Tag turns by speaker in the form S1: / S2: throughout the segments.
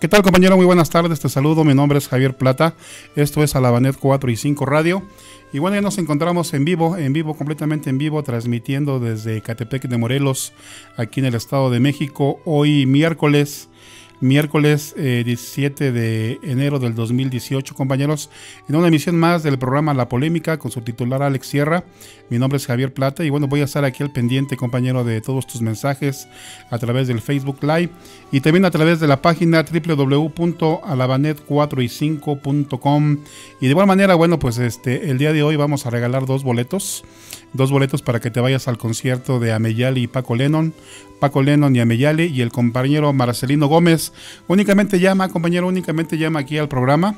S1: ¿Qué tal compañero? Muy buenas tardes, te saludo, mi nombre es Javier Plata, esto es Alabanet 4 y 5 Radio y bueno, ya nos encontramos en vivo, en vivo, completamente en vivo, transmitiendo desde Catepec de Morelos, aquí en el Estado de México, hoy miércoles miércoles 17 eh, de enero del 2018, compañeros, en una emisión más del programa La Polémica con su titular Alex Sierra. Mi nombre es Javier Plata y bueno, voy a estar aquí al pendiente, compañero, de todos tus mensajes a través del Facebook Live y también a través de la página www.alabanet4y5.com. Y de igual manera, bueno, pues este el día de hoy vamos a regalar dos boletos, dos boletos para que te vayas al concierto de Ameyali y Paco Lennon Paco Lennon y Ameyale y el compañero Marcelino Gómez. Únicamente llama, compañero, únicamente llama aquí al programa,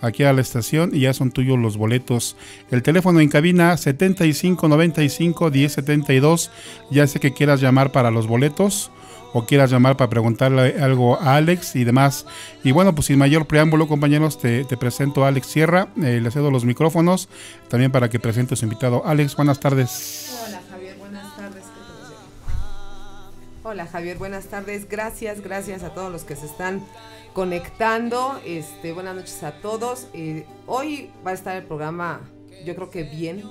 S1: aquí a la estación y ya son tuyos los boletos. El teléfono en cabina 7595-1072, ya sé que quieras llamar para los boletos o quieras llamar para preguntarle algo a Alex y demás. Y bueno, pues sin mayor preámbulo, compañeros, te, presento a Alex Sierra, eh, le cedo los micrófonos también para que presente a su invitado. Alex, buenas tardes. Hola.
S2: Hola Javier, buenas tardes. Gracias, gracias a todos los que se están conectando. Este, buenas noches a todos. Eh, hoy va a estar el programa, yo creo que bien,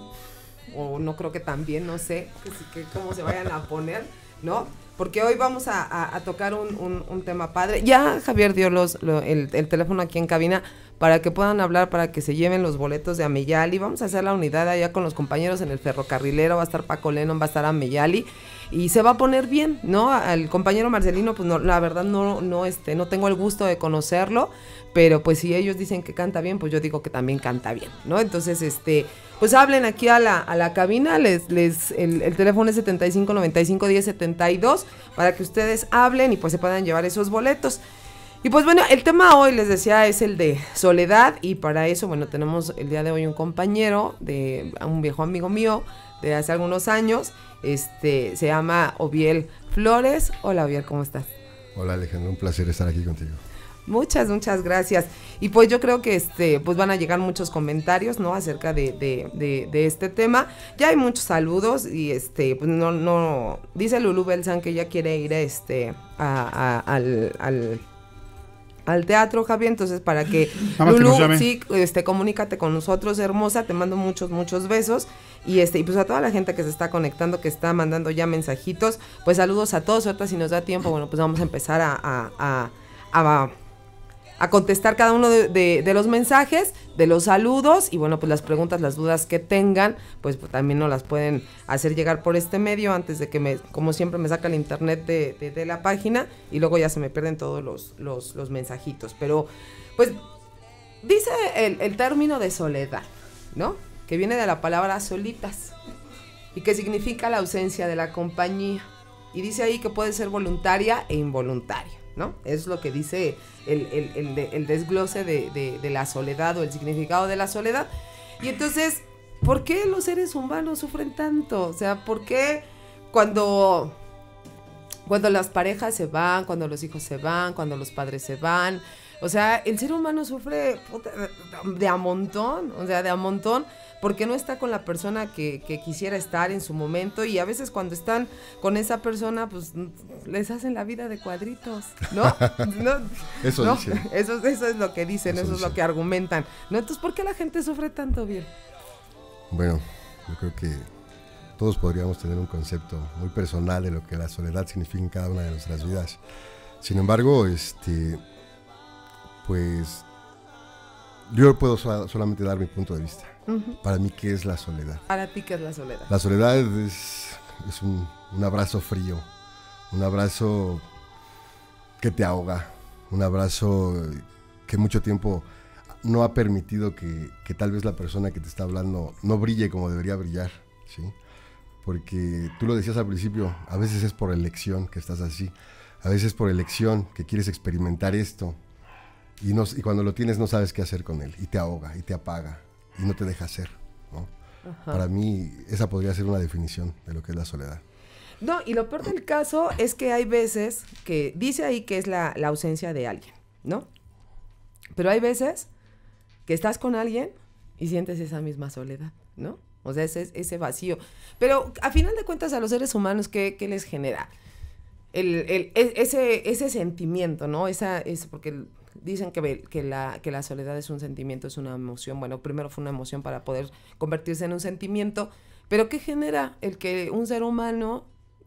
S2: o no creo que tan bien, no sé que, cómo se vayan a poner, ¿no? Porque hoy vamos a, tocar un, tema padre. Ya Javier dio los, lo, el, teléfono aquí en cabina para que puedan hablar, para que se lleven los boletos de Ameyali. Vamos a hacer la unidad allá con los compañeros en el ferrocarrilero. Va a estar Paco Lennon, va a estar Ameyali y se va a poner bien, ¿no? Al compañero Marcelino, pues no, la verdad no, no, este, no tengo el gusto de conocerlo, pero pues si ellos dicen que canta bien, pues yo digo que también canta bien, ¿no? Entonces, este, pues hablen aquí a la, cabina, les, les, el, teléfono es 75951072 para que ustedes hablen y pues se puedan llevar esos boletos. Y pues bueno, el tema hoy les decía es el de soledad y para eso, bueno, tenemos el día de hoy un compañero de un viejo amigo mío de hace algunos años este, se llama Oviel Flores. Hola, Oviel, ¿cómo estás?
S3: Hola, Alejandro, un placer estar aquí contigo.
S2: Muchas, muchas gracias. Y pues yo creo que este, pues van a llegar muchos comentarios, ¿no? Acerca de, de, este tema. Ya hay muchos saludos y este, pues no, no, dice Lulu Belsan que ya quiere ir este, a, al al teatro, Javier. Entonces, para que Lulu, sí, este, comunícate con nosotros, hermosa. Te mando muchos, muchos besos. Y este, y pues a toda la gente que se está conectando, que está mandando ya mensajitos, pues saludos a todos. Ahorita, si nos da tiempo, bueno, pues vamos a empezar a, a, a a contestar cada uno de, los mensajes, de los saludos y bueno, pues las preguntas, las dudas que tengan, pues, pues, también nos las pueden hacer llegar por este medio antes de que me, como siempre, me saca el internet de, la página y luego ya se me pierden todos los, mensajitos. Pero, pues, dice el, el término de soledad, ¿no? Que viene de la palabra solitas y que significa la ausencia de la compañía. Y dice ahí que puede ser voluntaria e involuntaria. ¿no? Es lo que dice el, desglose de, la soledad o el significado de la soledad. Y entonces, ¿por qué los seres humanos sufren tanto? O sea, ¿por qué cuando, cuando las parejas se van, cuando los hijos se van, cuando los padres se van, o sea, el ser humano sufre de a montón, o sea, de a montón, porque no está con la persona que, quisiera estar en su momento y a veces cuando están con esa persona, pues les hacen la vida de cuadritos, ¿no? eso Eso, es lo que dicen, eso, es lo que argumentan. Entonces, ¿por qué la gente sufre tanto
S1: bien?
S3: Bueno, yo creo que todos podríamos tener un concepto muy personal de lo que la soledad significa en cada una de nuestras vidas. Sin embargo, este, pues yo puedo solamente dar mi punto de vista. Para mí, ¿qué es la soledad? Para ti, ¿qué es la soledad? La soledad es, un, abrazo frío, un abrazo que te ahoga, un abrazo que mucho tiempo no ha permitido que, que tal vez la persona que te está hablando no brille como debería brillar, ¿sí? Porque tú lo decías al principio, a veces es por elección que estás así, a veces por elección que quieres experimentar esto, y, cuando lo tienes no sabes qué hacer con él. Y te ahoga, y te apaga, y no te deja hacer. ¿no? Para mí esa podría ser una definición de lo que es la soledad.
S2: No, y lo peor del caso es que hay veces que dice ahí que es la, la ausencia de alguien, ¿no? Pero hay veces que estás con alguien y sientes esa misma soledad, ¿no? O sea, ese, ese vacío. Pero a final de cuentas, a los seres humanos, ¿qué, qué les genera? El, el, e, ese, ese sentimiento, ¿no? Esa, es porque dicen que, que, la, que la soledad es un sentimiento, es una emoción. Bueno, primero fue una emoción para poder convertirse en un sentimiento, pero ¿qué genera el que un ser humano,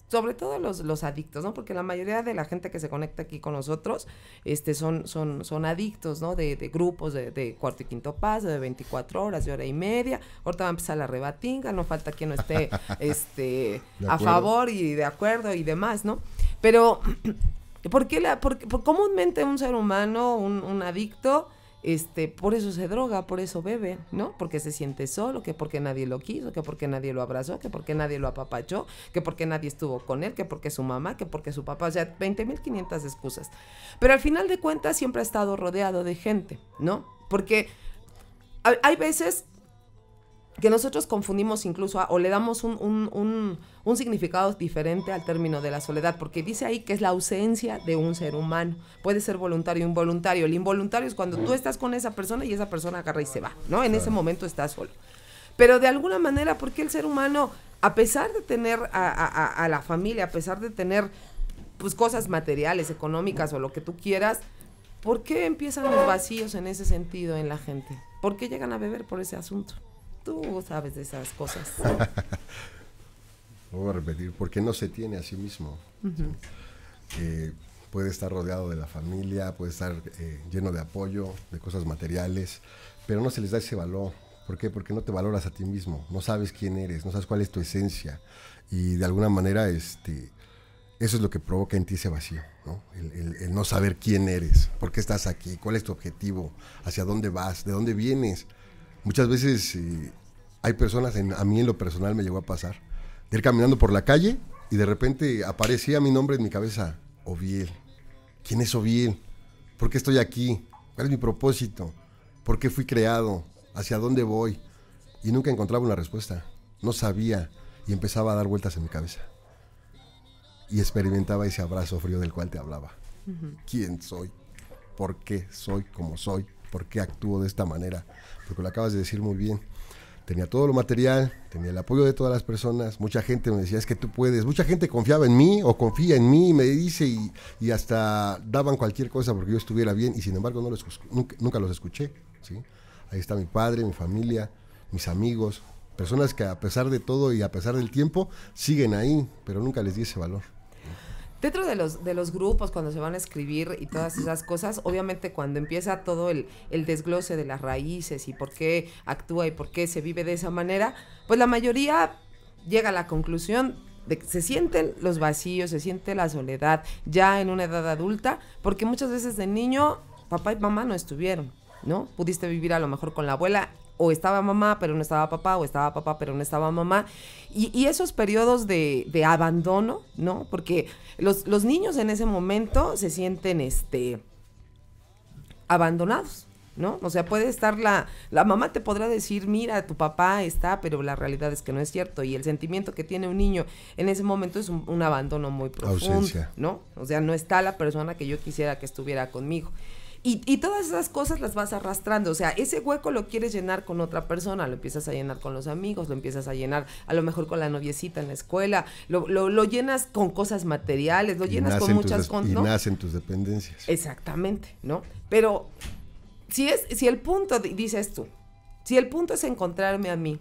S2: sobre todo los, los adictos, ¿no? Porque la mayoría de la gente que se conecta aquí con nosotros este, son, son, son adictos, ¿no? De, de grupos de, cuarto y quinto paso, de 24 horas, de hora y media. Ahorita va a empezar la rebatinga, no falta quien no esté este, a favor y de acuerdo y demás, ¿no? Pero ¿Por qué la, por, comúnmente un ser humano, un, adicto, este, por eso se droga, por eso bebe, ¿no? Porque se siente solo, que porque nadie lo quiso, que porque nadie lo abrazó, que porque nadie lo apapachó, que porque nadie estuvo con él, que porque su mamá, que porque su papá, o sea, 20.500 excusas. Pero al final de cuentas siempre ha estado rodeado de gente, ¿no? Porque hay veces que nosotros confundimos incluso o le damos un, significado diferente al término de la soledad, porque dice ahí que es la ausencia de un ser humano. Puede ser voluntario o involuntario. El involuntario es cuando tú estás con esa persona y esa persona agarra y se va, ¿no? En ese momento estás solo. Pero de alguna manera, ¿por qué el ser humano, a pesar de tener a, la familia, a pesar de tener pues cosas materiales, económicas o lo que tú quieras, ¿por qué empiezan los vacíos en ese sentido en la gente? ¿Por qué llegan a beber por ese asunto? Tú sabes de esas cosas.
S3: Voy a repetir, porque no se tiene a sí mismo. Eh, puede estar rodeado de la familia, puede estar eh, lleno de apoyo, de cosas materiales, pero no se les da ese valor. ¿Por qué? Porque no te valoras a ti mismo, no sabes quién eres, no sabes cuál es tu esencia. Y de alguna manera, este, eso es lo que provoca en ti ese vacío, ¿no? el, no saber quién eres, por qué estás aquí, cuál es tu objetivo, hacia dónde vas, de dónde vienes. Muchas veces eh, hay personas, en, a mí en lo personal me llegó a pasar, de ir caminando por la calle y de repente aparecía mi nombre en mi cabeza, Oviel. ¿Quién es Oviel? ¿Por qué estoy aquí? ¿Cuál es mi propósito? ¿Por qué fui creado? ¿Hacia dónde voy? Y nunca encontraba una respuesta. No sabía y empezaba a dar vueltas en mi cabeza. Y experimentaba ese abrazo frío del cual te hablaba. ¿Quién soy? ¿Por qué soy como soy? por qué actuó de esta manera. Porque lo acabas de decir muy bien. Tenía todo lo material, tenía el apoyo de todas las personas, mucha gente me decía, es que tú puedes, mucha gente confiaba en mí o confía en mí y me dice y, y hasta daban cualquier cosa porque yo estuviera bien y sin embargo no los, nunca, los escuché. ¿sí? Ahí está mi padre, mi familia, mis amigos, personas que a pesar de todo y a pesar del tiempo siguen ahí, pero nunca les di ese valor
S2: dentro de los, de los grupos, cuando se van a escribir y todas esas cosas, obviamente cuando empieza todo el, el desglose de las raíces y por qué actúa y por qué se vive de esa manera, pues la mayoría llega a la conclusión de que se sienten los vacíos, se siente la soledad ya en una edad adulta, porque muchas veces de niño papá y mamá no estuvieron. ¿no? Pudiste vivir a lo mejor con la abuela o estaba mamá, pero no estaba papá, o estaba papá, pero no estaba mamá. Y, esos periodos de, abandono, ¿no? Porque los, niños en ese momento se sienten este, abandonados. ¿No? O sea, puede estar la, la mamá te podrá decir, mira, tu papá está, pero la realidad es que no es cierto. Y el sentimiento que tiene un niño en ese momento es un, abandono muy profundo, ¿no? O sea, no está la persona que yo quisiera que estuviera conmigo. Y, todas esas cosas las vas arrastrando, o sea, ese hueco lo quieres llenar con otra persona, lo empiezas a llenar con los amigos, lo empiezas a llenar a lo mejor con la noviecita en la escuela, lo, llenas con cosas materiales, lo llenas con muchas cosas. Y nacen
S3: tus dependencias.
S2: Exactamente, ¿no? Pero si, es, si el punto, dices tú, si el punto es encontrarme a mí,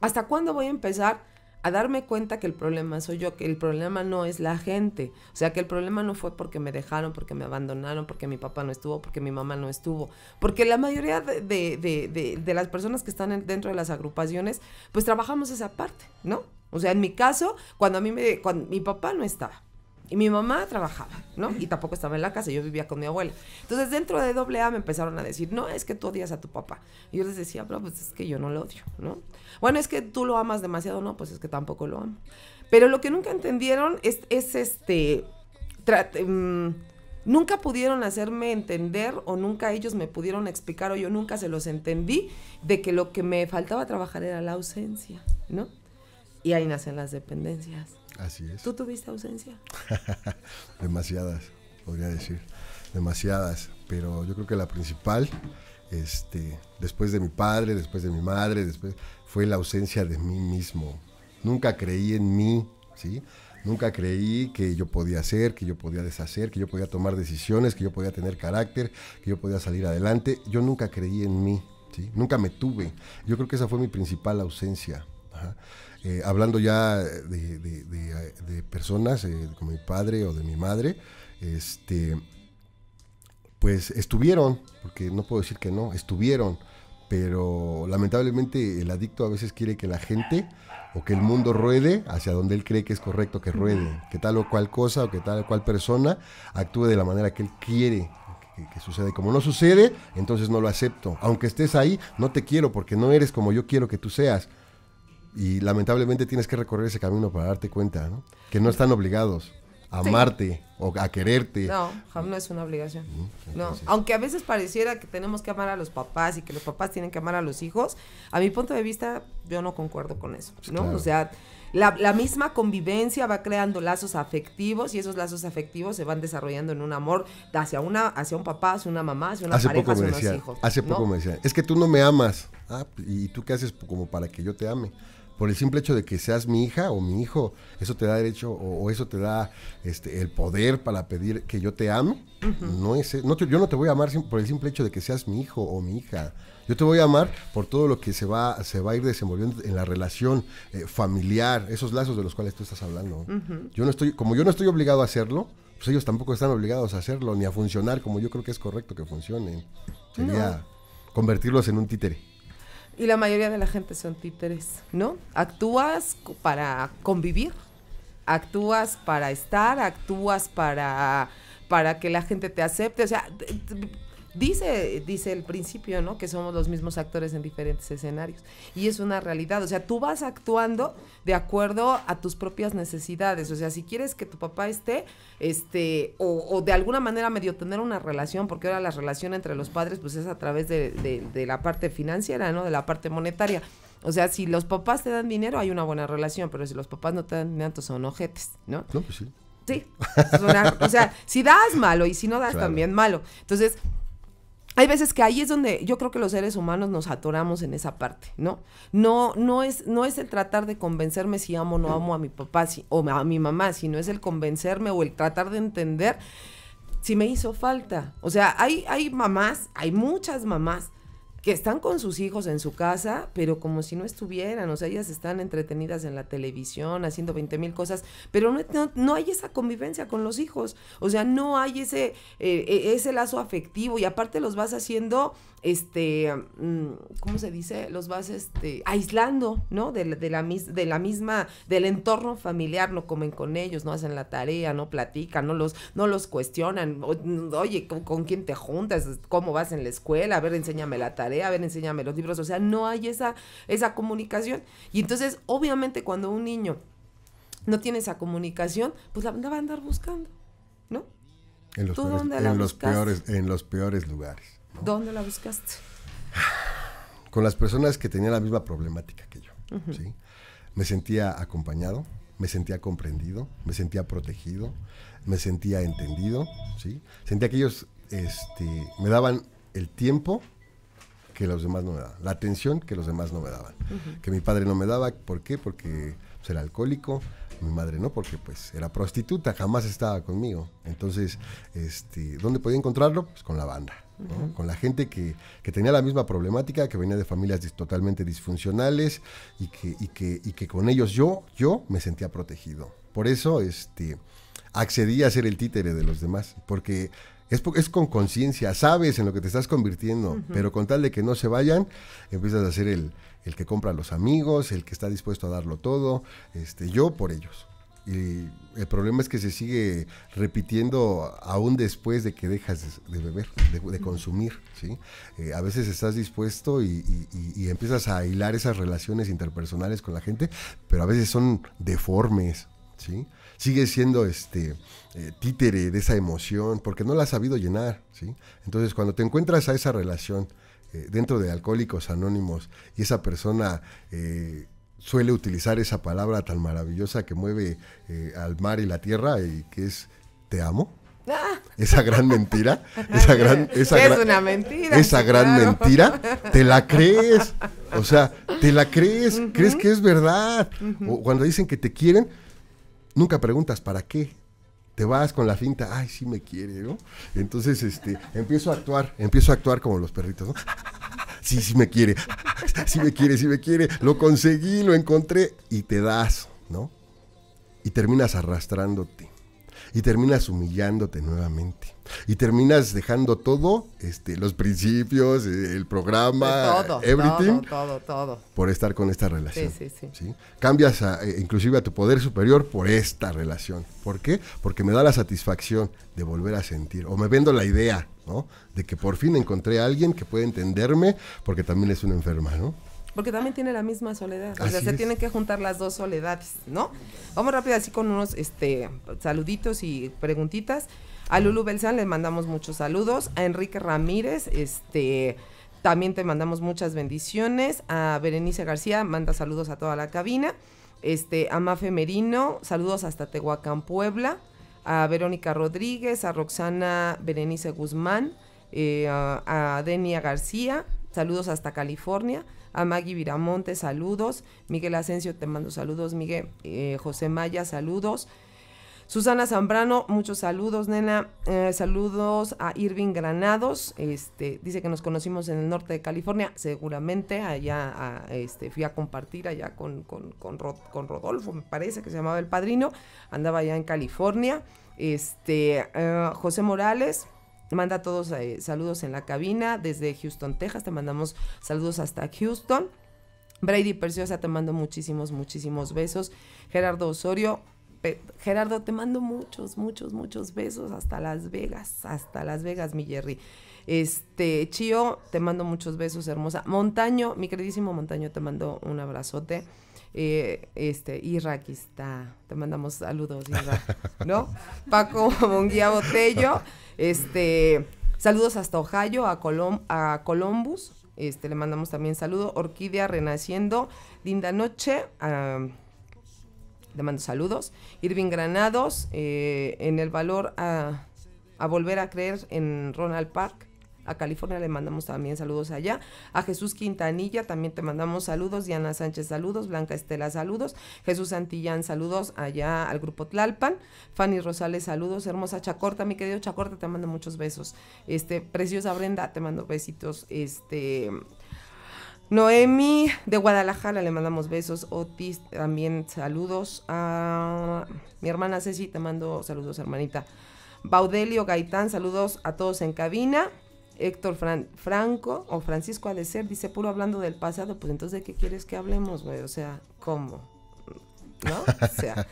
S2: ¿hasta cuándo voy a empezar a darme cuenta que el problema soy yo, que el problema no es la gente. O sea, que el problema no fue porque me dejaron, porque me abandonaron, porque mi papá no estuvo, porque mi mamá no estuvo. Porque la mayoría de, las personas que están dentro de las agrupaciones, pues trabajamos esa parte, ¿no? O sea, en mi caso, cuando a mí me, cuando mi papá no estaba. Y mi mamá trabajaba, ¿no? Y tampoco estaba en la casa, yo vivía con mi abuela. Entonces, dentro de AA me empezaron a decir, no, es que tú odias a tu papá. Y yo les decía, pero pues es que yo no lo odio, ¿no? bueno, es que tú lo amas demasiado, no, pues es que tampoco lo amo. Pero lo que nunca entendieron es, este, em, nunca pudieron hacerme entender o nunca ellos me pudieron explicar o yo nunca se los entendí de que lo que me faltaba trabajar era la ausencia, ¿no? Y ahí nacen las dependencias. Así es. ¿Tú tuviste ausencia?
S3: Demasiadas, podría decir. Demasiadas. Pero yo creo que la principal, este, después de mi padre, después de mi madre, después fue la ausencia de mí mismo. Nunca creí en mí, ¿sí? Nunca creí que yo podía hacer, que yo podía deshacer, que yo podía tomar decisiones, que yo podía tener carácter, que yo podía salir adelante. Yo nunca creí en mí, ¿sí? Nunca me tuve. Yo creo que esa fue mi principal ausencia. Eh, hablando ya de, personas eh, como mi padre o de mi madre, este, pues estuvieron, porque no puedo decir que no, estuvieron pero lamentablemente el adicto a veces quiere que la gente o que el mundo ruede hacia donde él cree que es correcto que ruede, que tal o cual cosa o que tal o cual persona actúe de la manera que él quiere que, sucede. Como no sucede, entonces no lo acepto. Aunque estés ahí, no te quiero porque no eres como yo quiero que tú seas. Y lamentablemente tienes que recorrer ese camino para darte cuenta que no están obligados amarte o a quererte. No,
S2: no es una obligación. No, aunque a veces pareciera que tenemos que amar a los papás y que los papás tienen que amar a los hijos, a mi punto de vista yo no concuerdo con eso, ¿no? O sea, la, misma convivencia va creando lazos afectivos y esos lazos afectivos se van desarrollando en un amor hacia una hacia un papá, hacia una mamá, hacia una pareja, hacia unos hijos. Hace poco me decían,
S3: es que tú no me amas. Ah, pues, ¿y tú qué haces como para que yo te ame? por el simple hecho de que seas mi hija o mi hijo, eso te da derecho o, eso te da este, el poder para pedir que yo te ame. no es, no yo no te voy a amar por el simple hecho de que seas mi hijo o mi hija. Yo te voy a amar por todo lo que se va, se va a ir desenvolviendo en la relación eh, familiar, esos lazos de los cuales tú estás hablando. Yo no estoy, como yo no estoy obligado a hacerlo, pues ellos tampoco están obligados a hacerlo ni a funcionar como yo creo que es correcto que funcionen. Sería convertirlos en un títere.
S2: Y la mayoría de la gente son títeres, ¿no? Actúas para convivir, actúas para estar, actúas para, para que la gente te acepte. O sea, dice, dice el principio, ¿no? Que somos los mismos actores en diferentes escenarios. Y es una realidad. O sea, tú vas actuando de acuerdo a tus propias necesidades. O sea, si quieres que tu papá esté, este, o, de alguna manera medio tener una relación, porque ahora la relación entre los padres, pues es a través de, la parte financiera, ¿no? De la parte monetaria. O sea, si los papás te dan dinero, hay una buena relación, pero si los papás no te dan dinero, son ojetes,
S3: ¿no? No, pues sí.
S2: Sí. o sea, si das malo y si no das también malo. Entonces, hay veces que ahí es donde yo creo que los seres humanos nos atoramos en esa parte, ¿no? No, no es, no es el tratar de convencerme si amo o no amo a mi papá si, o a mi mamá, sino es el convencerme o el tratar de entender si me hizo falta. O sea, hay, hay mamás, hay muchas mamás que están con sus hijos en su casa, pero como si no estuvieran, o sea, ellas están entretenidas en la televisión, haciendo 20 mil cosas, pero no, hay esa convivencia con los hijos, o sea, no hay ese, eh, e, ese lazo afectivo y aparte los vas haciendo este, mm, ¿cómo se dice? Los vas este, aislando, ¿no? De, de, la, de la misma, del entorno familiar, no comen con ellos, no hacen la tarea, no platican, no los, no los cuestionan, mm, oye, ¿con, quién te juntas? ¿Cómo vas en la escuela? A ver, enséñame la tarea, a ver, enséñame los libros, o sea, no hay esa, esa comunicación. Y entonces, obviamente, cuando un niño no tiene esa comunicación, pues la va a andar buscando, ¿no? En ¿Tú dónde la en los peores,
S3: en los peores lugares.
S2: ¿Dónde la buscaste?
S3: Con las personas que tenían la misma problemática que
S2: yo. ¿sí?
S3: Me sentía acompañado, me sentía comprendido, me sentía protegido, me sentía entendido. ¿sí? Sentía que ellos este, me daban el tiempo que los demás no me daban, la atención que los demás no me daban, que mi padre no me daba. ¿Por qué? Porque ser alcohólico, mi madre no, porque pues era prostituta, jamás estaba conmigo. Entonces, este, ¿dónde podía encontrarlo? Pues con la banda, con la gente que, tenía la misma problemática, que venía de familias totalmente disfuncionales y que, que, y que con ellos yo, yo me sentía protegido. Por eso, este, accedí a ser el títere de los demás, porque es, es con conciencia, sabes en lo que te estás convirtiendo, pero con tal de que no se vayan, empiezas a ser el, el que compra a los amigos, el que está dispuesto a darlo todo, este, yo por ellos. Y el problema es que se sigue repitiendo aún después de que dejas de beber, de, consumir. ¿sí? Eh, a veces estás dispuesto y, empiezas a hilar esas relaciones interpersonales con la gente, pero a veces son deformes. ¿sí? Sigues siendo este, eh, títere de esa emoción porque no la has sabido llenar. ¿sí? Entonces, cuando te encuentras a esa relación eh, dentro de Alcohólicos Anónimos y esa persona eh, suele utilizar esa palabra tan maravillosa que mueve eh, al mar y la tierra y que es te amo. Ah. Esa gran mentira, esa gran, esa
S2: mentira, esa gran mentira, te la crees,
S3: o sea, te la crees, crees que es verdad. O cuando dicen que te quieren, nunca preguntas para qué, te vas con la finta, ay, sí me quiere, ¿no? Entonces, este, empiezo a actuar, empiezo a actuar como los perritos, ¿no? Sí, sí me quiere, sí me quiere, sí me quiere, lo conseguí, lo encontré y te das, ¿no? Y terminas arrastrándote y terminas humillándote nuevamente y terminas dejando todo, este, los principios, eh, el programa, todo, todo,
S2: todo, todo,
S3: por estar con esta relación. Sí, sí, sí. Cambias eh, inclusive a tu poder superior por esta relación. ¿Por qué? Porque me da la satisfacción de volver a sentir, o me vendo la idea, ¿no? De que por fin encontré a alguien que puede entenderme, porque también es una enferma, ¿no?
S2: Porque también tiene la misma soledad. o sea, se tienen que juntar las dos soledades, ¿no? Vamos rápido así con unos este, saluditos y preguntitas. A Lulu Belzán le mandamos muchos saludos. A Enrique Ramírez, este. También te mandamos muchas bendiciones. A Berenice García, manda saludos a toda la cabina. Este, a Mafe Merino, saludos hasta Tehuacán, Puebla. A Verónica Rodríguez, a Roxana Berenice Guzmán, eh, a, Denia García, saludos hasta California. A Maggie Viramonte, saludos. Miguel Asensio, te mando saludos. Miguel eh, José Maya, saludos. Susana Zambrano, muchos saludos, nena. Eh, saludos a Irving Granados. Este, dice que nos conocimos en el norte de California, seguramente. Allá este, fui a compartir allá con, con, Rodolfo, me parece que se llamaba el padrino. Andaba allá en California. Este, eh, José Morales. Manda todos eh, saludos en la cabina desde Houston, Texas. Te mandamos saludos hasta Houston. Brady Preciosa, te mando muchísimos, muchísimos besos. Gerardo Osorio, Gerardo, te mando muchos, muchos, muchos besos hasta Las Vegas, hasta Las Vegas, mi Jerry. Este, Chio, te mando muchos besos, hermosa. Montaño, mi queridísimo Montaño, te mando un abrazote. Eh, este, Irra, aquí está. Te mandamos saludos, Irra, ¿no? Paco Monguía Botello, este, saludos hasta Ohio, a, a Columbus, este, le mandamos también saludo. Orquídea Renaciendo, Linda Noche, le mando saludos. Irving Granados, eh, en el valor a, a, volver a creer en Ronald Park. A California le mandamos también saludos allá. A Jesús Quintanilla también te mandamos saludos. Diana Sánchez saludos. Blanca Estela saludos. Jesús Santillán saludos allá al grupo Tlalpan. Fanny Rosales saludos. Hermosa Chacorta, mi querido Chacorta, te mando muchos besos. Este, preciosa Brenda, te mando besitos. Este, Noemi de Guadalajara, le mandamos besos. Otis, también saludos. A mi hermana Ceci, te mando saludos, hermanita. Baudelio Gaitán, saludos a todos en cabina. Héctor Franco o Francisco ha de dice puro hablando del pasado, pues entonces de qué quieres que hablemos, güey, o sea, ¿cómo? ¿No? O sea,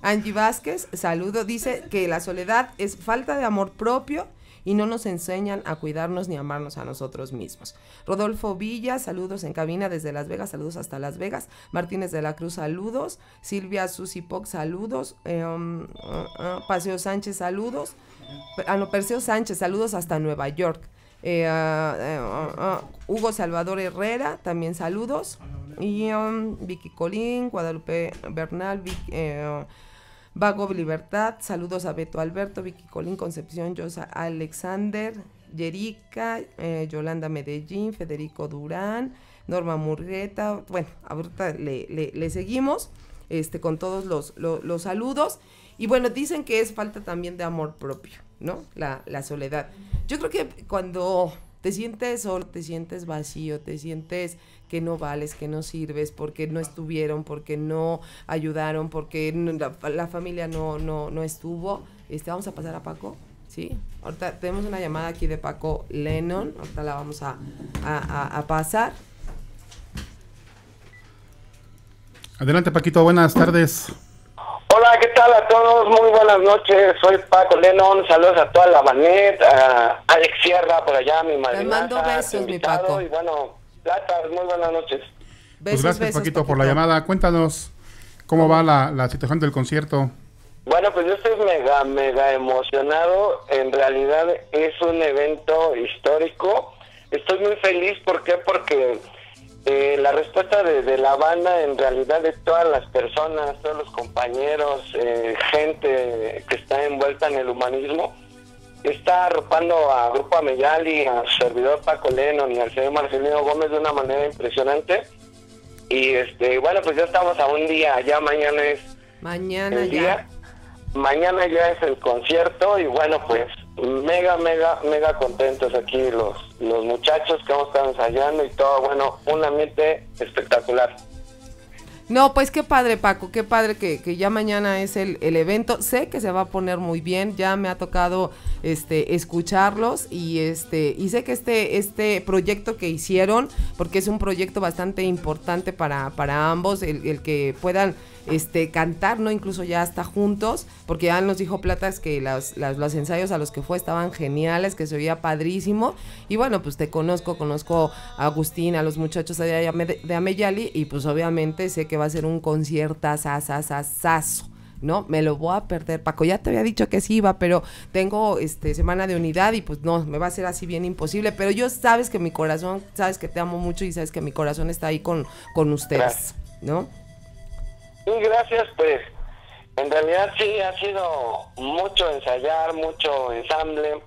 S2: Angie Vázquez, saludo, dice que la soledad es falta de amor propio y no nos enseñan a cuidarnos ni amarnos a nosotros mismos. Rodolfo Villa, saludos en cabina desde Las Vegas, saludos hasta Las Vegas. Martínez de la Cruz, saludos. Silvia Susipoc, saludos. Eh, um, uh, uh, Paseo Sánchez, saludos. Ah, Perseo Sánchez, saludos hasta Nueva York. Eh, uh, eh, Hugo Salvador Herrera, también saludos. Y um, Vicky Colín, Guadalupe Bernal, Vago Libertad, saludos a Beto Alberto, Vicky Colín Concepción, Josa Alexander, Jerica, eh, Yolanda Medellín, Federico Durán, Norma Murgueta, bueno, ahorita le, le, seguimos este, con todos los, saludos. Y bueno, dicen que es falta también de amor propio, ¿no? La, la soledad. Yo creo que cuando te sientes solo, te sientes vacío, te sientes que no vales, que no sirves, porque no estuvieron, porque no ayudaron, porque la, familia no, no, no estuvo. Este, vamos a pasar a Paco. ¿sí? Ahorita tenemos una llamada aquí de Paco Lennon, ahorita la vamos a, pasar.
S1: Adelante Paquito, buenas tardes.
S2: Hola, ¿qué tal a todos?
S4: Muy buenas noches, soy Paco Lennon, saludos a toda la manet, a Alex Sierra por allá, mi madre. Te mando besos, mi Paco. Y bueno, Gracias, muy buenas noches. pues gracias, Paquito,
S1: por la llamada. Cuéntanos cómo va la, la situación del concierto.
S4: Bueno, pues yo estoy mega, mega emocionado. En realidad es un evento histórico. Estoy muy feliz, ¿por Porque eh, la respuesta de, la banda en realidad de todas las personas, todos los compañeros, eh, gente que está envuelta en el humanismo, está arropando a Grupo Ameyali, a su servidor Paco Lennon y al señor Marcelino Gómez de una manera impresionante. Y este, bueno, pues ya estamos a un día, ya mañana es
S2: mañana ya. día.
S4: Mañana ya es el concierto y bueno, pues mega, mega, mega contentos aquí los, los muchachos que hemos estado ensayando y todo, bueno, un ambiente espectacular.
S2: No, pues qué padre, Paco, qué padre que, que ya mañana es el, el, evento. Sé que se va a poner muy bien, ya me ha tocado este, escucharlos y este, y sé que este, este, proyecto que hicieron, porque es un proyecto bastante importante para, ambos, el, que puedan este, cantar, ¿no? Incluso ya hasta juntos, porque ya nos dijo Platas que los ensayos a los que fue estaban geniales, que se oía padrísimo. Y bueno, pues te conozco, conozco a Agustín, a los muchachos de, de Ameyali, y pues obviamente sé que va a ser un concierto sasasasazo. ¿no? Me lo voy a perder. Paco, ya te había dicho que sí iba, pero tengo este semana de unidad y pues no, me va a ser así bien imposible. Pero yo sabes que mi corazón, sabes que te amo mucho y sabes que mi corazón está ahí con, con ustedes, ¿no?
S4: Sí, gracias, pues. En realidad sí ha sido mucho ensayar, mucho ensamble,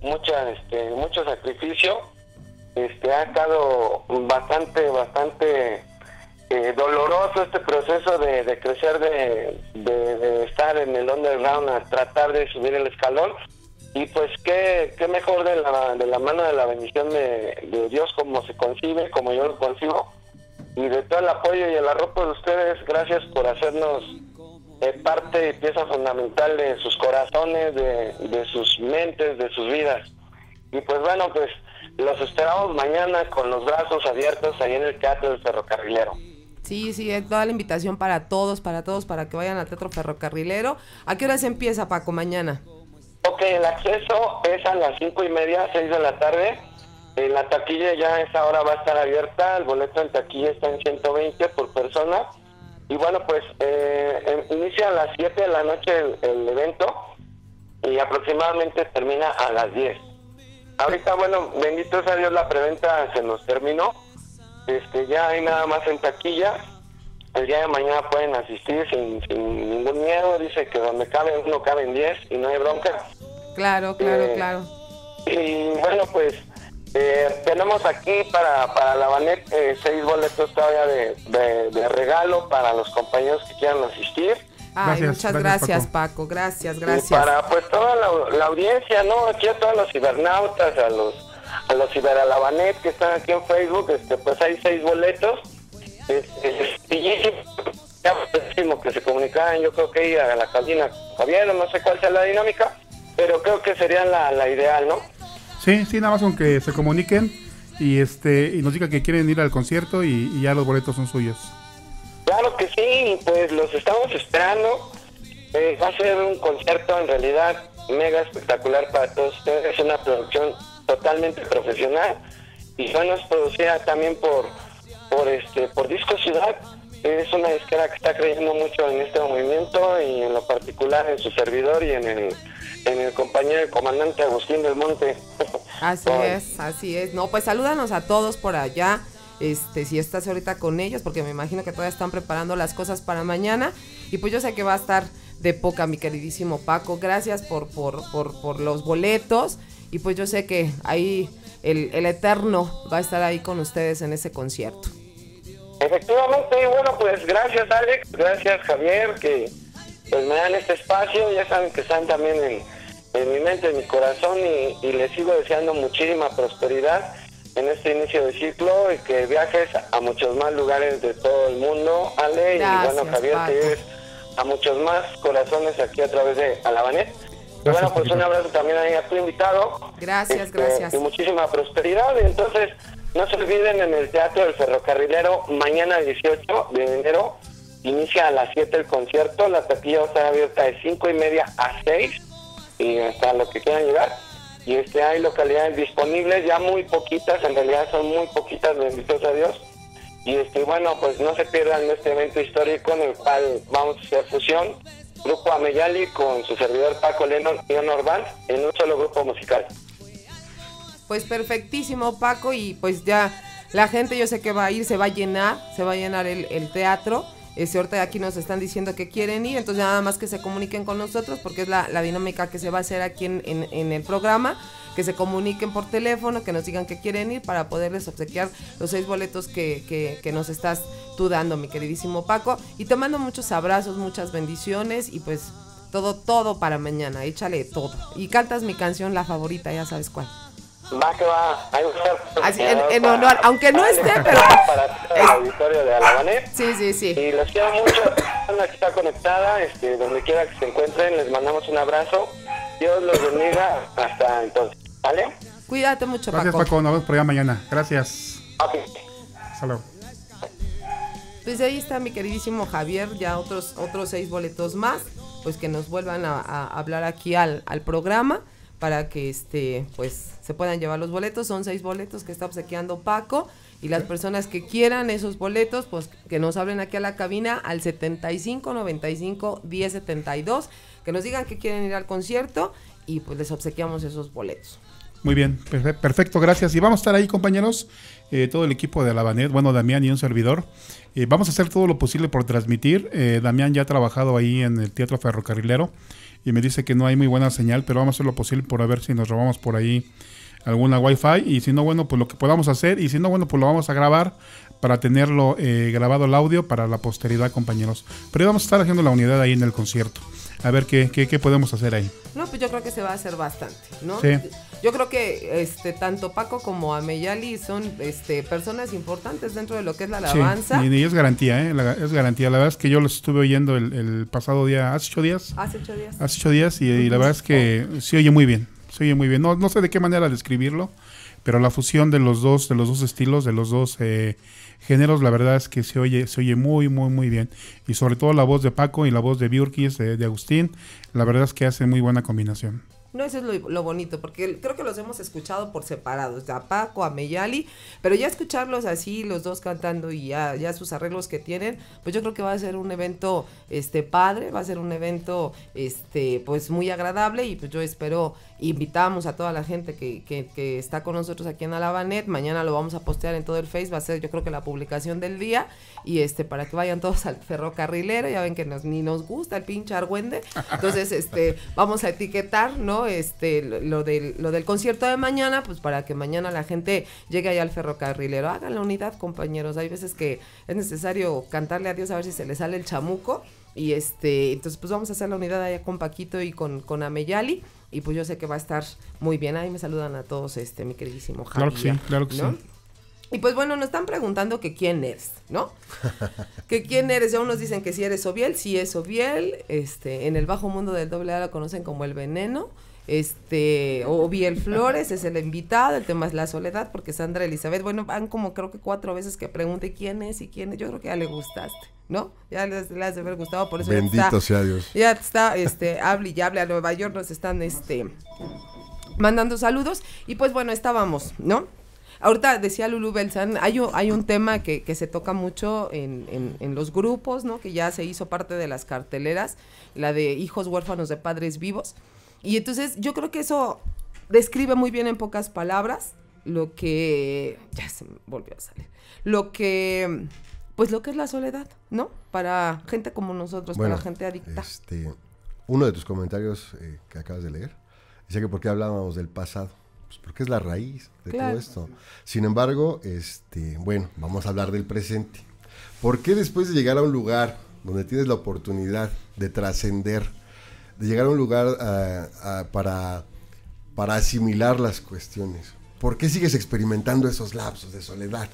S4: mucho este, mucho sacrificio. Este ha estado bastante, bastante eh, doloroso este proceso de, crecer, de, estar en el underground, a tratar de subir el escalón. Y pues qué, mejor de la, de la mano de la bendición de, Dios como se concibe, como yo lo concibo. Y de todo el apoyo y el arropo de ustedes, gracias por hacernos eh, parte y pieza fundamental de sus corazones, de sus mentes, de sus vidas. Y pues bueno, pues los esperamos mañana con los brazos abiertos ahí en el Teatro del Ferrocarrilero.
S2: Sí, sí, es toda la invitación para todos, para todos, para que vayan al Teatro Ferrocarrilero. ¿A qué hora se empieza, Paco, mañana?
S4: Ok, el acceso es a las cinco y media, seis de la tarde. Eh, la taquilla ya a esa hora va a estar abierta, el boleto en taquilla está en 120 por persona. Y bueno, pues eh, em, inicia a las 7 de la noche el, evento y aproximadamente termina a las 10. Ahorita, bueno, bendito sea Dios, la preventa se nos terminó este, ya hay nada más en taquilla. El día de mañana pueden asistir sin, ningún miedo. Dice que donde cabe uno caben diez y no hay bronca.
S2: Claro, claro, eh, claro.
S4: Y bueno, pues eh, tenemos aquí para, para la Banet eh, seis boletos todavía de, de, regalo para los compañeros que quieran asistir.
S2: Ay, muchas gracias, Paco. gracias, gracias. para
S4: pues toda la, la audiencia, ¿no? Aquí a todos los cibernautas, a los a los Iberalabanet que están aquí en Facebook, este, pues hay seis boletos. Este, que se comunicaran, yo creo que ir a la cabina Javier, no sé cuál sea la dinámica, pero creo que sería la, la ideal, ¿no?
S1: Sí, sí, nada más con que se comuniquen y este y nos digan que quieren ir al concierto y, y ya los boletos son suyos.
S4: Claro que sí, pues los estamos esperando. Eh, va a ser un concierto en realidad mega espectacular para todos ustedes. Es una producción totalmente profesional. Y bueno, es producida también por, por, este, por Disco Ciudad. Es una disquera que está creyendo mucho en este movimiento y en lo particular en su servidor y en el, en el compañero el comandante Agustín del Monte.
S2: Así es, así es. No, pues salúdanos a todos por allá. Este, si estás ahorita con ellos, porque me imagino que todavía están preparando las cosas para mañana. Y pues yo sé que va a estar de poca, mi queridísimo Paco. Gracias por, por, por, por los boletos. Y pues yo sé que ahí el, Eterno va a estar ahí con ustedes en ese concierto.
S4: Efectivamente, bueno, pues gracias Alex, gracias Javier, que pues me dan este espacio, ya saben que están también en, mi mente, en mi corazón y, les sigo deseando muchísima prosperidad en este inicio del ciclo y que viajes a muchos más lugares de todo el mundo, Ale, y bueno Javier, que a muchos más corazones aquí a través de Alabanet bueno, pues un abrazo también ahí a tu invitado. Gracias, este, gracias. Y muchísima prosperidad. Entonces, no se olviden en el Teatro del Ferrocarrilero, mañana 18 de enero, inicia a las 7 el concierto. La taquilla va a estar abierta de 5 y media a 6 y hasta lo que quieran llegar. Y este, hay localidades disponibles, ya muy poquitas, en realidad son muy poquitas, benditos a Dios. Y este, bueno, pues no se pierdan este evento histórico en el cual vamos a hacer fusión Grupo Ameyali con su servidor Paco Lennon y Norval en un solo grupo musical.
S2: Pues perfectísimo Paco y pues ya la gente yo sé que va a ir, se va a llenar, se va a llenar el, teatro. Eh, ahorita aquí nos están diciendo que quieren ir, entonces nada más que se comuniquen con nosotros porque es la, dinámica que se va a hacer aquí en el programa que se comuniquen por teléfono, que nos digan que quieren ir para poderles obsequiar los seis boletos que, nos estás tú dando, mi queridísimo Paco. Y te mando muchos abrazos, muchas bendiciones y pues todo, todo para mañana, échale todo. Y cantas mi canción, la favorita, ya sabes cuál.
S1: Va
S4: que va, hay un en, honor, aunque no esté, pero. Para el auditorio de Alabanet. Sí, sí, sí. Y los quiero mucho, la que está conectada, este, donde quiera que se encuentren, les mandamos un abrazo. Dios los bendiga, hasta entonces. ¿Vale?
S2: Cuídate mucho, Gracias, Paco. Paco.
S1: Nos vemos por allá mañana. Gracias. Okay. Hasta
S2: Pues ahí está mi queridísimo Javier, ya otros, otros seis boletos más, pues que nos vuelvan a, hablar aquí al, al programa para que este pues se puedan llevar los boletos. Son seis boletos que está obsequiando Paco. Y las personas que quieran esos boletos, pues que nos hablen aquí a la cabina al 75 95 10 72, que nos digan que quieren ir al concierto y pues les obsequiamos esos boletos.
S1: Muy bien, perfecto, gracias. Y vamos a estar ahí, compañeros, eh, todo el equipo de Alabanet, bueno, Damián y un servidor. Eh, vamos a hacer todo lo posible por transmitir. Eh, Damián ya ha trabajado ahí en el Teatro Ferrocarrilero y me dice que no hay muy buena señal, pero vamos a hacer lo posible por ver si nos robamos por ahí alguna wifi y si no bueno pues lo que podamos hacer y si no bueno pues lo vamos a grabar para tenerlo grabado el audio para la posteridad compañeros pero vamos a estar haciendo la unidad ahí en el concierto a ver qué, qué, podemos hacer ahí.
S2: No, pues yo creo que se va a hacer bastante, ¿no? Sí. Yo creo que este tanto Paco como Ameyali son este personas importantes dentro de lo que es la alabanza. Sí, y, es
S1: garantía, ¿eh? es garantía. La verdad es que yo los estuve oyendo el, pasado día, hace ocho días. Hace ocho días. Hace ocho días y, la verdad es que se oye muy bien, se oye muy bien. No, no sé de qué manera describirlo, pero la fusión de los dos, de los dos estilos, de los dos... Eh, géneros, la verdad es que se oye, se oye muy, muy, muy bien. Y sobre todo la voz de Paco y la voz de Biurkis, eh, de Agustín, la verdad es que hace muy buena combinación.
S2: No, eso es lo, bonito, porque creo que los hemos escuchado por separados, a Paco, a Meyali, pero ya escucharlos así, los dos cantando y ya, ya sus arreglos que tienen, pues yo creo que va a ser un evento este padre, va a ser un evento este pues muy agradable y pues yo espero, invitamos a toda la gente que, que, está con nosotros aquí en Alabanet, mañana lo vamos a postear en todo el Face, va a ser yo creo que la publicación del día y este para que vayan todos al ferrocarrilero, ya ven que ni nos gusta el pinche argüende, entonces este vamos a etiquetar, ¿no? Este, lo, del, lo del concierto de mañana, pues para que mañana la gente llegue allá al ferrocarrilero. Hagan la unidad, compañeros. Hay veces que es necesario cantarle a Dios a ver si se le sale el chamuco. Y este, entonces pues vamos a hacer la unidad allá con Paquito y con, con Ameyali. Y pues yo sé que va a estar muy bien. Ahí me saludan a todos, este, mi queridísimo Javier. Y pues bueno, nos están preguntando que quién eres, ¿no? que quién eres, ya unos dicen que si eres Oviel, si es Oviel, este, en el bajo mundo del doble A lo conocen como el veneno, este, Oviel Flores es el invitado, el tema es la soledad, porque Sandra Elizabeth, bueno, van como creo que cuatro veces que pregunte quién es y quién es, yo creo que ya le gustaste. ¿no? Ya le has de haber gustado, por eso Bendito ya está, sea Dios. Ya está, este, hable y hable a Nueva York, nos están, este, mandando saludos. Y pues bueno, estábamos, ¿no? Ahorita decía Lulu Belsan, hay, un, tema que, se toca mucho en, en, los grupos, ¿no? Que ya se hizo parte de las carteleras, la de hijos huérfanos de padres vivos. Y entonces yo creo que eso describe muy bien en pocas palabras lo que ya se me volvió a salir lo que pues lo que es la soledad no para gente como nosotros para gente adicta
S3: este, uno de tus comentarios eh, que acabas de leer decía que por qué hablábamos del pasado pues porque es la raíz de todo esto sin embargo este bueno vamos a hablar del presente por qué después de llegar a un lugar donde tienes la oportunidad de trascender de llegar a un lugar eh, eh, para, para asimilar las cuestiones. ¿Por qué sigues experimentando esos lapsos de soledad?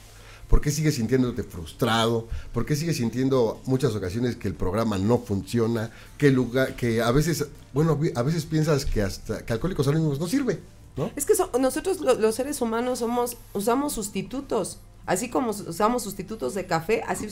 S3: ¿Por qué sigues sintiéndote frustrado? ¿Por qué sigues sintiendo muchas ocasiones que el programa no funciona? Que lugar, que a veces, bueno, a veces piensas que hasta Alcohólicos Anónimos no sirve, ¿no?
S2: Es que nosotros los seres humanos somos usamos sustitutos. Así como usamos sustitutos de café, así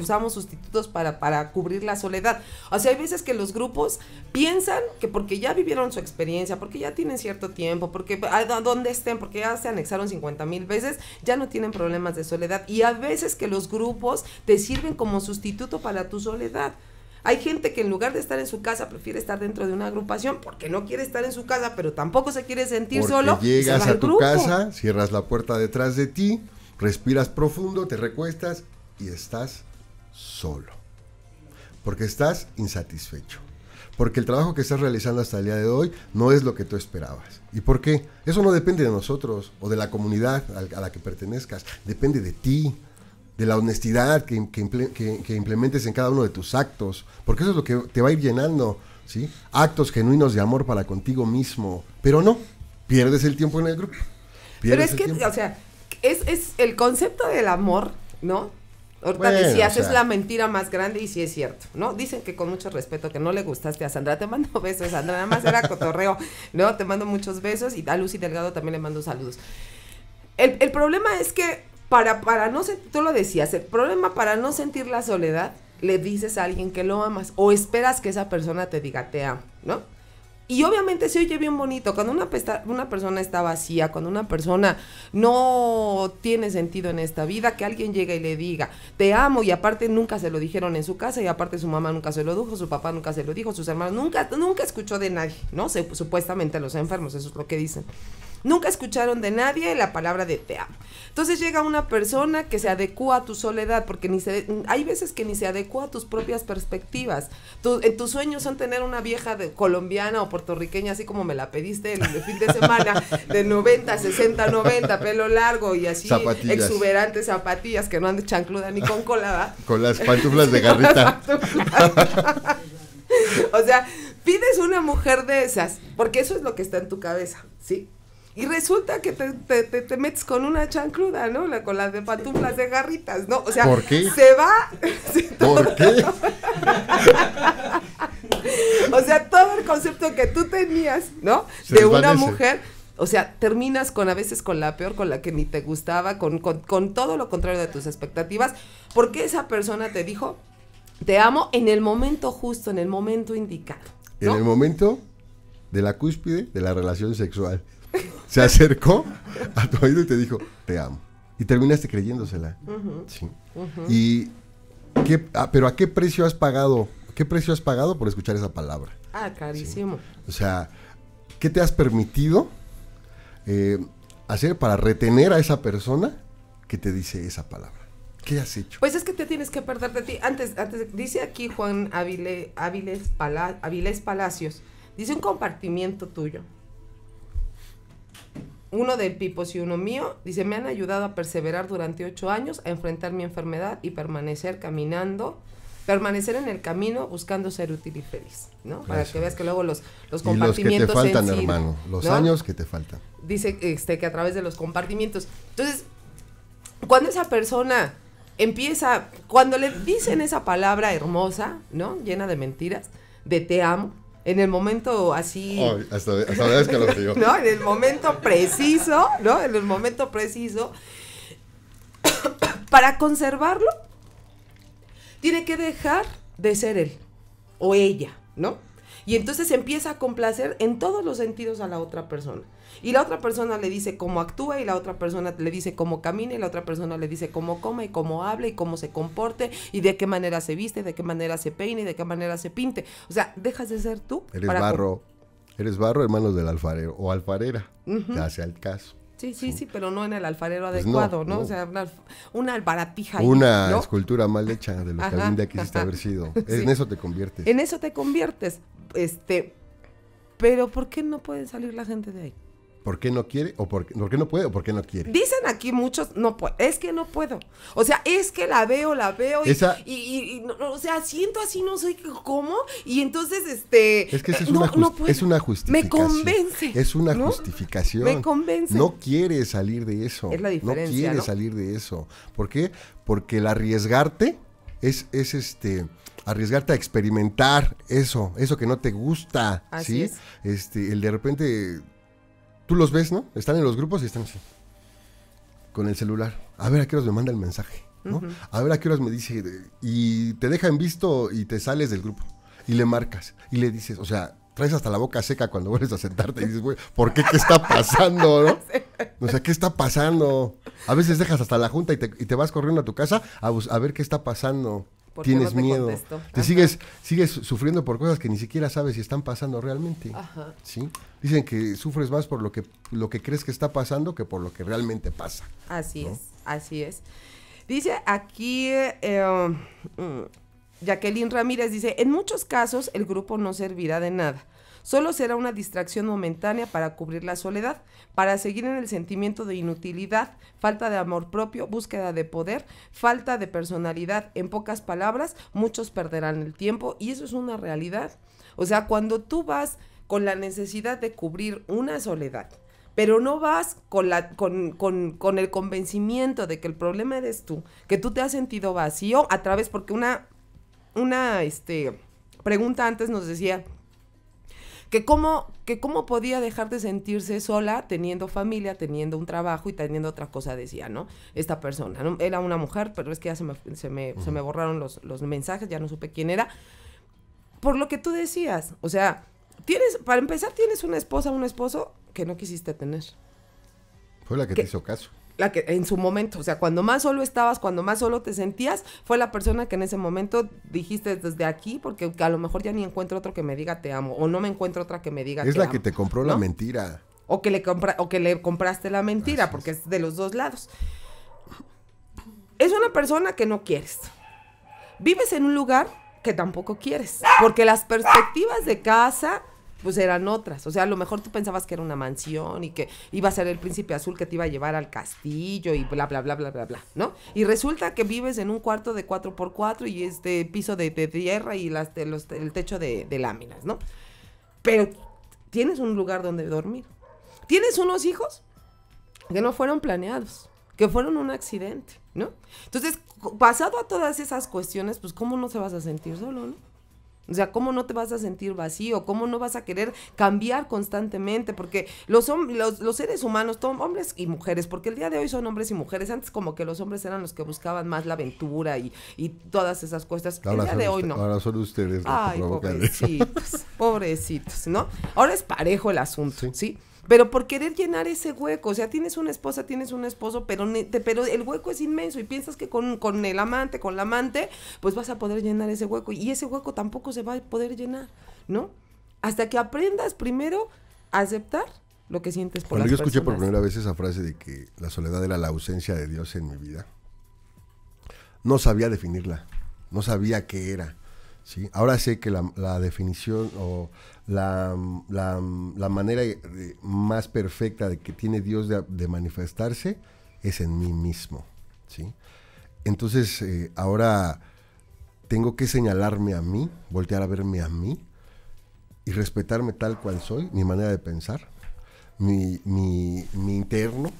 S2: usamos sustitutos para, para, cubrir la soledad. O sea, hay veces que los grupos piensan que porque ya vivieron su experiencia, porque ya tienen cierto tiempo, porque a donde estén, porque ya se anexaron 50 mil veces, ya no tienen problemas de soledad. Y a veces que los grupos te sirven como sustituto para tu soledad. Hay gente que en lugar de estar en su casa prefiere estar dentro de una agrupación porque no quiere estar en su casa, pero tampoco se quiere sentir solo. Llegas a tu casa,
S3: cierras la puerta detrás de ti, Respiras profundo, te recuestas y estás solo. Porque estás insatisfecho. Porque el trabajo que estás realizando hasta el día de hoy no es lo que tú esperabas. ¿Y por qué? Eso no depende de nosotros o de la comunidad a la que pertenezcas. Depende de ti, de la honestidad que, que, implementes en cada uno de tus actos. Porque eso es lo que te va a ir llenando. ¿sí? Actos genuinos de amor para contigo mismo. Pero no, pierdes el tiempo en el grupo. Pero es que, o
S2: sea, es, es el concepto del amor, ¿no? Ahorita decías, es la mentira más grande y sí es cierto, ¿no? Dicen que con mucho respeto que no le gustaste a Sandra. Te mando besos, Sandra. Nada más era cotorreo, ¿no? Te mando muchos besos y a Lucy Delgado también le mando saludos. El, el problema es que para, para no tú lo decías, el problema para no sentir la soledad, le dices a alguien que lo amas o esperas que esa persona te diga te amo, ¿no? Y obviamente se oye bien bonito. Cuando una, una persona está vacía, cuando una persona no tiene sentido en esta vida, que alguien llegue y le diga, te amo, y aparte nunca se lo dijeron en su casa, y aparte su mamá nunca se lo dijo, su papá nunca se lo dijo, sus hermanos nunca, nunca escuchó de nadie, ¿no? Se, supuestamente los enfermos, eso es lo que dicen. Nunca escucharon de nadie la palabra de te amo. Entonces llega una persona que se adecua a tu soledad, porque ni se, hay veces que ni se adecua a tus propias perspectivas. en tus sueños son tener una vieja de, colombiana o puertorriqueña, así como me la pediste el, fin de semana, de 90, 60, 90, pelo largo y así exuberantes zapatillas que no han de chancluda ni con colada.
S5: Con
S3: las pantuflas de garrita.
S2: o sea, pides una mujer de esas, porque eso es lo que está en tu cabeza, ¿sí? Y resulta que te, metes con una chancruda, ¿no? La, con las de patuflas de garritas, ¿no? O sea, ¿Por se va. ¿Por qué? o sea, todo el concepto que tú tenías, ¿no? de una mujer. O sea, terminas con a veces con la peor, con la que ni te gustaba, con, todo lo contrario de tus expectativas, porque esa persona te dijo, te amo en el momento justo, en el momento indicado.
S3: En el momento de la cúspide de la relación sexual se acercó a tu oído y te dijo, te amo. Y terminaste creyéndosela. sí. Y ah, pero a qué precio has pagado, qué precio has pagado por escuchar esa palabra.
S2: Ah, carísimo.
S3: O sea, ¿qué te has permitido eh, hacer para retener a esa persona que te dice esa palabra? ¿Qué has hecho?
S2: Pues es que te tienes que perder de ti. Antes, antes dice aquí Juan Áviles Palacios, dice un compartimiento tuyo uno de Pipos y uno mío, dice, me han ayudado a perseverar durante ocho años, a enfrentar mi enfermedad y permanecer caminando, permanecer en el camino buscando ser útil y feliz, ¿no? Para que veas que luego los, los compartimientos... Y los que te faltan, hermano, los años que te faltan. Dice este, que a través de los compartimientos. Entonces, cuando esa persona empieza, cuando le dicen esa palabra hermosa, ¿no? Llena de mentiras, de te amo, en el momento así.
S3: hasta, vez que lo no,
S2: en el momento preciso, ¿no? En el momento preciso. para conservarlo, tiene que dejar de ser él o ella, ¿no? Y entonces empieza a complacer en todos los sentidos a la otra persona. Y la otra persona le dice cómo actúa y la otra persona le dice cómo camina y la otra persona le dice cómo come y cómo habla y cómo se comporte y de qué manera se viste, de qué manera se peine y de qué manera se pinte. O sea, dejas de ser tú. Eres barro.
S3: Eres barro hermanos del alfarero o alfarera, ya el caso.
S2: Sí, sí, sí, pero no en el alfarero pues adecuado, no, O sea, una, una albaratija. Una
S3: escultura mal hecha de lo que alguien quisiste haber sido. En eso te conviertes. En
S2: eso te conviertes. Este, pero ¿por qué no pueden salir la gente de ahí?
S3: ¿Por qué no quiere? ¿O por, qué no puede? ¿O por qué no
S5: quiere?
S2: Dicen aquí muchos, no es que no puedo. O sea, es que la veo, la veo. Y, o sea, siento así, no sé cómo. Y entonces, este. Es que es, una
S3: justificación. Me convence. Es una justificación. Me convence. No quiere salir de eso. Es la diferencia. No quiere salir de eso. ¿Por qué? Porque el arriesgarte es, es este arriesgarte a experimentar eso, eso que no te gusta, ¿sí? Este, el de repente Tú los ves, ¿no? Están en los grupos y están así. Con el celular. A ver a qué horas me manda el mensaje. ¿no? A ver a qué horas me dice. Y te deja en visto y te sales del grupo. Y le marcas. Y le dices, o sea, traes hasta la boca seca cuando vuelves a sentarte y dices, güey, ¿por qué? ¿Qué está pasando? ¿no? O sea, ¿qué está pasando? A veces dejas hasta la junta y te, vas corriendo a tu casa a ver qué está pasando
S5: tienes miedo, te
S3: sigues sigues sufriendo por cosas que ni siquiera sabes si están pasando realmente. Dicen que sufres más por lo que lo que crees que está pasando que por lo que
S2: realmente pasa. Así es, así es. Dice aquí eh, mm, Jacqueline Ramírez dice, "En muchos casos el grupo no servirá de nada." solo será una distracción momentánea para cubrir la soledad, para seguir en el sentimiento de inutilidad, falta de amor propio, búsqueda de poder, falta de personalidad. En pocas palabras, muchos perderán el tiempo y eso es una realidad. O sea, cuando tú vas con la necesidad de cubrir una soledad, pero no vas con, la, con, con, con, el convencimiento de que el problema eres tú, que tú te has sentido vacío a través, porque una, una este, pregunta antes nos decía, que cómo, que cómo podía dejar de sentirse sola teniendo familia, teniendo un trabajo y teniendo otra cosa, decía, ¿no? Esta persona, ¿no? Era una mujer, pero es que ya se me, borraron los, los mensajes, ya no supe quién era. Por lo que tú decías, o sea, tienes, para empezar, tienes una esposa, un esposo que no quisiste tener.
S3: Fue la que te hizo caso
S2: la que en su momento, o sea, cuando más solo estabas, cuando más solo te sentías, fue la persona que en ese momento dijiste desde aquí, porque a lo mejor ya ni encuentro otro que me diga te amo, o no me encuentro otra que me diga es te amo. Es la que te
S3: compró la mentira.
S2: O que, le compra, o que le compraste la mentira, porque es de los dos lados. Es una persona que no quieres. Vives en un lugar que tampoco quieres, porque las perspectivas de casa pues eran otras. O sea, a lo mejor tú pensabas que era una mansión y que iba a ser el príncipe azul que te iba a llevar al castillo y bla, bla, bla, bla, bla, bla, ¿no? Y resulta que vives en un cuarto de 4x4 y este piso de, tierra y las, de el techo de, de láminas, ¿no? Pero tienes un lugar donde dormir. Tienes unos hijos que no fueron planeados, que fueron un accidente, ¿no? Entonces, basado a todas esas cuestiones, pues, ¿cómo no se vas a sentir solo, no? O sea, ¿cómo no te vas a sentir vacío? ¿Cómo no vas a querer cambiar constantemente? Porque los, los, los seres humanos, hombres y mujeres, porque el día de hoy son hombres y mujeres, antes como que los hombres eran los que buscaban más la aventura y, todas esas cosas. el día de hoy no. Ahora son
S3: ustedes los pobrecitos,
S2: pobrecitos, ¿no? Ahora es parejo el asunto, ¿sí? Pero por querer llenar ese hueco, o sea, tienes una esposa, tienes un esposo, pero, pero el hueco es inmenso y piensas que con, el amante, con la amante, pues vas a poder llenar ese hueco y ese hueco tampoco se va a poder llenar, ¿no? Hasta que aprendas primero a aceptar lo que sientes por Cuando yo escuché por primera
S3: vez esa frase de que la soledad era la ausencia de Dios en mi vida, no sabía definirla, no sabía qué era Ahora sé que la, definición o la, manera más perfecta de que tiene Dios de, manifestarse es en mí mismo. ¿sí? Entonces, eh, ahora tengo que señalarme a mí, voltear a verme a mí y respetarme tal cual soy, mi manera de pensar, mi interno,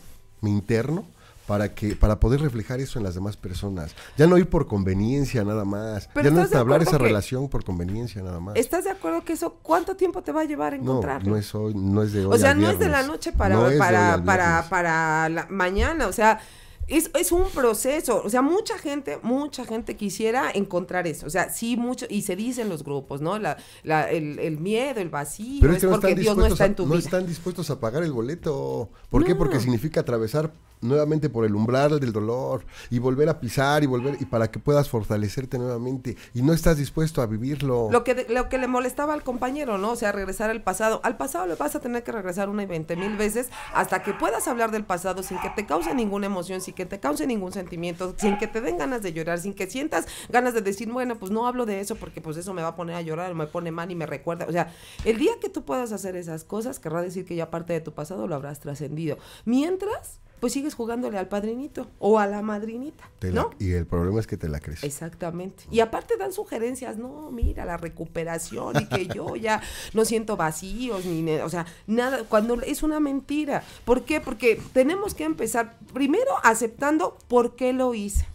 S3: mi interno, para que para poder reflejar eso en las demás personas. Ya no ir por conveniencia nada más. ya no entablar esa relación por conveniencia nada más. ¿Estás
S2: de acuerdo que eso cuánto tiempo te va a llevar a encontrarlo? No, no
S3: es hoy, no es de hoy. O sea, no es de la noche para para para
S2: para la mañana, o sea, es, es, un proceso, o sea, mucha gente, mucha gente quisiera encontrar eso, o sea, sí, mucho, y se dicen los grupos, ¿no? La, la, el, miedo, el vacío, es, porque Dios no está en tu vida. No
S3: están dispuestos a pagar el boleto, ¿por qué? Porque significa atravesar nuevamente por el umbral del dolor y volver a pisar y volver y para que puedas fortalecerte nuevamente y no estás dispuesto a vivirlo. Lo
S2: que, lo que le molestaba al compañero, ¿no? O sea, regresar al pasado. Al pasado le vas a tener que regresar una y veinte mil veces hasta que puedas hablar del pasado sin que te cause ninguna emoción, sin que te cause ningún sentimiento, sin que te den ganas de llorar, sin que sientas ganas de decir, bueno, pues no hablo de eso porque pues eso me va a poner a llorar, me pone mal y me recuerda. O sea, el día que tú puedas hacer esas cosas, querrá decir que ya parte de tu pasado lo habrás trascendido. Mientras, pues sigues jugándole al padrinito o a la madrinita, ¿no?
S3: y el problema es que te la crees.
S2: Exactamente. Y aparte dan sugerencias, no, mira, la recuperación y que yo ya no siento vacíos, ni, o sea, nada, cuando es una mentira. ¿Por qué? Porque tenemos que empezar primero aceptando por qué lo hice.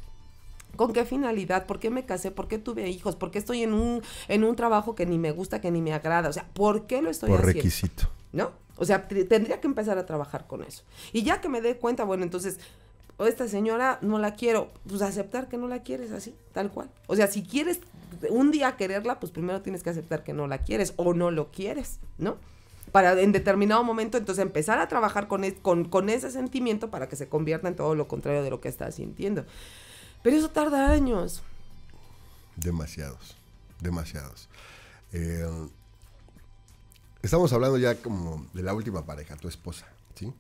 S2: ¿Con qué finalidad? ¿Por qué me casé? ¿Por qué tuve hijos? ¿Por qué estoy en un, en un trabajo que ni me gusta, que ni me agrada? O sea, ¿por qué lo estoy haciendo? Por requisito. ¿No? O sea, tendría que empezar a trabajar con eso. Y ya que me dé cuenta, bueno, entonces, oh, esta señora no la quiero, pues aceptar que no la quieres así, tal cual. O sea, si quieres un día quererla, pues primero tienes que aceptar que no la quieres o no lo quieres, ¿no? Para en determinado momento entonces empezar a trabajar con, con ese sentimiento para que se convierta en todo lo contrario de lo que estás sintiendo. Pero eso tarda años.
S3: Demasiados, demasiados. Eh, estamos hablando ya como de la última pareja, tu esposa, ¿sí?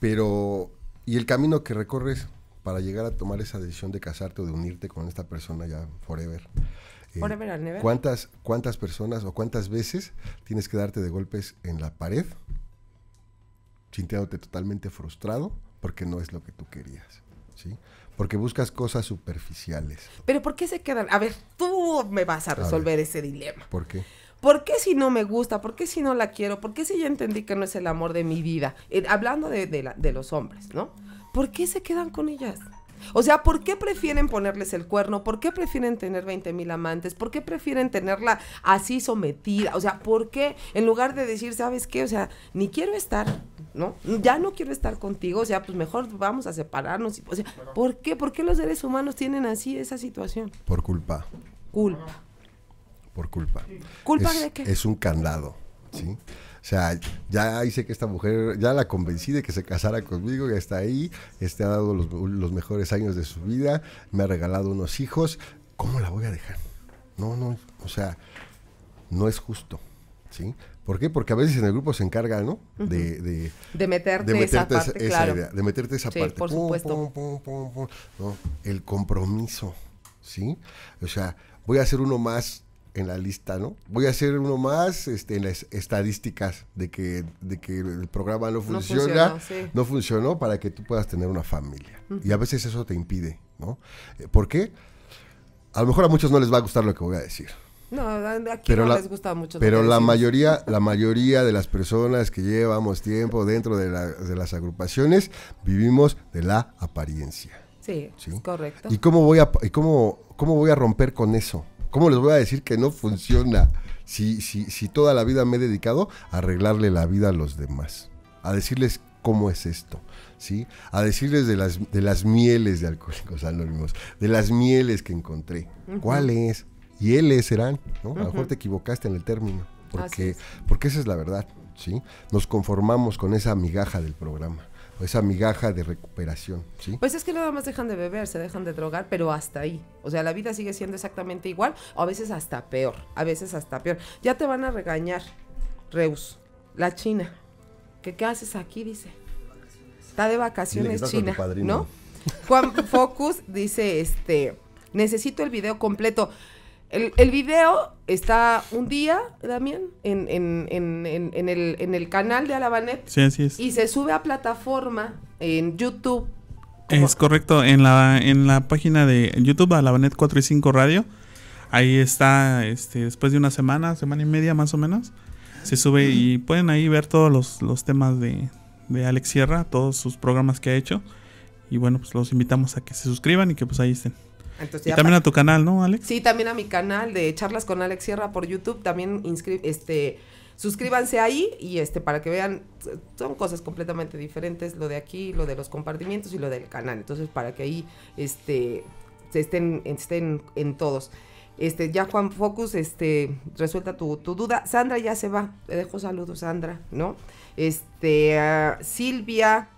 S3: Pero, ¿y el camino que recorres para llegar a tomar esa decisión de casarte o de unirte con esta persona ya forever? Eh, forever ¿cuántas, ¿Cuántas personas o cuántas veces tienes que darte de golpes en la pared sintiéndote totalmente frustrado porque no es lo que tú querías, ¿sí? Porque buscas cosas superficiales.
S2: Pero ¿por qué se quedan? A ver, tú me vas a resolver ese dilema. ¿Por qué? ¿Por qué si no me gusta? ¿Por qué si no la quiero? ¿Por qué si ya entendí que no es el amor de mi vida? Eh, hablando de, de los hombres, ¿no? ¿Por qué se quedan con ellas? O sea, ¿por qué prefieren ponerles el cuerno? ¿Por qué prefieren tener 20 mil amantes? ¿Por qué prefieren tenerla así sometida? O sea, ¿por qué? En lugar de decir, ¿sabes qué? O sea, ni quiero estar, ¿no? Ya no quiero estar contigo, o sea, pues mejor vamos a separarnos. O sea, ¿por qué? ¿Por qué los seres humanos tienen así esa situación? Por culpa. Culpa
S3: por culpa. ¿Culpa de qué? Es un candado, ¿sí? O sea, ya hice que esta mujer, ya la convencí de que se casara conmigo, ya está ahí, este ha dado los, mejores años de su vida, me ha regalado unos hijos, ¿cómo la voy a dejar? No, no, o sea, no es justo, ¿sí? ¿Por qué? Porque a veces en el grupo se encarga, ¿no? De, de, de, meterte, esa, parte, idea, de meterte esa sí, por supuesto. el compromiso, ¿sí? O sea, voy a hacer uno más en la lista, ¿no? Voy a hacer uno más este, en las estadísticas de que, que el programa no funciona, no funcionó, sí. no funcionó para que tú puedas tener una familia. Y a veces eso te impide, ¿no? Eh, ¿Por qué? A lo mejor a muchos no les va a gustar lo que voy a decir.
S2: No, aquí pero no les gusta mucho. Pero la mayoría,
S3: la mayoría de las personas que llevamos tiempo dentro de, las agrupaciones vivimos de la apariencia.
S2: Sí, correcto. ¿Y
S3: cómo voy a, cómo, cómo voy a romper con eso? ¿Cómo les voy a decir que no funciona si, si, si toda la vida me he dedicado a arreglarle la vida a los demás? A decirles cómo es esto, ¿sí? A decirles de las, de las mieles de Alcohólicos Anónimos, de las mieles que encontré. ¿Cuáles? Y él serán, ¿no? A lo mejor te equivocaste en el término, porque, porque esa es la verdad, ¿sí? Nos conformamos con esa migaja del programa esa migaja de recuperación. ¿sí?
S2: Pues es que nada más dejan de beber, se dejan de drogar, pero hasta ahí. O sea, la vida sigue siendo exactamente igual, o a veces hasta peor, a veces hasta peor. Ya te van a regañar, Reus, la China. ¿Qué, haces aquí? Dice. Está de vacaciones China, ¿no? Juan Focus dice, este, necesito el video completo. El, video está un día, Damián, en, en, en, el, en el canal de Alabanet. Sí, así es. Y se sube a plataforma en YouTube.
S1: Es correcto, en la, en la página de YouTube Alabanet 4 y 5 Radio. Ahí está, este, después de una semana, semana y media más o menos, se sube y pueden ahí ver todos los, temas de, de Alex Sierra, todos sus programas que ha hecho. Y bueno, pues los invitamos a que se suscriban y que pues ahí estén y también a tu canal, ¿no, Alex?
S2: Sí, también a mi canal de charlas con Alex Sierra por YouTube. También este suscríbanse ahí y este para que vean son cosas completamente diferentes lo de aquí, lo de los compartimientos y lo del canal. Entonces para que ahí este se estén estén en todos. Este, ya Juan Focus, este, resuelta tu, duda. Sandra ya se va. Te dejo saludos, Sandra, ¿no? Este, Silvia,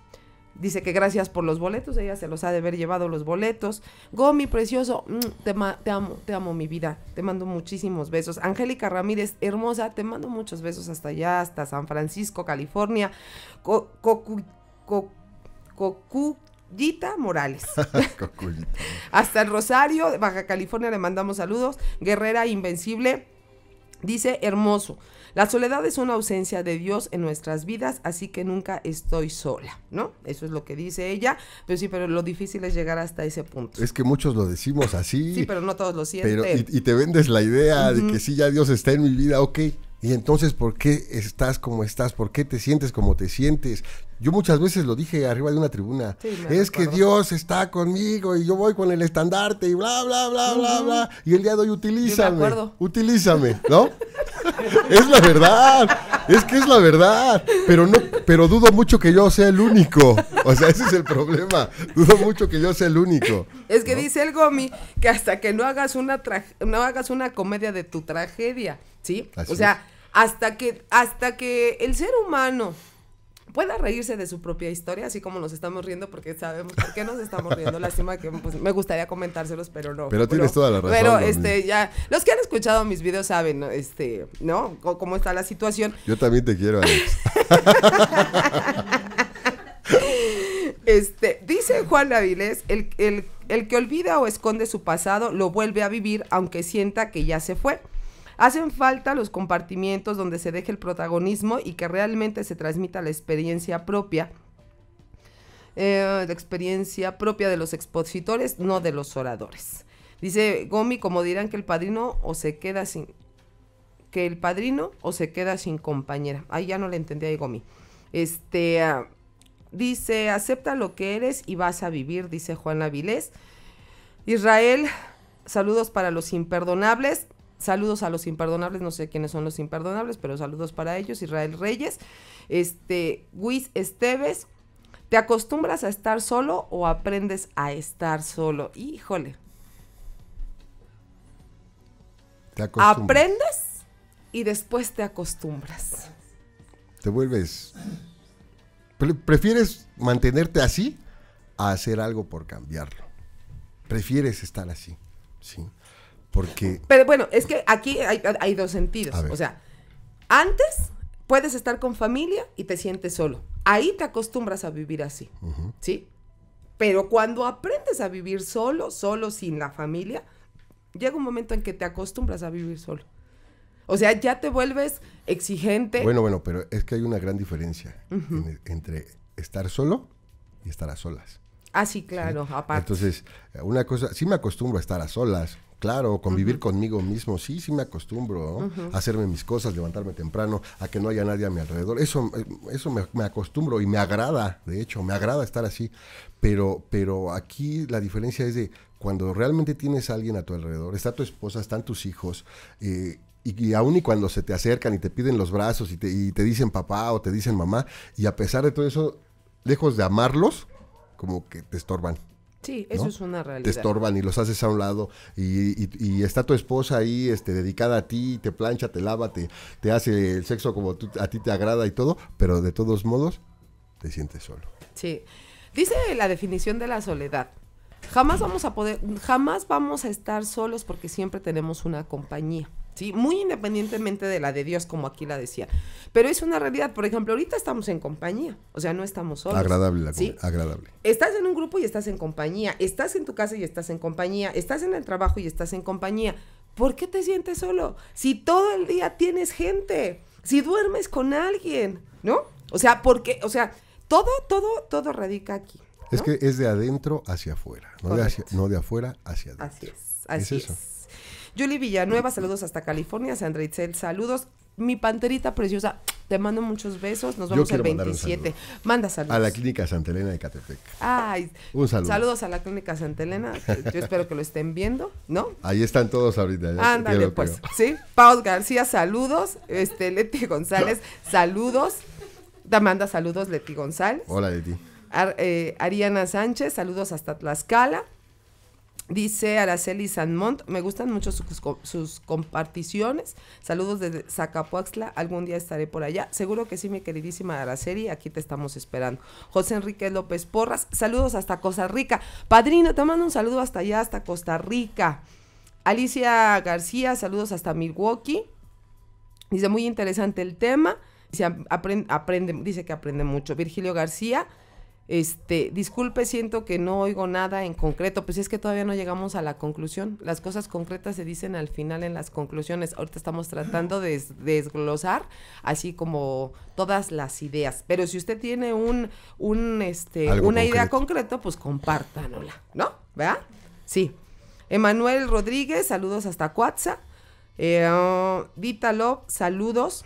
S2: Dice que gracias por los boletos, ella se los ha de haber llevado los boletos. Gomi, precioso, mm, te, te amo, te amo mi vida, te mando muchísimos besos. Angélica Ramírez, hermosa, te mando muchos besos hasta allá, hasta San Francisco, California. cocu Morales. hasta el Rosario, Baja California, le mandamos saludos. Guerrera Invencible, dice hermoso. La soledad es una ausencia de Dios en nuestras vidas, así que nunca estoy sola, ¿no? Eso es lo que dice ella, pero sí, pero lo difícil es llegar hasta ese punto. Es
S3: que muchos lo decimos así. sí, pero
S2: no todos lo sienten.
S3: y, te vendes la idea de que sí, ya Dios está en mi vida, ok, y entonces, ¿por qué estás como estás? ¿Por qué te sientes como te sientes? Yo muchas veces lo dije arriba de una tribuna. es que Dios está conmigo y yo voy con el estandarte y bla, bla, bla, bla, bla. Y el día de hoy, utilízame. utilízame, ¿no? es la verdad. Es que es la verdad. Pero, no, pero dudo mucho que yo sea el único. O sea, ese es el problema. Dudo mucho que yo sea el único.
S2: Es que dice el Gomi que hasta que no hagas una, no hagas una comedia de tu tragedia ¿sí? o sea, hasta que, hasta que el ser humano pueda reírse de su propia historia, así como nos estamos riendo, porque sabemos por qué nos estamos riendo. Lástima que pues, me gustaría comentárselos, pero no. Pero tienes toda la razón. Pero este, ya, los que han escuchado mis videos saben, este, ¿no? cómo está la situación.
S3: Yo también te quiero, Alex.
S2: este, dice Juan Avilés, el, el, el que olvida o esconde su pasado lo vuelve a vivir, aunque sienta que ya se fue. Hacen falta los compartimientos donde se deje el protagonismo y que realmente se transmita la experiencia propia. Eh, la experiencia propia de los expositores, no de los oradores. Dice Gomi, como dirán que el padrino o se queda sin que el padrino o se queda sin compañera. Ahí ya no le entendí a Gomi. Este ah, dice, acepta lo que eres y vas a vivir, dice Juan Vilés. Israel, saludos para los imperdonables. Saludos a los imperdonables, no sé quiénes son los imperdonables, pero saludos para ellos, Israel Reyes, este, Luis Esteves, ¿te acostumbras a estar solo o aprendes a estar solo? Híjole. Te Aprendes y después te acostumbras.
S3: Te vuelves... ¿Prefieres mantenerte así a hacer algo por cambiarlo? Prefieres estar así, ¿sí? sí
S2: pero bueno, es que aquí hay, dos sentidos. O sea, antes puedes estar con familia y te sientes solo. Ahí te acostumbras a vivir así, ¿sí? Pero cuando aprendes a vivir solo, solo sin la familia, llega un momento en que te acostumbras a vivir solo. O sea, ya te vuelves exigente. Bueno,
S3: bueno, pero es que hay una gran diferencia entre estar solo y estar a solas.
S2: Ah, sí, claro, aparte.
S3: Entonces, una cosa, sí me acostumbro a estar a solas, Claro, convivir conmigo mismo, sí, sí me acostumbro, a hacerme mis cosas, levantarme temprano, a que no haya nadie a mi alrededor. Eso, eh, eso me, acostumbro y me agrada, de hecho, me agrada estar así. Pero, pero aquí la diferencia es de cuando realmente tienes a alguien a tu alrededor, está tu esposa, están tus hijos, eh, y, aún y cuando se te acercan y te piden los brazos y te, y te dicen papá o te dicen mamá, y a pesar de todo eso, lejos de amarlos, como que te estorban.
S2: Sí, eso es una realidad. Te estorban
S3: y los haces a un lado y, está tu esposa ahí este, dedicada a ti, te plancha, te lava, te, te hace el sexo como a ti te agrada y todo, pero de todos modos te sientes solo.
S2: Sí. Dice la definición de la soledad. Jamás vamos a poder, jamás vamos a estar solos porque siempre tenemos una compañía. ¿sí? Muy independientemente de la de Dios, como aquí la decía. Pero es una realidad. Por ejemplo, ahorita estamos en compañía, o sea, no estamos solos. Agradable, agradable. Estás en un grupo y estás en compañía, estás en tu casa y estás en compañía, estás en el trabajo y estás en compañía. ¿Por qué te sientes solo? Si todo el día tienes gente, si duermes con alguien, ¿no? O sea, porque, o sea, todo, todo, todo radica aquí.
S3: Es que es de adentro hacia afuera, no, de, afuera hacia adentro. Así es, es. es.
S2: Julie Villanueva, saludos hasta California. Sandra Itzel, saludos. Mi panterita preciosa, te mando muchos besos. Nos vemos el 27. Manda saludos. A la
S3: Clínica Santa Elena de Catepec.
S2: Ay, un saludo. Saludos a la Clínica Santa Elena. Yo espero que lo estén viendo, ¿no?
S3: Ahí están todos ahorita. Ándale, pues.
S2: Sí. Paul García, saludos. Este, Leti González, saludos. Te manda saludos, Leti González. Hola, Leti. Eh, Ariana Sánchez, saludos hasta Tlaxcala. Dice Araceli Sanmont, me gustan mucho sus, comparticiones. Saludos desde Zacapuaxla, algún día estaré por allá. Seguro que sí, mi queridísima Araceli, aquí te estamos esperando. José Enrique López Porras, saludos hasta Costa Rica. Padrino, te mando un saludo hasta allá, hasta Costa Rica. Alicia García, saludos hasta Milwaukee. Dice, muy interesante el tema. Dice, dice que aprende mucho. Virgilio García, este, disculpe, siento que no oigo nada en concreto, pues es que todavía no llegamos a la conclusión. Las cosas concretas se dicen al final en las conclusiones. Ahorita estamos tratando de desglosar así como todas las ideas. Pero si usted tiene un, un este, una idea concreta, pues compártanola, ¿no? ¿Verdad? Sí. Emanuel Rodríguez, saludos hasta Cuatza. Eh, saludos.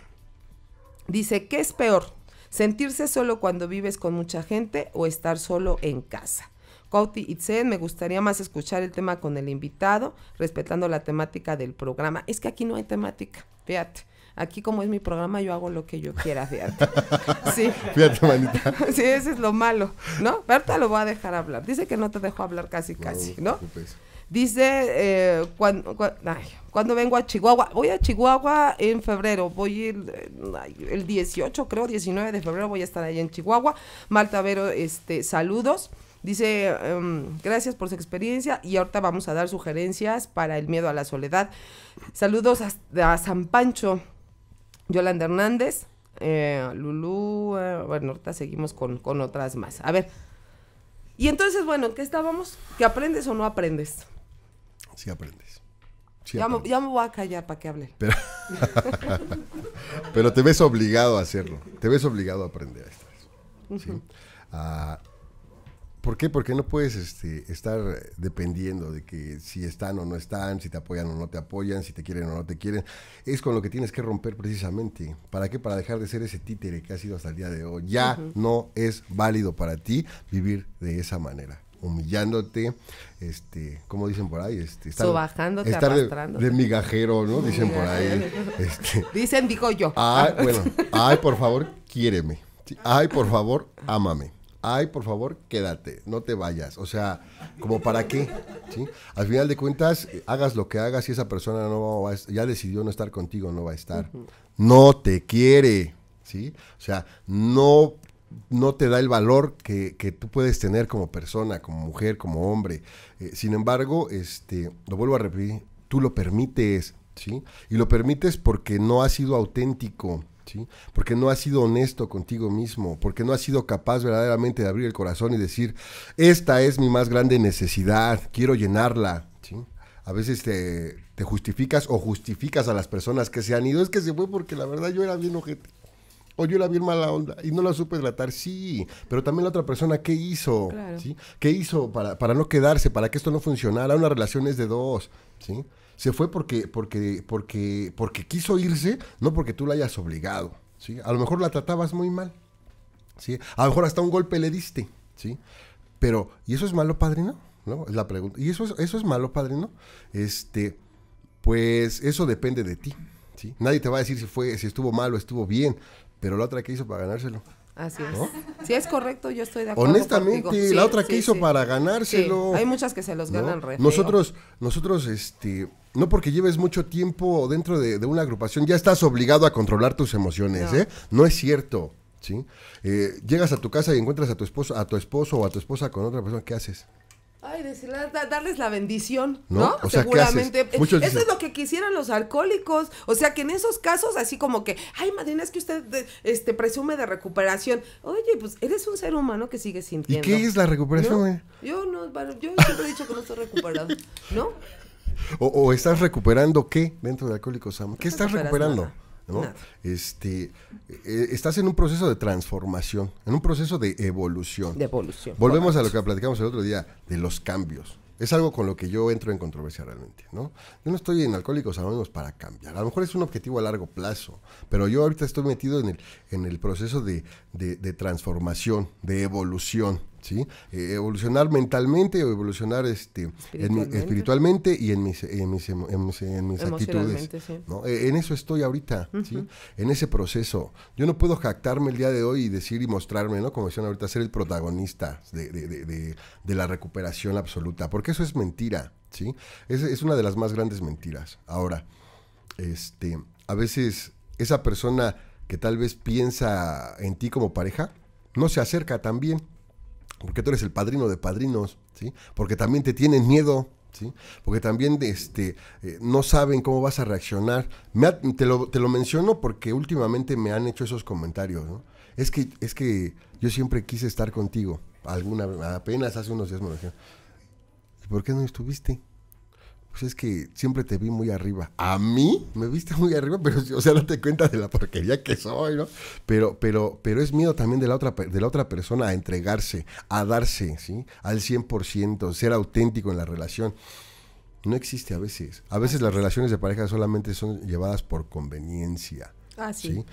S2: Dice, ¿qué es peor? sentirse solo cuando vives con mucha gente o estar solo en casa. Cauti Itzen, me gustaría más escuchar el tema con el invitado, respetando la temática del programa. Es que aquí no hay temática, fíjate. Aquí como es mi programa, yo hago lo que yo quiera, fíjate. Sí. Fíjate, manita. Sí, eso es lo malo, ¿no? Berta lo voy a dejar hablar. Dice que no te dejó hablar casi, casi, ¿no? no Dice, eh, cuando, cuando, vengo a Chihuahua, voy a Chihuahua en febrero, voy el, el, 18, creo, 19 de febrero voy a estar ahí en Chihuahua. Marta Vero, este, saludos. Dice, em, gracias por su experiencia y ahorita vamos a dar sugerencias para el miedo a la soledad. Saludos a, San Pancho, Yolanda Hernández, eh, Lulú, eh, bueno, ahorita seguimos con, otras más. A ver. Y entonces, bueno, ¿qué estábamos? qué aprendes o no aprendes? Si aprendes. ya, Me, voy a callar para que hable.
S3: Pero, te ves obligado a hacerlo. Te ves obligado a aprender esto. Ah, ¿Por qué? Porque no puedes este, estar dependiendo de que si están o no están, si te apoyan o no te apoyan, si te quieren o no te quieren. Es con lo que tienes que romper precisamente. ¿Para qué? Para dejar de ser ese títere que ha sido hasta el día de hoy. Ya no es válido para ti vivir de esa manera humillándote, este, como dicen por ahí, este, de, migajero, ¿no? Dicen por ahí. Este.
S2: dicen, digo yo. Ay, bueno,
S3: ay, por favor, quiéreme. Ay, por favor, ámame. Ay, por favor, quédate, no te vayas. O sea, como para qué, ¿sí? Al final de cuentas, hagas lo que hagas y esa persona no ya decidió no estar contigo, no va a estar. No te quiere, ¿sí? O sea, no no te da el valor que, tú puedes tener como persona, como mujer, como hombre. Eh, sin embargo, este, lo vuelvo a repetir, tú lo permites, ¿sí? Y lo permites porque no has sido auténtico, ¿sí? Porque no has sido honesto contigo mismo, porque no has sido capaz verdaderamente de abrir el corazón y decir, esta es mi más grande necesidad, quiero llenarla, ¿sí? A veces te, te justificas o justificas a las personas que se han ido, es que se fue porque la verdad yo era bien ojete. O yo la vi en mala onda y no la supe tratar, sí. Pero también la otra persona, ¿qué hizo? ¿Sí? ¿Qué hizo para, para no quedarse, para que esto no funcionara? Una relación es de dos, ¿sí? Se fue porque, porque, porque, porque quiso irse, no porque tú la hayas obligado, ¿sí? A lo mejor la tratabas muy mal, ¿sí? A lo mejor hasta un golpe le diste, ¿sí? Pero, ¿y eso es malo, padrino? ¿No? Es la pregunta. ¿Y eso es, eso es malo, padrino? Este, pues eso depende de ti. ¿Sí? Nadie te va a decir si fue, si estuvo mal o estuvo bien, pero la otra que hizo para ganárselo.
S2: Así es. Si es correcto, yo estoy de acuerdo. Honestamente, la otra que hizo
S3: para ganárselo. Hay muchas
S2: que se los ganan re Nosotros,
S3: nosotros, este, no porque lleves mucho tiempo dentro de, una agrupación, ya estás obligado a controlar tus emociones, no. ¿eh? No es cierto. ¿Sí? Eh, llegas a tu casa y encuentras a tu esposo, a tu esposo o a tu esposa con otra persona, ¿qué haces?
S2: Ay, darles la bendición, ¿no? Seguramente. Eso es lo que quisieran los alcohólicos. O sea, que en esos casos, así como que, ay, madrina, es que usted este, presume de recuperación. Oye, pues eres un ser humano que sigue sintiendo. ¿Y qué es la recuperación, eh? Yo no, yo siempre he dicho que no estoy recuperado, ¿no?
S3: O, o, estás recuperando qué dentro de Alcohólicos Sam? ¿Qué estás recuperando? Este, eh, eh, estás en un proceso de transformación, en un proceso de evolución.
S5: De evolución. Volvemos
S3: a lo que platicamos el otro día, de los cambios. Es algo con lo que yo entro en controversia realmente, ¿no? Yo no estoy en Alcohólicos Anónimos para cambiar. A lo mejor es un objetivo a largo plazo, pero yo ahorita estoy metido en el, en el proceso de, de transformación, de evolución. Eh, evolucionar mentalmente o evolucionar este, espiritualmente, y en mis, en mis, actitudes. E, en eso estoy ahorita, en ese proceso. Yo no puedo jactarme el día de hoy y decir y mostrarme, ¿no? como decían ahorita, ser el protagonista de, la recuperación absoluta, porque eso es mentira. ¿sí? Es, es una de las más grandes mentiras. Ahora, este, a veces esa persona que tal vez piensa en ti como pareja, no se acerca también porque tú eres el padrino de padrinos, ¿sí? Porque también te tienen miedo, ¿sí? Porque también este, eh, no saben cómo vas a reaccionar. te, lo, menciono porque últimamente me han hecho esos comentarios, ¿no? Es que, es que yo siempre quise estar contigo. Alguna, apenas hace unos días me lo dijeron. ¿Por qué no estuviste? pues es que siempre te vi muy arriba. A mí me viste muy arriba, pero o sea, date cuenta de la porquería que soy, ¿no? Pero, pero, pero es miedo también de la otra, de la otra persona a entregarse, a darse, ¿sí? Al 100%, ser auténtico en la relación. No existe a veces. A veces las relaciones de pareja solamente son llevadas por conveniencia. Ah, sí,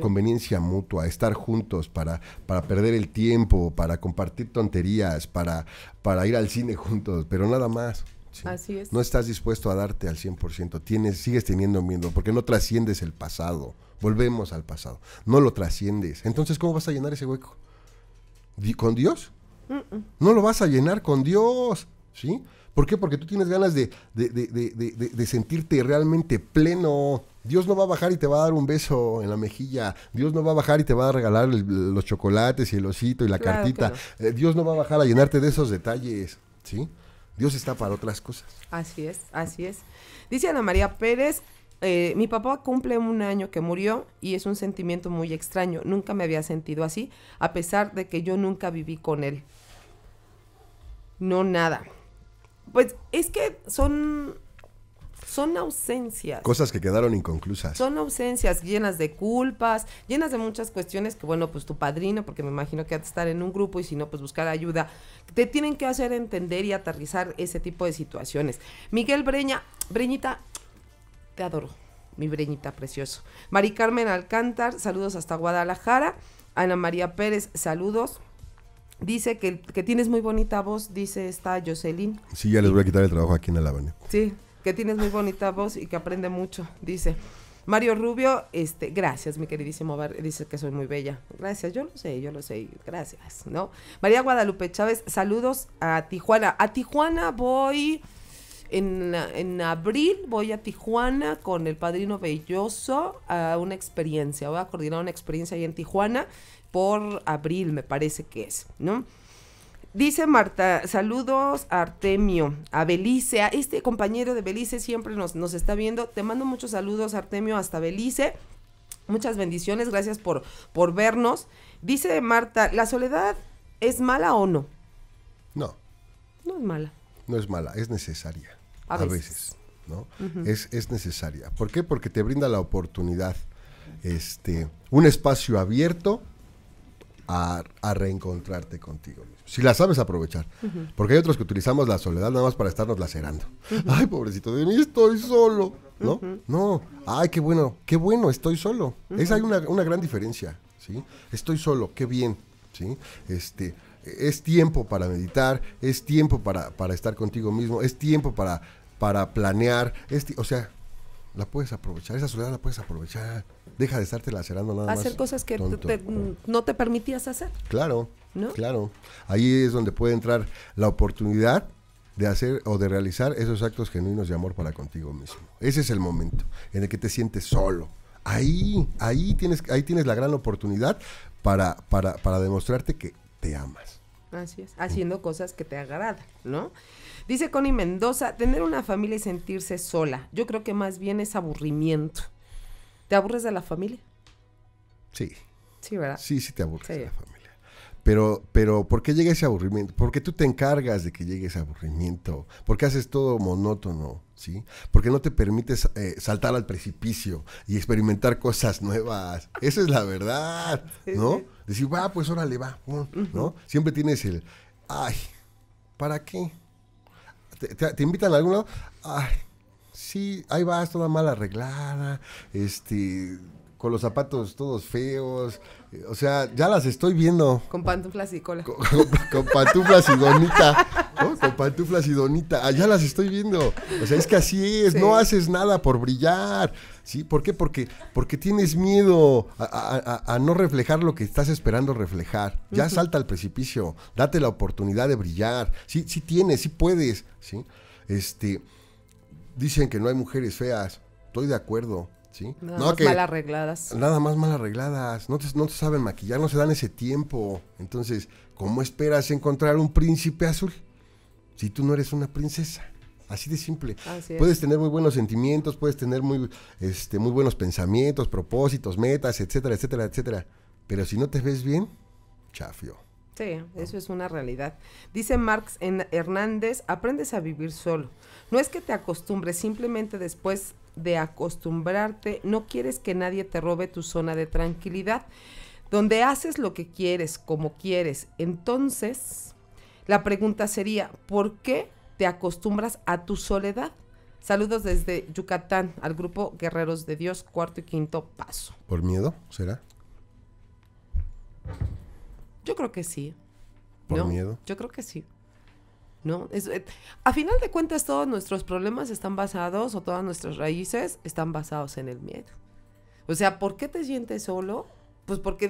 S3: Conveniencia mutua, estar juntos para, para perder el tiempo, para compartir tonterías, para, para ir al cine juntos, pero nada más. No estás dispuesto a darte al 100%, tienes, sigues teniendo miedo, porque no trasciendes el pasado, volvemos al pasado, no lo trasciendes. Entonces, ¿cómo vas a llenar ese hueco? ¿Con Dios? No lo vas a llenar con Dios, ¿sí? ¿Por qué? Porque tú tienes ganas de, de, sentirte realmente pleno. Dios no va a bajar y te va a dar un beso en la mejilla. Dios no va a bajar y te va a regalar los chocolates y el osito y la cartita. Eh, Dios no va a bajar a llenarte de esos detalles, ¿sí? Dios está para otras cosas.
S2: Así es, así es. Dice Ana María Pérez, eh, mi papá cumple un año que murió y es un sentimiento muy extraño. Nunca me había sentido así, a pesar de que yo nunca viví con él. No nada. Pues es que son son ausencias.
S3: Cosas que quedaron inconclusas.
S2: Son ausencias llenas de culpas, llenas de muchas cuestiones que, bueno, pues tu padrino, porque me imagino que has de estar en un grupo y si no, pues buscar ayuda, te tienen que hacer entender y aterrizar ese tipo de situaciones. Miguel Breña, Breñita, te adoro, mi Breñita precioso. Mari Carmen Alcántar, saludos hasta Guadalajara. Ana María Pérez, saludos. Dice que, tienes muy bonita voz, dice esta Jocelyn.
S3: Sí, ya les voy a quitar el trabajo aquí en el Habana.
S2: Sí, que tienes muy bonita voz y que aprende mucho, dice. Mario Rubio, este, gracias, mi queridísimo dice que soy muy bella. Gracias, yo lo sé, yo lo sé, gracias, ¿no? María Guadalupe Chávez, saludos a Tijuana. A Tijuana voy en, en abril, voy a Tijuana con el padrino Belloso a una experiencia. Voy a coordinar una experiencia ahí en Tijuana por abril, me parece que es, ¿no? Dice Marta, saludos a Artemio, a Belice, a este compañero de Belice siempre nos, está viendo. Te mando muchos saludos, Artemio, hasta Belice. Muchas bendiciones, gracias por, por vernos. Dice Marta, ¿la soledad es mala o no? No. No es mala.
S3: No es mala, es necesaria. A, veces. ¿no? es, necesaria. ¿Por qué? Porque te brinda la oportunidad, este, un espacio abierto a, reencontrarte contigo mismo. Si la sabes aprovechar. Porque hay otros que utilizamos la soledad nada más para estarnos lacerando. Ay, pobrecito de mí, estoy solo. ¿No? No. Ay, qué bueno, qué bueno, estoy solo. Esa hay una, gran diferencia. ¿sí? Estoy solo, qué bien. ¿sí? Este, es tiempo para meditar, es tiempo para, estar contigo mismo, es tiempo para, para planear. o sea, la puedes aprovechar, esa soledad la puedes aprovechar. Deja de estarte lacerando nada hacer más. Hacer cosas que no
S2: te permitías hacer. Claro, ¿no?
S3: claro. Ahí es donde puede entrar la oportunidad de hacer o de realizar esos actos genuinos de amor para contigo mismo. Ese es el momento en el que te sientes solo. Ahí, ahí tienes, ahí tienes la gran oportunidad para, para, para demostrarte que te amas.
S2: Así es, haciendo cosas que te agradan, ¿no? Dice Connie Mendoza, tener una familia y sentirse sola. Yo creo que más bien es aburrimiento. ¿Te aburres de la familia? Sí. Sí, ¿verdad? Sí,
S3: sí te aburres de la familia. Pero, pero, ¿por qué llega ese aburrimiento? ¿Por qué tú te encargas de que llegue ese aburrimiento. Porque haces todo monótono, ¿sí? Porque no te permites eh, saltar al precipicio y experimentar cosas nuevas. Esa es la verdad, ¿no? Decir, va, pues ahora le va, ¿no? Siempre tienes el, ay, ¿para qué? te, invitan a algún lado, ay, sí, ahí vas toda mal arreglada, este, con los zapatos todos feos. O sea, ya las estoy viendo.
S2: Con pantuflas y cola. Con,
S3: pantuflas y donita. Con pantuflas y donita. Ah, ya las estoy viendo. O sea, es que así es. No haces nada por brillar. ¿Sí? ¿Por qué? Porque, porque tienes miedo a, no reflejar lo que estás esperando reflejar. Ya salta al precipicio. Date la oportunidad de brillar. Sí, sí tienes, sí puedes. ¿sí? Este, dicen que no hay mujeres feas. Estoy de acuerdo Nada más mal arregladas. Nada más mal arregladas, no te, no saben maquillar, no se dan ese tiempo. Entonces, ¿cómo esperas encontrar un príncipe azul si tú no eres una princesa? Así de simple. puedes tener muy buenos sentimientos, puedes tener muy, este, muy buenos pensamientos, propósitos, metas, etcétera, etcétera, etcétera. Pero si no te ves bien, chafio.
S2: Sí, eso es una realidad. Dice Marx en Hernández, aprendes a vivir solo. No es que te acostumbres, simplemente después de acostumbrarte, no quieres que nadie te robe tu zona de tranquilidad, donde haces lo que quieres, como quieres. Entonces, la pregunta sería, ¿por qué te acostumbras a tu soledad? Saludos desde Yucatán al grupo Guerreros de Dios, cuarto y quinto paso.
S3: ¿Por miedo será?
S2: Yo creo que sí. ¿Por miedo? Yo creo que sí. ¿no? Es, eh, a final de cuentas, todos nuestros problemas están basados, o todas nuestras raíces están basados en el miedo. O sea, ¿por qué te sientes solo? Pues porque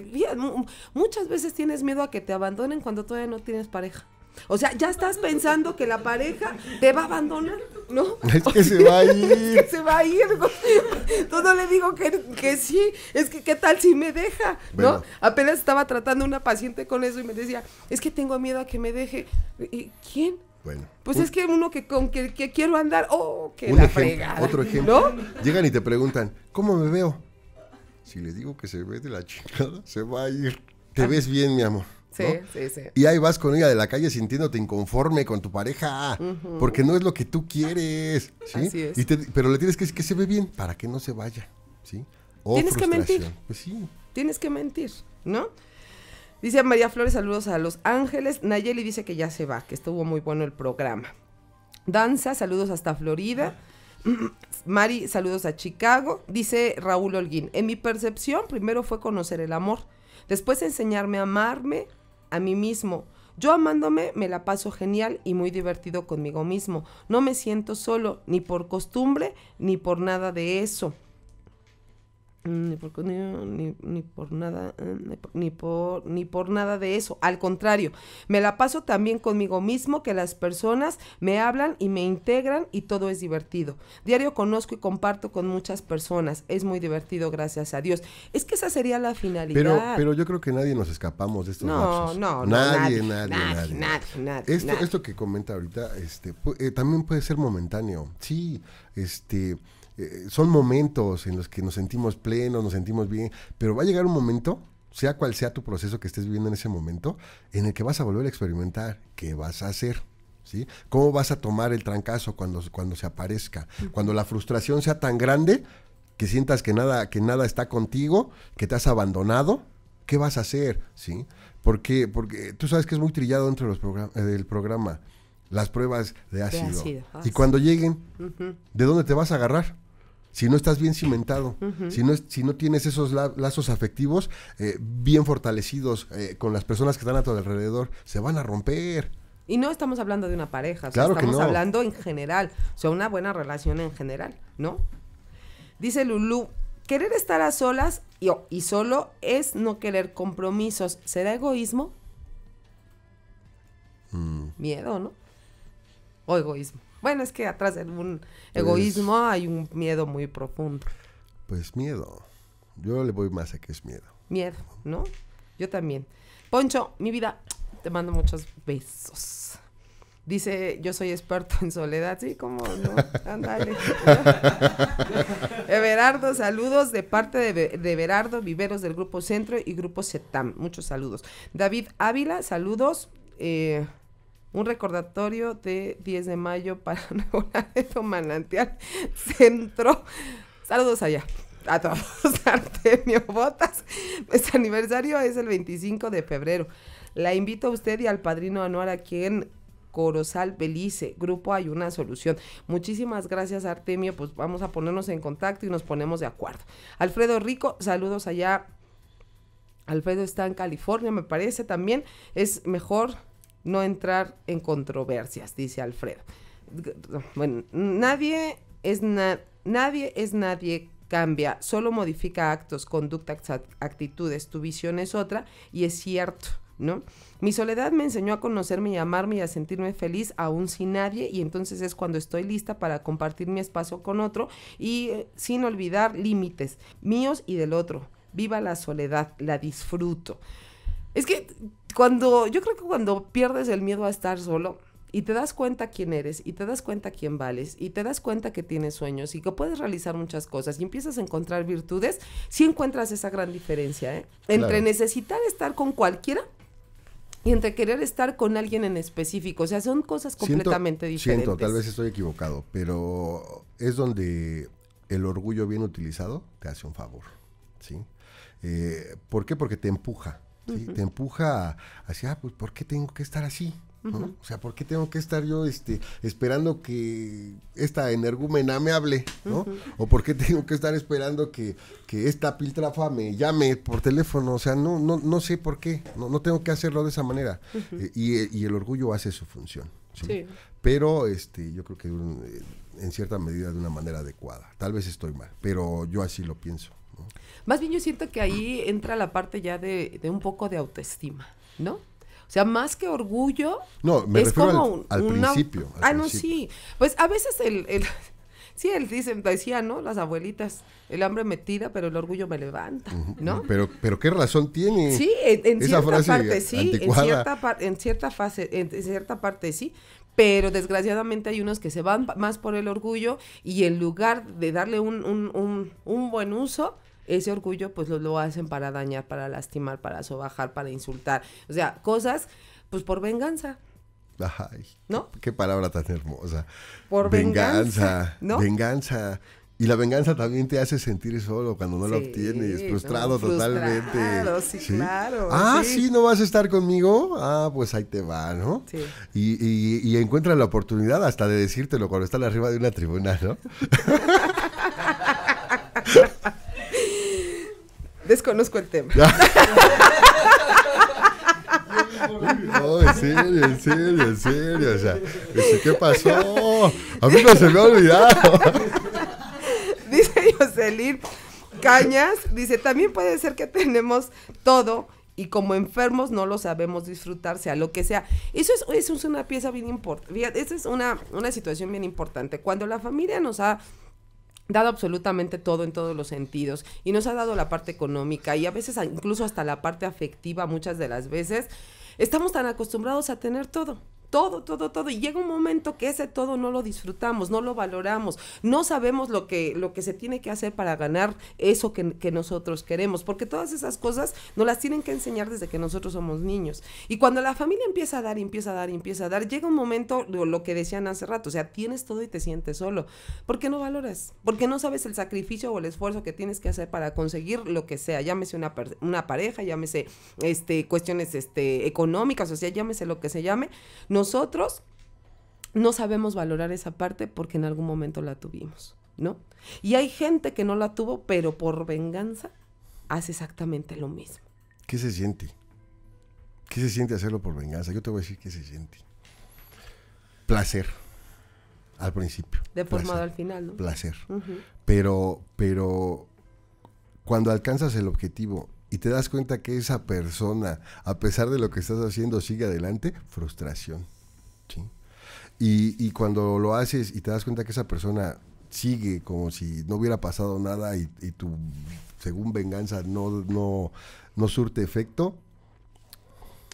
S2: muchas veces tienes miedo a que te abandonen cuando todavía no tienes pareja. O sea, ya estás pensando que la pareja te va a abandonar, ¿no? Es que se va a ir. es que se va a ir. todo le digo que, sí. Es que, ¿qué tal si me deja? ¿No? Apenas estaba tratando una paciente con eso y me decía, es que tengo miedo a que me deje. ¿Y, ¿Quién? Pues es que uno que con que, quiero andar, oh, que la Otro ejemplo.
S3: Llegan y te preguntan, ¿cómo me veo? Si le digo que se ve de la chingada, se va a ir. Te ah. ves bien, mi amor. Sí, sí, sí. Y ahí vas con ella de la calle sintiéndote inconforme con tu pareja, porque no es lo que tú quieres. ¿sí? Así es. pero le tienes que decir que se ve bien para que no se vaya. ¿sí? Tienes que mentir. Pues
S2: sí. Tienes que mentir, ¿no? Dice María Flores, saludos a Los Ángeles. Nayeli dice que ya se va, que estuvo muy bueno el programa. Danza, saludos hasta Florida. Mari, saludos a Chicago. Dice Raúl Holguín, en mi percepción primero fue conocer el amor, después enseñarme a amarme a mí mismo. Yo amándome me la paso genial y muy divertido conmigo mismo. No me siento solo, ni por costumbre, ni por nada de eso. Mm, ni por nada mm, ni por ni por nada de eso al contrario me la paso también conmigo mismo que las personas me hablan y me integran y todo es divertido diario conozco y comparto con muchas personas es muy divertido gracias a Dios es que esa sería la finalidad pero pero
S3: yo creo que nadie nos escapamos de estos no no nadie, no nadie nadie nadie,
S2: nadie, esto esto que
S3: comenta ahorita este eh, también puede ser momentáneo sí este eh, son momentos en los que nos sentimos plenos, nos sentimos bien, pero va a llegar un momento, sea cual sea tu proceso que estés viviendo en ese momento, en el que vas a volver a experimentar qué vas a hacer. ¿Sí? ¿Cómo vas a tomar el trancazo cuando, cuando se aparezca? Cuando la frustración sea tan grande que sientas que nada, que nada está contigo, que te has abandonado, ¿qué vas a hacer? ¿Sí? Porque, porque tú sabes que es muy trillado dentro eh, del programa las pruebas de ácido. y cuando lleguen, ¿de dónde te vas a agarrar? si no estás bien cimentado, si, no, si no tienes esos lazos afectivos eh, bien fortalecidos eh, con las personas que están a tu alrededor, se van a romper.
S2: Y no estamos hablando de una pareja, estamos hablando en general, o sea, una buena relación en general, ¿no? Dice Lulu, querer estar a solas y, y solo es no querer compromisos. ¿Será egoísmo? Mm. Miedo, ¿no? O egoísmo. Bueno, es que atrás de un egoísmo hay un miedo muy profundo.
S3: Pues miedo. Yo le voy más a que es miedo.
S2: Miedo, ¿no? Yo también. Poncho, mi vida, te mando muchos besos. Dice, yo soy experto en soledad. Sí, cómo no. Ándale. Everardo, saludos de parte de, Everardo Viveros del Grupo Centro y Grupo CETAM. Muchos saludos. David Ávila, saludos. Eh, un recordatorio de 10 de mayo para Nuevo Laredo, Manantial Centro. Saludos allá a todos. Artemio Botas. Este aniversario es el 25 de febrero. La invito a usted y al padrino Anuar aquí en Corozal Belice, Grupo Hay una Solución. Muchísimas gracias, Artemio. Pues vamos a ponernos en contacto y nos ponemos de acuerdo. Alfredo Rico, saludos allá. Alfredo está en California, me parece también. Es mejor no entrar en controversias, dice Alfredo. Bueno, nadie es, nadie, es nadie cambia, solo modifica actos, conductas, actitudes, tu visión es otra y es cierto. ¿No? Mi soledad me enseñó a conocerme y amarme y a sentirme feliz aún sin nadie y entonces es cuando estoy lista para compartir mi espacio con otro y eh, sin olvidar límites míos y del otro. Viva la soledad, la disfruto. Es que cuando, yo creo que cuando pierdes el miedo a estar solo y te das cuenta quién eres y te das cuenta quién vales y te das cuenta que tienes sueños y que puedes realizar muchas cosas y empiezas a encontrar virtudes, sí encuentras esa gran diferencia, ¿eh? Entre necesitar estar con cualquiera y entre querer estar con alguien en específico. O sea, son cosas completamente diferentes. Siento, tal vez
S3: estoy equivocado, pero es donde el orgullo bien utilizado te hace un favor, ¿sí? Eh, ¿Por qué? Porque te empuja te empuja hacia, ah, pues, ¿por qué tengo que estar así? O sea, ¿por qué tengo que estar yo este, esperando que esta energúmena me hable? ¿no? ¿O por qué tengo que estar esperando que, esta piltrafa me llame por teléfono? O sea, no, no, no sé por qué, no, no tengo que hacerlo de esa manera. Eh, y, el orgullo hace su función. Pero este, yo creo que en cierta medida de una manera adecuada. Tal vez estoy mal, pero yo así lo pienso.
S2: Más bien yo siento que ahí entra la parte ya de, un poco de autoestima, ¿no? O sea, más que orgullo, no, es como al, principio. ah, no, sí. Pues a veces el, sí, él dicen, decía, ¿no? Las abuelitas, el hambre me tira, pero el orgullo me levanta, ¿no?
S3: Pero, pero qué razón tiene. Sí, en, esa cierta frase parte sí, en cierta,
S2: parte, en cierta fase, en, cierta parte sí, pero desgraciadamente hay unos que se van más por el orgullo y en lugar de darle un, un, un, un buen uso, ese orgullo pues lo, lo hacen para dañar, para lastimar, para sobajar, para insultar. O sea, cosas pues por venganza.
S3: Ay, ¿no? Qué palabra tan hermosa. Por venganza. Venganza. ¿no? venganza. Y la venganza también te hace sentir solo cuando no la obtienes, frustrado, totalmente. sí, claro. Ah, sí. no vas a estar conmigo. Ah, pues ahí te va, ¿no? Sí. Y, y, encuentra la oportunidad hasta de decírtelo cuando estás arriba de una tribuna, ¿no?
S2: Desconozco el tema. No, en serio,
S3: en serio, en serio. O sea,
S2: este, ¿qué pasó?
S3: A mí no se me ha olvidado.
S2: Dice Jocelyn Cañas, dice, también puede ser que tenemos todo y como enfermos no lo sabemos disfrutar, sea lo que sea. Eso es, eso es una pieza bien importante. esa es una, una situación bien importante. Cuando la familia nos ha dado absolutamente todo en todos los sentidos y nos ha dado la parte económica y a veces incluso hasta la parte afectiva muchas de las veces. Estamos tan acostumbrados a tener todo todo, todo, todo. Y llega un momento que ese todo no lo disfrutamos, no lo valoramos, no sabemos lo que, lo que se tiene que hacer para ganar eso que, nosotros queremos, porque todas esas cosas nos las tienen que enseñar desde que nosotros somos niños. Y cuando la familia empieza a dar, empieza a dar, empieza a dar, llega un momento, lo, que decían hace rato, o sea, tienes todo y te sientes solo. ¿Por qué no valoras? Porque no sabes el sacrificio o el esfuerzo que tienes que hacer para conseguir lo que sea, llámese una, una pareja, llámese este, cuestiones este, económicas, o sea, llámese lo que se llame. Nosotros no sabemos valorar esa parte porque en algún momento la tuvimos, ¿no? Y hay gente que no la tuvo, pero por venganza hace exactamente lo mismo.
S3: ¿Qué se siente? ¿Qué se siente hacerlo por venganza? Yo te voy a decir qué se siente. Placer al principio. Deformado al final, ¿no? Placer. Pero, pero cuando alcanzas el objetivo y te das cuenta que esa persona, a pesar de lo que estás haciendo, sigue adelante, frustración. ¿sí? Y, y, cuando lo haces y te das cuenta que esa persona sigue como si no hubiera pasado nada y, y tu, según venganza, no, no, no surte efecto,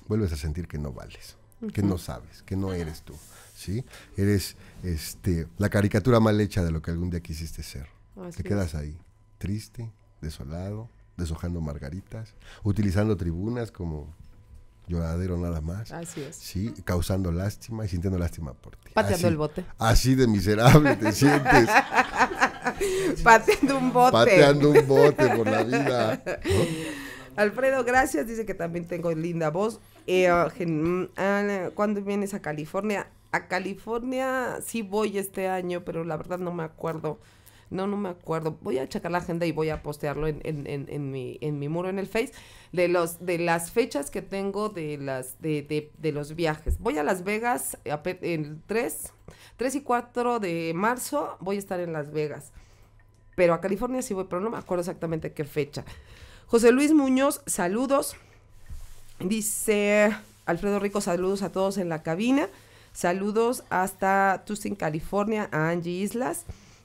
S3: vuelves a sentir que no vales, que no sabes, que no eres tú. ¿sí? Eres este, la caricatura mal hecha de lo que algún día quisiste ser. te quedas ahí, triste, desolado, deshojando margaritas, utilizando tribunas como lloradero nada más. Así es. Sí, causando lástima y sintiendo lástima por
S2: ti. Pateando el bote.
S3: Así de miserable te sientes.
S2: Pateando un bote. Pateando un bote por la vida. Alfredo, gracias. Dice que también tengo linda voz. Eh, ah, mm, ¿Cuándo vienes a California? A California sí voy este año, pero la verdad no me acuerdo no, no me acuerdo. Voy a checar la agenda y voy a postearlo en, mi, en mi muro en el Face. De, los, de las fechas que tengo de, las, de, de, de los viajes. Voy a Las Vegas el 3, 3 y 4 de marzo. Voy a estar en Las Vegas. Pero a California sí voy, pero no me acuerdo exactamente qué fecha. José Luis Muñoz, saludos. Dice Alfredo Rico, saludos a todos en la cabina. Saludos hasta Tustin, California, a Angie Islas.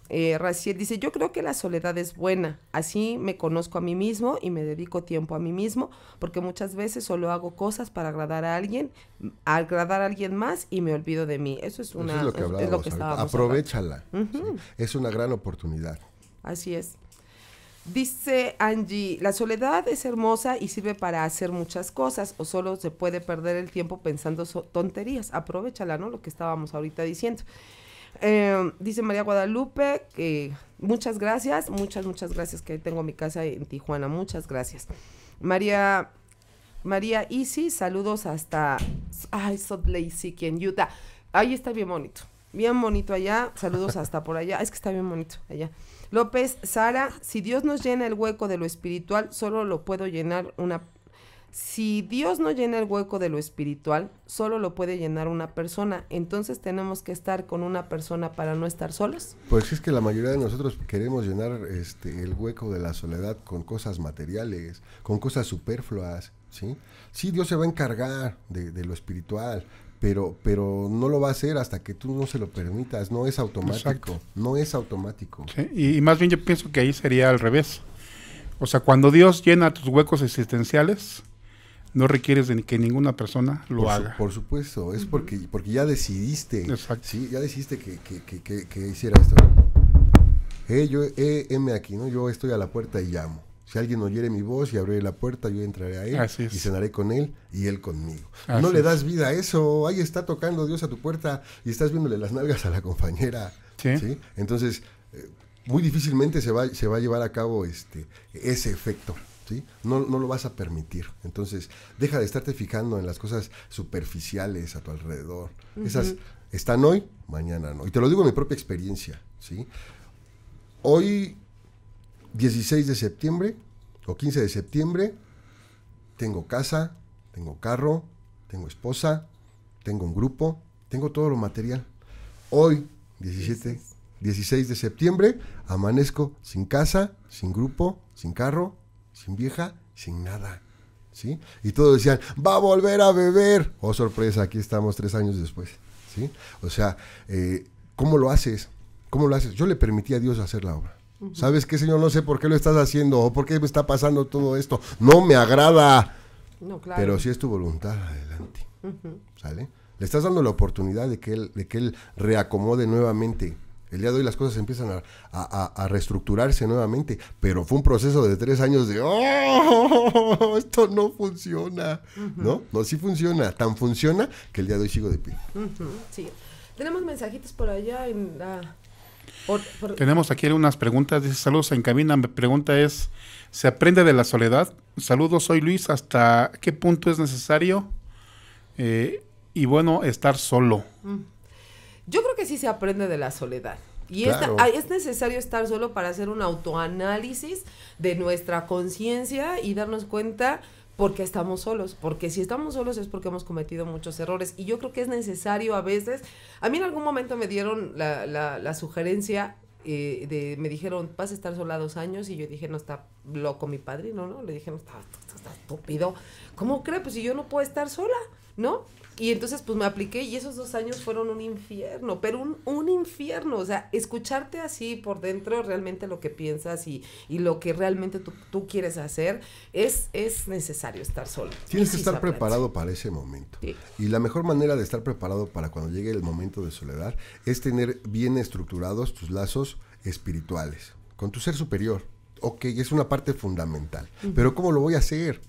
S2: Eh, Raciel dice, yo creo que la soledad es buena, así me conozco a mí mismo y me dedico tiempo a mí mismo, porque muchas veces solo hago cosas para agradar a alguien, agradar a alguien más y me olvido de mí. Eso es una... Eso es lo que, hablábamos, es Aprovechala.
S3: Es una gran oportunidad.
S2: Así es. Dice Angie, la soledad es hermosa y sirve para hacer muchas cosas o solo se puede perder el tiempo pensando tonterías. Aprovechala, ¿no? Lo que estábamos ahorita diciendo. Em, dice María Guadalupe que muchas gracias, muchas, muchas gracias que tengo mi casa en Tijuana, muchas gracias. María María Isi, saludos hasta ay, Salt Lake City en Utah. Ahí está bien bonito. Bien bonito allá. Saludos hasta por allá. Es que está bien bonito allá. López, Sara, si Dios nos llena el hueco de lo espiritual, solo lo puedo llenar una si Dios no llena el hueco de lo espiritual, solo lo puede llenar una persona. Entonces tenemos que estar con una persona para no estar solos.
S3: Pues es que la mayoría de nosotros queremos llenar este, el hueco de la soledad con cosas materiales, con cosas superfluas, ¿sí? Sí, Dios se va a encargar de, lo espiritual, pero, pero no lo va a hacer hasta que tú no se lo permitas. No es automático, no es automático.
S1: y más bien yo pienso que ahí sería al revés. O sea, cuando Dios llena tus huecos existenciales, no requieres de que ninguna persona lo haga.
S3: por supuesto, es porque, porque ya decidiste. ya decidiste que, hiciera esto. Eh, yo, eh, aquí, ¿no? Yo estoy a la puerta y llamo. Si alguien oyere mi voz y abre la puerta, yo entraré a él y cenaré con él y él conmigo. no le das vida a eso. Ahí está tocando Dios a tu puerta y estás viéndole las nalgas a la compañera. Entonces, eh, muy difícilmente se va, se va a llevar a cabo este, ese efecto. No, lo vas a permitir. Entonces, deja de estarte fijando en las cosas superficiales a tu alrededor. Esas están hoy, mañana no. Y te lo digo en mi propia experiencia, ¿sí? Hoy, 16 de septiembre o 15 de septiembre, tengo casa, tengo carro, tengo esposa, tengo un grupo, tengo todo lo material. Hoy, 17, 16 de septiembre, amanezco sin casa, sin grupo, sin carro, sin vieja, sin nada. ¿Sí? Y todos decían, va a volver a beber. Oh, sorpresa, aquí estamos tres años después. ¿Sí? O sea, eh, ¿cómo lo haces? ¿Cómo lo haces? Yo le permití a Dios hacer la obra. ¿Sabes qué, Señor? No sé por qué lo estás haciendo o por qué me está pasando todo esto. No me agrada.
S5: No, claro. Pero si
S3: es tu voluntad, adelante. ¿Sale? Le estás dando la oportunidad de que de que él reacomode nuevamente el día de hoy las cosas empiezan a, reestructurarse nuevamente, pero fue un proceso de tres años de, ¡oh! Esto no funciona, ¿no? No, sí funciona, tan funciona que el día de hoy sigo de pie.
S2: Sí. Tenemos mensajitos por allá. En la, Tenemos
S1: aquí unas preguntas. Dice, saludos en cabina. Mi pregunta es, ¿se aprende de la soledad? Saludos, soy Luis. ¿Hasta qué punto es necesario eh, y bueno estar solo?
S2: Yo creo que sí se aprende de la soledad. Y es necesario estar solo para hacer un autoanálisis de nuestra conciencia y darnos cuenta por qué estamos solos, porque si estamos solos es porque hemos cometido muchos errores y yo creo que es necesario a veces, a mí en algún momento me dieron la, sugerencia eh, de, me dijeron, vas a estar sola dos años y yo dije, no está loco mi padre, ¿no? no, Le dije, no está, está estúpido, ¿cómo cree? Pues si yo no puedo estar sola, ¿no? Y entonces pues me apliqué y esos dos años fueron un infierno, pero un, infierno, o sea, escucharte así por dentro realmente lo que piensas y, lo que realmente tú, quieres hacer, es, es necesario estar solo. Tienes que estar
S3: preparado para ese momento. Y la mejor manera de estar preparado para cuando llegue el momento de soledad es tener bien estructurados tus lazos espirituales con tu ser superior ok, es una parte fundamental, pero ¿cómo lo voy a hacer?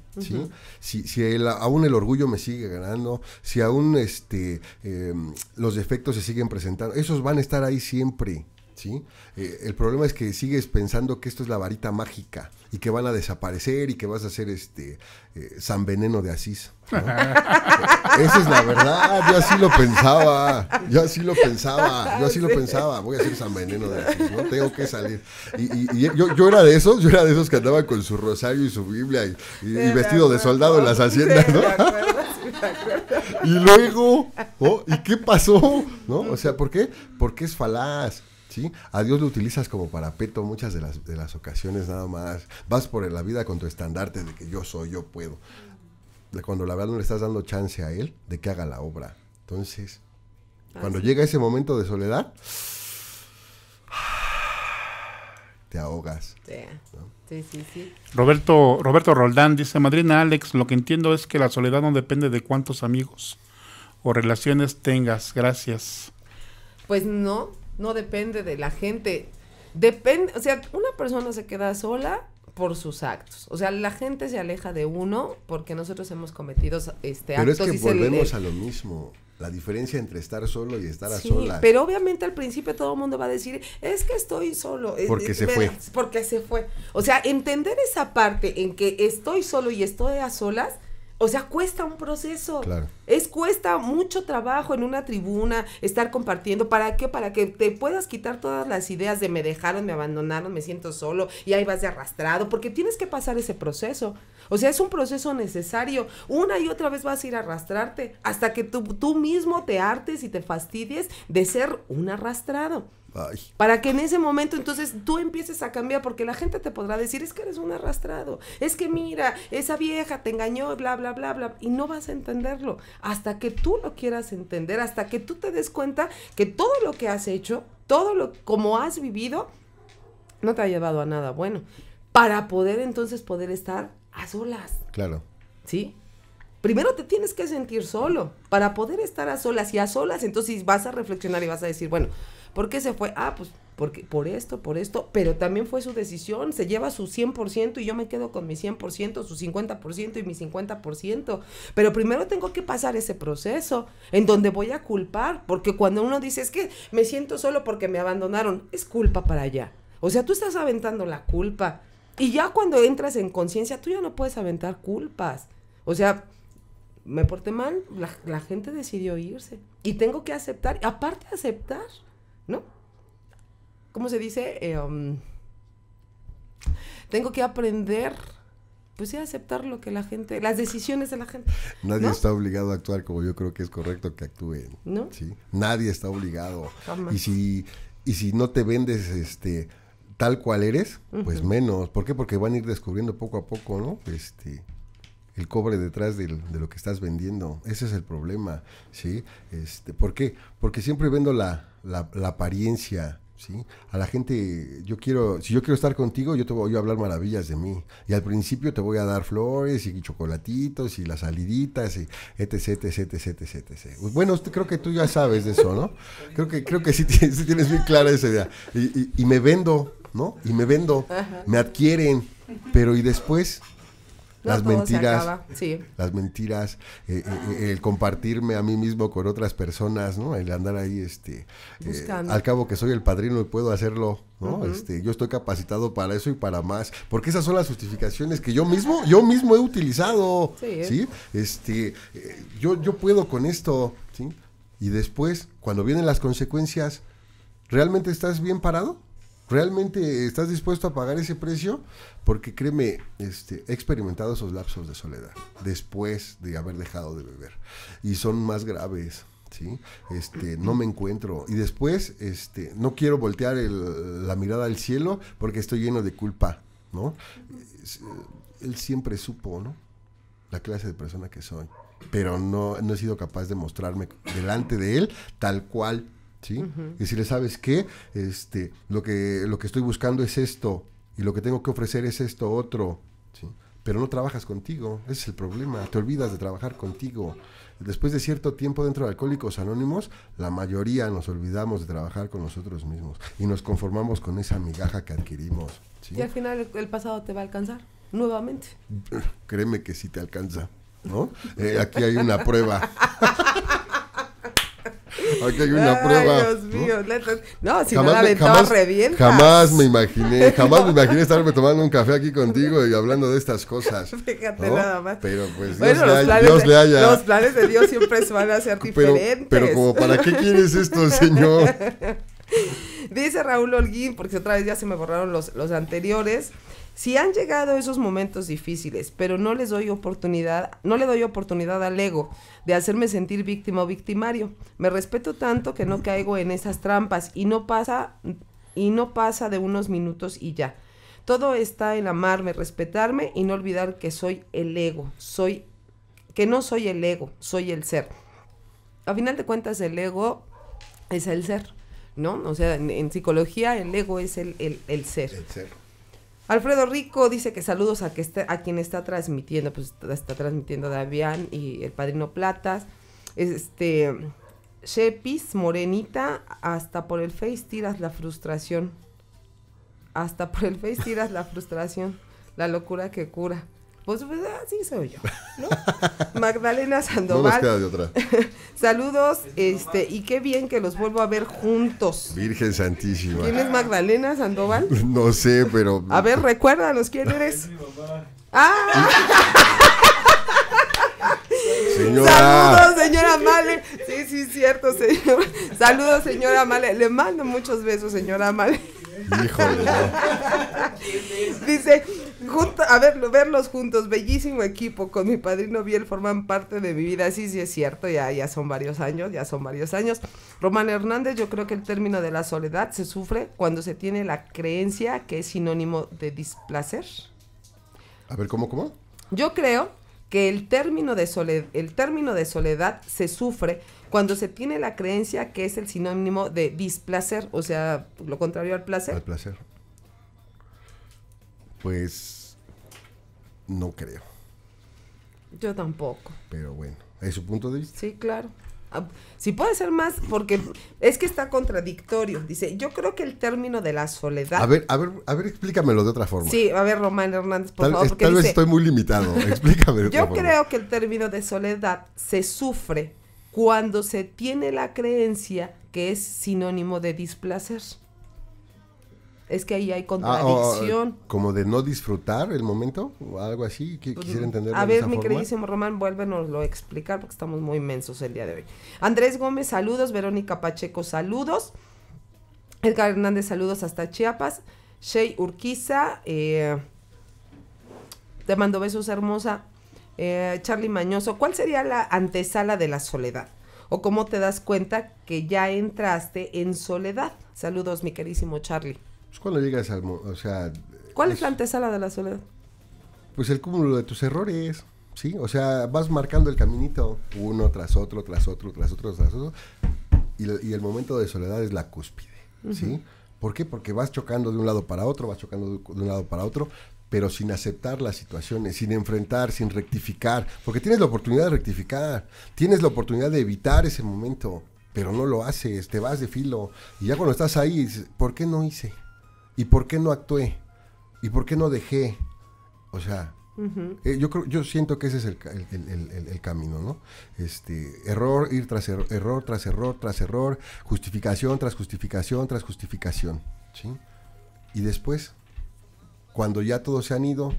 S3: Si, si aún el orgullo me sigue ganando, si aún este, em, los defectos se siguen presentando, esos van a estar ahí siempre. ¿sí? Eh, el problema es que sigues pensando que esto es la varita mágica y que van a desaparecer y que vas a ser este eh, San Veneno de Asís. Esa es la verdad, yo así lo pensaba, yo así lo pensaba, yo así lo pensaba, voy a ser San Veneno de Asís, no tengo que salir. Y, yo, era de esos, yo era de esos que andaba con su rosario y su Biblia y, vestido de soldado en las haciendas, ¿no? y luego, oh, ¿y qué pasó? ¿No? O sea, ¿por qué? Porque es falaz. A Dios lo utilizas como parapeto muchas de las, ocasiones nada más. Vas por la vida con tu estandarte de que yo soy, yo puedo. Cuando la verdad no le estás dando chance a Él de que haga la obra. Entonces, cuando
S1: llega ese momento de soledad,
S3: te ahogas. Sí, sí, sí.
S1: Roberto, Roberto Roldán dice, Madrina Alex, lo que entiendo es que la soledad no depende de cuántos amigos o relaciones tengas. Gracias.
S2: Pues no, no depende de la gente. Depende, o sea, una persona se queda sola por sus actos. O sea, la gente se aleja de uno porque nosotros hemos cometido este Pero es que volvemos
S3: a lo mismo la diferencia entre estar solo y estar a sí, solas. Pero
S2: obviamente al principio todo el mundo va a decir, es que estoy solo. Porque se fue. Porque se fue. O sea, entender esa parte en que estoy solo y estoy a solas o sea, cuesta un proceso. Es cuesta mucho trabajo en una tribuna estar compartiendo. ¿Para qué? Para que te puedas quitar todas las ideas de me dejaron, me abandonaron, me siento solo y ahí vas de arrastrado. Porque tienes que pasar ese proceso. O sea, es un proceso necesario. Una y otra vez vas a ir a arrastrarte hasta que tú, tú mismo te hartes y te fastidies de ser un arrastrado. Para que en ese momento entonces tú empieces a cambiar, porque la gente te podrá decir, es que eres un arrastrado, es que mira, esa vieja te engañó, bla, bla, bla, bla, y no vas a entenderlo hasta que tú lo quieras entender, hasta que tú te des cuenta que todo lo que has hecho, todo lo como has vivido, no te ha llevado a nada bueno, para poder entonces poder estar a solas. Claro. ¿Sí? Primero te tienes que sentir solo para poder estar a solas y a solas entonces vas a reflexionar y vas a decir, bueno, ¿Por qué se fue? Ah, pues porque por esto, por esto, pero también fue su decisión, se lleva su 100% y yo me quedo con mi 100%, su 50% y mi 50%, pero primero tengo que pasar ese proceso en donde voy a culpar, porque cuando uno dice es que me siento solo porque me abandonaron, es culpa para allá. O sea, tú estás aventando la culpa y ya cuando entras en conciencia, tú ya no puedes aventar culpas. O sea, me porté mal, la, la gente decidió irse y tengo que aceptar, aparte aceptar ¿no? ¿Cómo se dice? Eh, um, tengo que aprender pues sí aceptar lo que la gente, las decisiones de la gente.
S3: Nadie está obligado a actuar como yo creo que es correcto que actúen. ¿No? ¿sí? Nadie está obligado. Y si, y si no te vendes este tal cual eres, pues menos. ¿Por qué? Porque van a ir descubriendo poco a poco, ¿no? Este, el cobre detrás de lo que estás vendiendo. Ese es el problema, ¿sí? Este, ¿Por qué? Porque siempre vendo la, apariencia, ¿sí? A la gente, yo quiero, si yo quiero estar contigo, yo te voy a hablar maravillas de mí. Y al principio te voy a dar flores y chocolatitos y las saliditas y etc, etc, etc, etc. Bueno, creo que tú ya sabes de eso, ¿no? Creo que, creo que sí, tienes, muy clara esa idea. Y, me vendo, ¿no? Y me vendo, me adquieren, pero y después las mentiras, las eh, mentiras, eh, eh, el compartirme a mí mismo con otras personas, ¿no? El andar ahí, este, al cabo que soy el padrino y puedo hacerlo, ¿no? Este, yo estoy capacitado para eso y para más, porque esas son las justificaciones que yo mismo, yo mismo he utilizado, ¿sí? Este, yo, yo puedo con esto, ¿sí? Y después, cuando vienen las consecuencias, ¿realmente estás bien parado? ¿Realmente estás dispuesto a pagar ese precio? Porque créeme, este, he experimentado esos lapsos de soledad después de haber dejado de beber. Y son más graves. ¿sí? Este, no me encuentro. Y después, este, no quiero voltear la mirada al cielo porque estoy lleno de culpa, ¿no? Eh, él siempre supo, ¿no? La clase de persona que soy. Pero no, no he sido capaz de mostrarme delante de él tal cual y si le ¿sabes qué? Este, lo que, lo que estoy buscando es esto y lo que tengo que ofrecer es esto otro, ¿sí? Pero no trabajas contigo, ese es el problema, te olvidas de trabajar contigo. Después de cierto tiempo dentro de Alcohólicos Anónimos, la mayoría nos olvidamos de trabajar con nosotros mismos y nos conformamos con esa migaja que adquirimos. ¿sí? Y al
S2: final el, pasado te va a alcanzar, nuevamente.
S3: Créeme que sí te alcanza, ¿no? Eh, aquí hay una prueba. Aquí hay una prueba. Dios mío,
S2: no, si no la aventaba jamás, Jamás me
S3: imaginé, jamás me imaginé estarme tomando un café aquí contigo y hablando de estas cosas. Fíjate nada más. Pero pues Dios, le, haya. Los planes
S2: de Dios siempre se van a ser diferentes. Pero, pero como, ¿para qué quieres esto, señor? Dice Raúl Holguín, porque otra vez ya se me borraron los, los anteriores. Si han llegado esos momentos difíciles, pero no les doy oportunidad, no le doy oportunidad al ego de hacerme sentir víctima o victimario. Me respeto tanto que no caigo en esas trampas y no pasa y no pasa de unos minutos y ya. Todo está en amarme, respetarme y no olvidar que soy el ego, soy que no soy el ego, soy el ser. A final de cuentas el ego es el ser, ¿no? O sea, en, psicología el ego es el, ser. El ser. Alfredo Rico dice que saludos a, que a quien está transmitiendo, pues está transmitiendo Davián y el Padrino Platas. Este, Shepis, Morenita, hasta por el Face tiras la frustración. Hasta por el Face tiras la frustración. La locura que cura. Pues, pues así ah, soy yo, ¿no? Magdalena Sandoval. Saludos, este, y qué bien que los vuelvo a ver juntos.
S3: Virgen Santísima. ¿Quién es
S2: Magdalena Sandoval?
S3: No sé, pero. A
S2: ver, recuérdanos quién eres. ¡Ah! Señora. Saludos, señora Male. Sí, sí, cierto, señor. Saludos, señora Male. Le mando muchos besos, señora Male. Híjole. Dice, a ver, verlos juntos, bellísimo equipo, con mi padrino Biel forman parte de mi vida, sí, sí es cierto, ya, ya son varios años, ya son varios años. Román Hernández, yo creo que el término de la soledad se sufre cuando se tiene la creencia que es sinónimo de displacer.
S3: A ver, ¿cómo, cómo?
S2: Yo creo que el término de soledad, el término de soledad se sufre cuando se tiene la creencia que es el sinónimo de displacer, o sea, lo contrario al placer. Al
S3: placer. Pues no creo.
S2: Yo tampoco.
S3: Pero bueno, es su punto de vista.
S2: Sí, claro. Ah, si puede ser más, porque es que está contradictorio. Dice, yo creo que el término de la soledad. A ver,
S3: a ver, explícamelo de otra forma. Sí,
S2: a ver, Román Hernández, por favor. tal vez estoy muy
S3: limitado. Explícame. yo creo
S2: que el término de soledad se sufre cuando se tiene la creencia que es sinónimo de displacer. Es que ahí hay ah, contradicción.
S3: Ah, como de no disfrutar el momento o algo así. que pues, quisiera entender. A ver, mi queridísimo
S2: Román, vuélvenoslo a explicar porque estamos muy inmensos el día de hoy. Andrés Gómez, saludos. Verónica Pacheco, saludos. Edgar Hernández, saludos hasta Chiapas. Shey Urquiza, eh, te mando besos, hermosa. Eh, Charlie Mañoso, ¿cuál sería la antesala de la soledad? ¿O cómo te das cuenta que ya entraste en soledad? Saludos, mi queridísimo Charlie. Pues
S3: cuando llegas al... O sea,
S2: ¿Cuál es, la antesala de la soledad?
S3: Pues el cúmulo de tus errores. ¿sí? O sea, vas marcando el caminito uno tras otro, tras otro, tras otro, tras otro. Y, el momento de soledad es la cúspide, ¿sí? ¿Por qué? Porque vas chocando de un lado para otro, vas chocando de, un lado para otro, pero sin aceptar las situaciones, sin enfrentar, sin rectificar. Porque tienes la oportunidad de rectificar, tienes la oportunidad de evitar ese momento, pero no lo haces, te vas de filo. Y ya cuando estás ahí, ¿por qué no hice? ¿Y por qué no actué? ¿Y por qué no dejé? O sea, eh, yo creo, yo siento que ese es el, camino, ¿no? Este, error, ir tras er, error, tras error, tras error, justificación, tras justificación, tras justificación. Y después, cuando ya todos se han ido,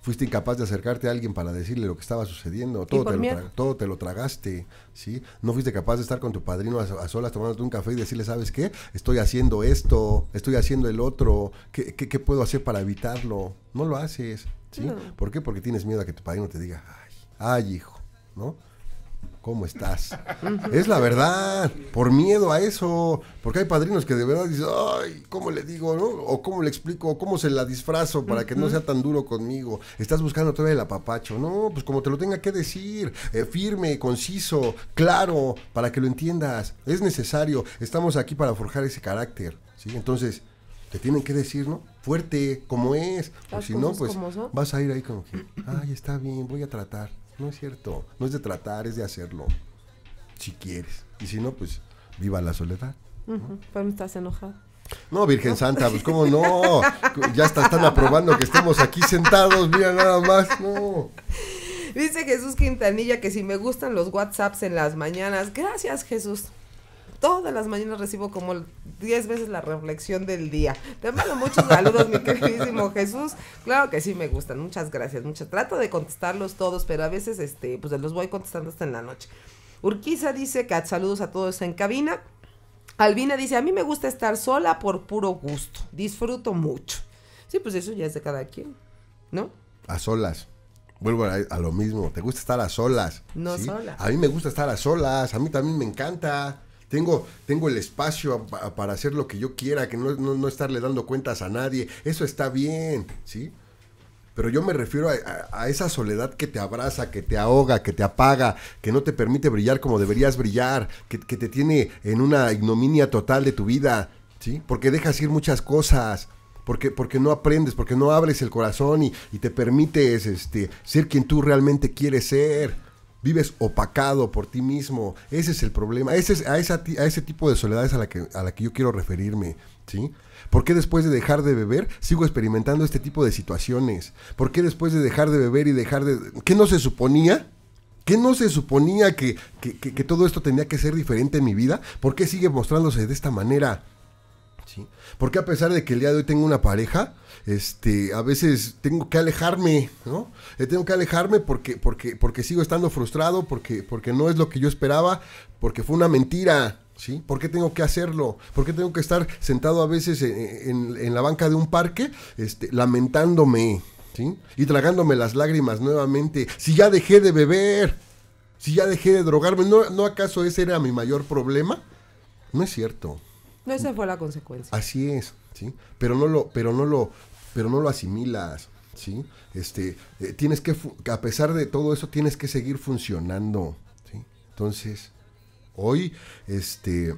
S3: fuiste incapaz de acercarte a alguien para decirle lo que estaba sucediendo, todo, te lo, todo te lo tragaste, ¿sí? No fuiste capaz de estar con tu padrino a, solas tomándote un café y decirle, ¿sabes qué? Estoy haciendo esto, estoy haciendo el otro, ¿qué, puedo hacer para evitarlo? No lo haces, ¿sí? ¿Por qué? Porque tienes miedo a que tu padrino te diga, ay, ay hijo, ¿no? ¿cómo estás? es la verdad, por miedo a eso, porque hay padrinos que de verdad dicen, ay, ¿cómo le digo? No? ¿O cómo le explico? cómo se la disfrazo para que no sea tan duro conmigo? Estás buscando todavía el apapacho, no, pues como te lo tenga que decir, eh, firme, conciso, claro, para que lo entiendas, es necesario, estamos aquí para forjar ese carácter, ¿sí? Entonces, te tienen que decir, ¿no? Fuerte, como es, o si no, pues vas a ir ahí como que, ay, está bien, voy a tratar. No es cierto. No es de tratar, es de hacerlo. Si quieres. Y si no, pues viva la soledad.
S2: Pero no estás enojado.
S3: No, Virgen Santa, pues cómo no. Ya están aprobando que estemos aquí sentados, mira nada más. No.
S2: Dice Jesús Quintanilla que si me gustan los WhatsApps en las mañanas. Gracias, Jesús. Todas las mañanas recibo como 10 veces la reflexión del día. Te mando muchos saludos, mi queridísimo Jesús. Claro que sí me gustan. Muchas gracias. Muchas. Trato de contestarlos todos, pero a veces este, pues los voy contestando hasta en la noche. Urquiza dice que saludos a todos en cabina. Albina dice, a mí me gusta estar sola por puro gusto. Disfruto mucho. Sí, pues eso ya es de cada quien, ¿no?
S3: A solas. Vuelvo a, lo mismo. ¿Te gusta estar a solas? No sola. A mí me gusta estar a solas. A mí también me encanta tengo, tengo el espacio para hacer lo que yo quiera, que no, estarle dando cuentas a nadie, eso está bien, ¿sí? Pero yo me refiero a, esa soledad que te abraza, que te ahoga, que te apaga, que no te permite brillar como deberías brillar, que, te tiene en una ignominia total de tu vida, ¿sí? Porque dejas ir muchas cosas, porque, porque, no aprendes, porque no abres el corazón y, te permites este, ser quien tú realmente quieres ser vives opacado por ti mismo. Ese es el problema. Ese es, a, a, ese tipo de soledades a la que, a la que yo quiero referirme. ¿sí? ¿Por qué después de dejar de beber sigo experimentando este tipo de situaciones? ¿Por qué después de dejar de beber y dejar de... ¿Qué no se suponía? ¿Qué no se suponía que, todo esto tenía que ser diferente en mi vida? ¿Por qué sigue mostrándose de esta manera? ¿Sí? qué a pesar de que el día de hoy tengo una pareja, este, a veces tengo que alejarme, ¿no? Eh, tengo que alejarme porque, porque, porque sigo estando frustrado, porque, porque no es lo que yo esperaba, porque fue una mentira, ¿sí? ¿Por qué tengo que hacerlo? ¿Por qué tengo que estar sentado a veces en, la banca de un parque, este, lamentándome, ¿sí? Y tragándome las lágrimas nuevamente, si ya dejé de beber, si ya dejé de drogarme, ¿no, acaso ese era mi mayor problema? No es cierto.
S2: No, esa fue la consecuencia.
S3: Así es, ¿sí? Pero no lo, pero no lo, pero no lo asimilas. ¿Sí? Este, eh, tienes que, a pesar de todo eso, tienes que seguir funcionando. ¿sí? Entonces, hoy, este,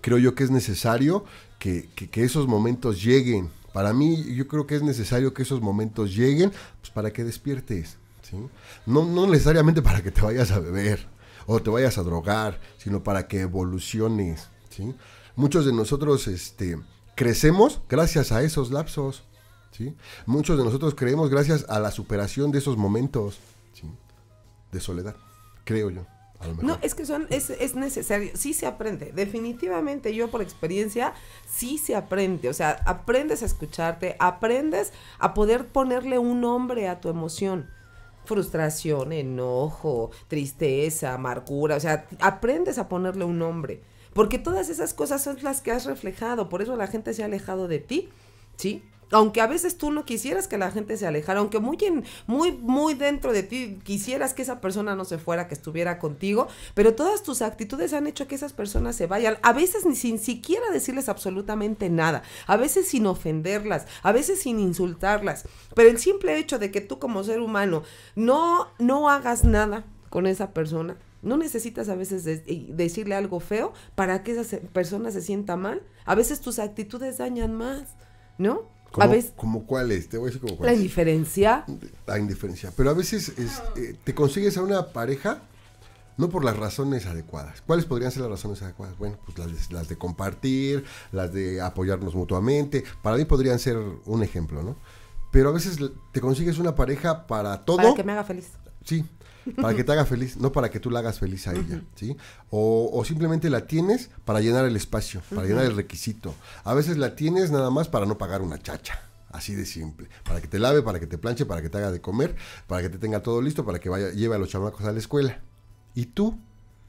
S3: creo yo que es necesario que, esos momentos lleguen. Para mí, yo creo que es necesario que esos momentos lleguen pues, para que despiertes. ¿sí? No, no necesariamente para que te vayas a beber o te vayas a drogar, sino para que evoluciones. ¿sí? Muchos de nosotros, este, crecemos gracias a esos lapsos. ¿sí? Muchos de nosotros creemos gracias a la superación de esos momentos de soledad, creo yo.
S2: No, es que son, es, es, necesario, sí se aprende, definitivamente yo por experiencia sí se aprende, o sea, aprendes a escucharte, aprendes a poder ponerle un nombre a tu emoción, frustración, enojo, tristeza, amargura, o sea, aprendes a ponerle un nombre. Porque todas esas cosas son las que has reflejado, por eso la gente se ha alejado de ti, ¿sí? Aunque a veces tú no quisieras que la gente se alejara, aunque muy, muy, muy dentro de ti quisieras que esa persona no se fuera, que estuviera contigo, pero todas tus actitudes han hecho que esas personas se vayan, a veces ni sin siquiera decirles absolutamente nada, a veces sin ofenderlas, a veces sin insultarlas, pero el simple hecho de que tú como ser humano no, no hagas nada con esa persona, no necesitas a veces decirle algo feo para que esa persona se sienta mal. A veces tus actitudes dañan más, ¿no? Como, a veces,
S3: como cuáles, te voy a decir como cuáles. La
S2: indiferencia.
S3: La indiferencia. Pero a veces eh, te consigues a una pareja no por las razones adecuadas. ¿Cuáles podrían ser las razones adecuadas? Bueno, pues las de, las de, compartir, las de apoyarnos mutuamente. Para mí podrían ser un ejemplo, ¿no? Pero a veces te consigues una pareja para todo. Para que me haga feliz. Sí, para que te haga feliz, no para que tú la hagas feliz a ella, ¿sí? O, simplemente la tienes para llenar el espacio, para llenar el requisito. A veces la tienes nada más para no pagar una chacha. Así de simple. Para que te lave, para que te planche, para que te haga de comer, para que te tenga todo listo, para que vaya, lleve a los chamacos a la escuela. ¿Y tú?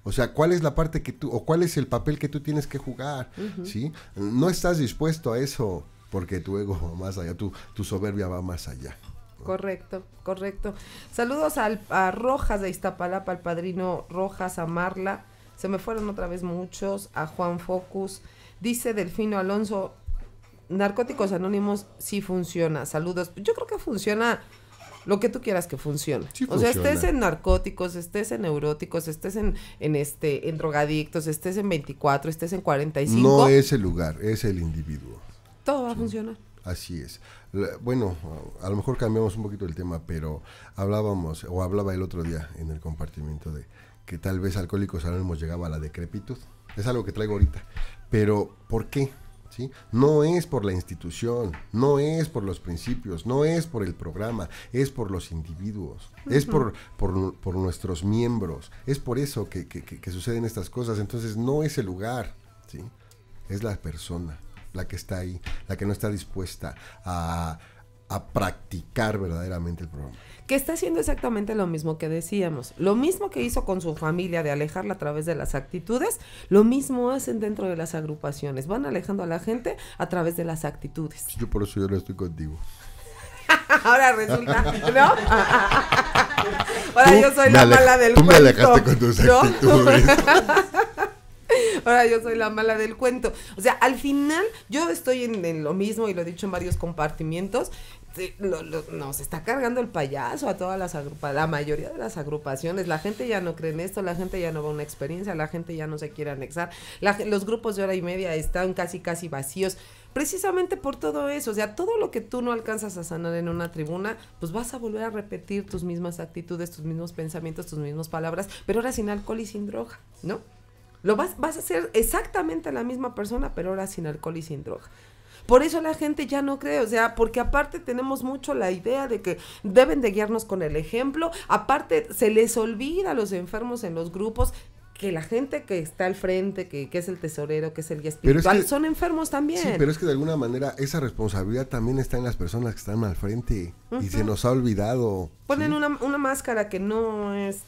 S3: O sea, ¿cuál es la parte que tú, o cuál es el papel que tú tienes que jugar? ¿Sí? No estás dispuesto a eso porque tu ego va más allá, tu soberbia va más allá.
S2: Correcto, correcto. Saludos al, a Rojas de Iztapalapa, al padrino Rojas, a Marla. Se me fueron otra vez muchos. A Juan Focus. Dice Delfino Alonso, Narcóticos Anónimos sí funciona. Saludos. Yo creo que funciona lo que tú quieras que funcione. o sea, estés en narcóticos, estés en neuróticos, estés en, en, este, en drogadictos, estés en 24, estés en 45. No es
S3: el lugar, es el individuo.
S2: Todo va a funcionar.
S3: Así es. Bueno, a lo mejor cambiamos un poquito el tema, pero hablábamos, o hablaba el otro día en el compartimiento de que tal vez Alcohólicos Anónimos llegaba a la decrepitud. Es algo que traigo ahorita. Pero, ¿por qué? ¿Sí? No es por la institución, no es por los principios, no es por el programa, es por los individuos, es por, por, nuestros miembros, es por eso que, que, suceden estas cosas. Entonces no es el lugar, ¿sí? es la persona la que está ahí, la que no está dispuesta a, practicar verdaderamente el programa.
S2: Que está haciendo exactamente lo mismo que decíamos. Lo mismo que hizo con su familia de alejarla a través de las actitudes, lo mismo hacen dentro de las agrupaciones. Van alejando a la gente a través de las actitudes.
S3: Yo por eso yo no estoy contigo.
S2: Ahora resulta, ¿no? Ahora yo soy la mala del tú Me alejaste con tus actitudes. Ahora yo soy la mala del cuento. O sea, al final yo estoy en, lo mismo y lo he dicho en varios compartimientos. nos está cargando el payaso a todas las agrupaciones, la mayoría de las agrupaciones. La gente ya no cree en esto, la gente ya no va a una experiencia, la gente ya no se quiere anexar. los grupos de hora y media están casi, casi vacíos. Precisamente por todo eso, o sea, todo lo que tú no alcanzas a sanar en una tribuna, pues vas a volver a repetir tus mismas actitudes, tus mismos pensamientos, tus mismas palabras, pero ahora sin alcohol y sin droga, ¿no? Lo vas, vas a ser exactamente la misma persona, pero ahora sin alcohol y sin droga. Por eso la gente ya no cree, o sea, porque aparte tenemos mucho la idea de que deben de guiarnos con el ejemplo, aparte se les olvida a los enfermos en los grupos que la gente que está al frente, que, es el tesorero, que es el guía espiritual, son enfermos también. Sí, pero es
S3: que de alguna manera esa responsabilidad también está en las personas que están al frente y se nos ha olvidado.
S2: Ponen una máscara que no es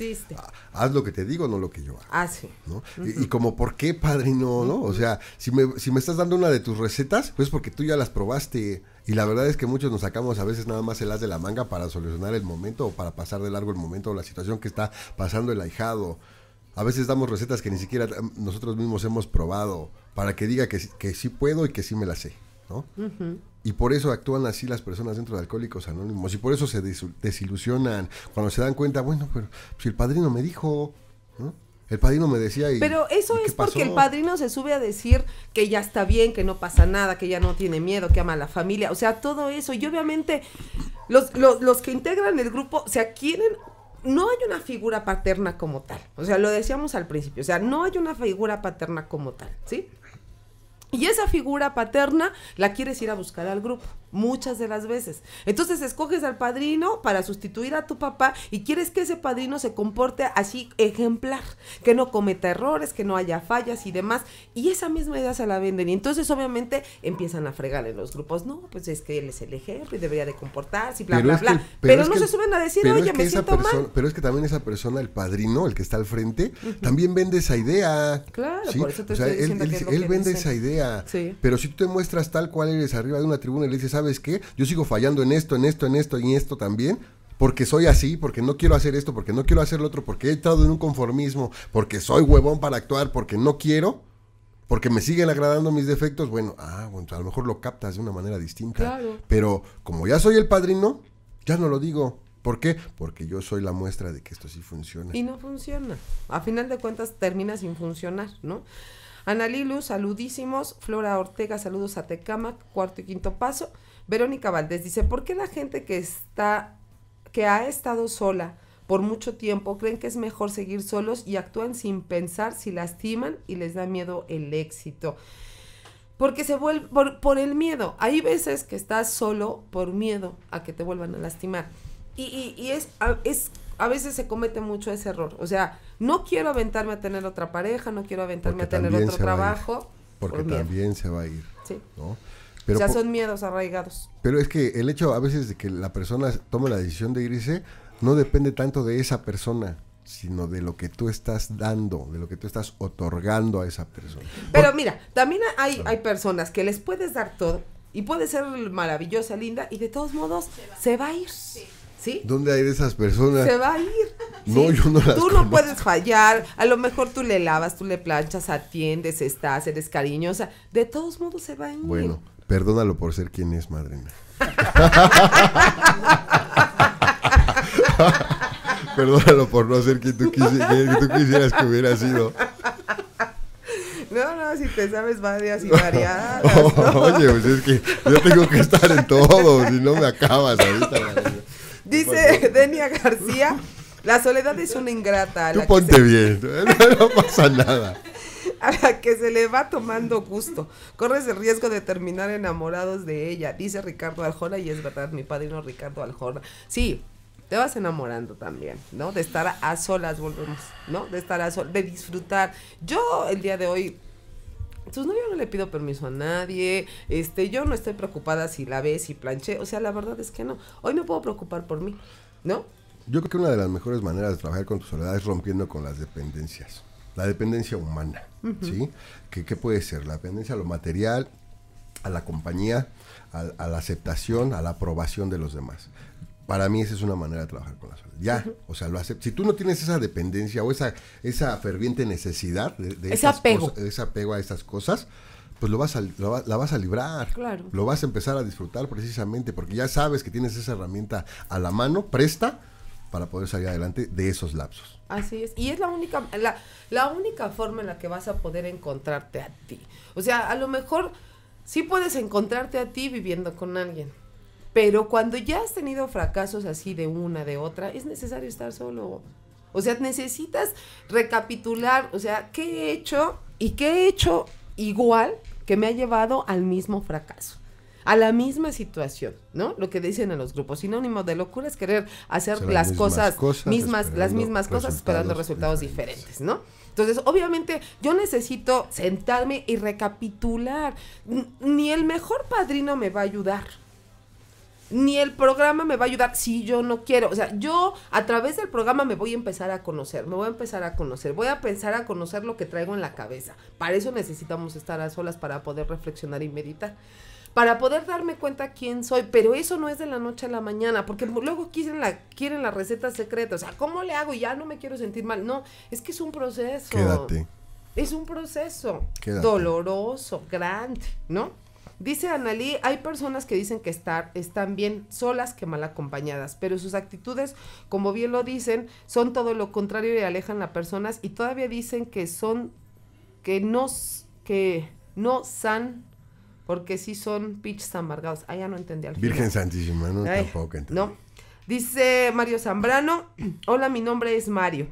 S2: existe. Ah,
S3: haz lo que te digo, no lo que yo hago. Ah, sí. ¿no? y, como, ¿por qué, padre ¿no? O sea, si me, si me estás dando una de tus recetas, pues porque tú ya las probaste. Y la verdad es que muchos nos sacamos a veces nada más el as de la manga para solucionar el momento o para pasar de largo el momento o la situación que está pasando el ahijado. A veces damos recetas que ni siquiera eh, nosotros mismos hemos probado para que diga que, que sí puedo y que sí me las sé.
S5: ¿no? Uh
S3: y por eso actúan así las personas dentro de Alcohólicos Anónimos. Y por eso se desilusionan cuando se dan cuenta, bueno, pero si el padrino me dijo, ¿no? El padrino me decía y, Pero
S2: eso es porque el padrino se sube a decir que ya está bien, que no pasa nada, que ya no tiene miedo, que ama a la familia. O sea, todo eso. Y obviamente los, los, los que integran el grupo, o sea, quieren no hay una figura paterna como tal. O sea, lo decíamos al principio. O sea, no hay una figura paterna como tal, ¿sí? Y esa figura paterna la quieres ir a buscar al grupo muchas de las veces. Entonces escoges al padrino para sustituir a tu papá y quieres que ese padrino se comporte así ejemplar, que no cometa errores, que no haya fallas y demás. Y esa misma idea se la venden. Y entonces obviamente empiezan a fregar en los grupos. No, pues es que él es el ejemplo debería de comportarse y bla, bla, bla. pero, no se suben a decir, oye, me siento
S3: Pero es que también esa persona, el padrino, el que está al frente, también vende esa idea. Claro, por eso te estoy él, diciendo que él vende esa idea. Pero si tú te muestras tal cual eres arriba de una tribuna y le dices, ¿sabes qué? Yo sigo fallando en esto, en esto, en esto y en esto también, porque soy así, porque no quiero hacer esto, porque no quiero hacer lo otro, porque he estado en un conformismo, porque soy huevón para actuar, porque no quiero, porque me siguen agradando mis defectos, bueno, ah, bueno, a lo mejor lo captas de una manera distinta. Pero como ya soy el padrino, ya no lo digo. ¿Por qué? Porque yo soy la muestra de que esto sí funciona. Y
S2: no funciona. A final de cuentas termina sin funcionar, ¿no? Analilu, saludísimos. Flora Ortega, saludos a Tecama, cuarto y quinto paso. Verónica Valdés dice, ¿por qué la gente que está, que ha estado sola por mucho tiempo creen que es mejor seguir solos y actúan sin pensar si lastiman y les da miedo el éxito? Porque se vuelve, por, el miedo. Hay veces que estás solo por miedo a que te vuelvan a lastimar. Y, es, es a veces se comete mucho ese error. O sea, no quiero aventarme a tener otra pareja, no quiero aventarme a tener otro trabajo. porque
S3: también se va a ir. Sí. Ya son
S2: miedos arraigados.
S3: Pero es que el hecho a veces de que la persona tome la decisión de irse no depende tanto de esa persona, sino de lo que tú estás dando, de lo que tú estás otorgando a esa persona.
S2: Pero mira, también hay, hay personas que les puedes dar todo y puede ser maravillosa, linda, y de todos modos se va, a ir. Sí.
S3: ¿Dónde hay de esas personas? Se va
S2: a ir. No, yo no las Tú no puedes fallar. A lo mejor tú le lavas, tú le planchas, atiendes, estás, eres cariñosa. De todos modos se va a ir. Bueno,
S3: Perdónalo por ser quien es, madrina. Perdónalo por no ser quien tú, quisieras, que hubiera sido.
S2: No, no, si te sabes varias y variadas. Oye, pues
S3: es que yo tengo que estar en todo, si no me acabas ahorita.
S2: Dice Denia García, la soledad es una ingrata. Tú ponte
S3: bien, no pasa nada.
S2: a la que se le va tomando gusto. Corres el riesgo de terminar enamorados de ella, dice Ricardo Aljona, y es verdad, mi padrino Ricardo Aljona. Sí, te vas enamorando también, ¿no? De estar a solas, volvemos, ¿no? De estar a solas, de disfrutar. Yo el día de hoy pues, no, yo no le pido permiso a nadie. Este, yo no estoy preocupada si la ves, y planché. O sea, la verdad es que no. Hoy no puedo preocupar por mí, ¿no?
S3: Yo creo que una de las mejores maneras de trabajar con tu soledad es rompiendo con las dependencias la dependencia humana, ¿sí? ¿Qué, ¿Qué, puede ser? La dependencia a lo material, a la compañía, a, la aceptación, a la aprobación de los demás. Para mí esa es una manera de trabajar con la salud. Ya, o sea, lo Si tú no tienes esa dependencia o esa, esa ferviente necesidad de, de ese, apego. ese apego a esas cosas, pues lo vas la vas a librar. Claro. Lo vas a empezar a disfrutar precisamente porque ya sabes que tienes esa herramienta a la mano, presta, para poder salir adelante de
S2: esos lapsos. Así es, y es la única, la, única forma en la que vas a poder encontrarte a ti. O sea, a lo mejor sí puedes encontrarte a ti viviendo con alguien, pero cuando ya has tenido fracasos así de una, de otra, es necesario estar solo. O sea, necesitas recapitular, o sea, ¿qué he hecho y qué he hecho igual que me ha llevado al mismo fracaso? a la misma situación, ¿no? Lo que dicen en los grupos. Sinónimo de locura es querer hacer las, cosas, mismas, las mismas cosas esperando resultados diferentes ¿no? Entonces, obviamente, yo necesito sentarme y recapitular. Ni el mejor padrino me va a ayudar. Ni el programa me va a ayudar si yo no quiero. O sea, yo a través del programa me voy a empezar a conocer, me voy a empezar a conocer, voy a pensar a conocer lo que traigo en la cabeza. Para eso necesitamos estar a solas para poder reflexionar y meditar para poder darme cuenta quién soy, pero eso no es de la noche a la mañana, porque luego quieren la, quieren la receta secreta, o sea, ¿cómo le hago? Ya no me quiero sentir mal, no, es que es un proceso. Quédate. Es un proceso doloroso, grande, ¿no? Dice Analí, hay personas que dicen que estar, están bien solas que mal acompañadas, pero sus actitudes, como bien lo dicen, son todo lo contrario y alejan a personas y todavía dicen que son, que no, que no san porque sí son pitch amargados. Ah, ya no entendí al Virgen
S3: Santísima, no,
S2: tampoco entendí. No. Dice Mario Zambrano, hola, mi nombre es Mario.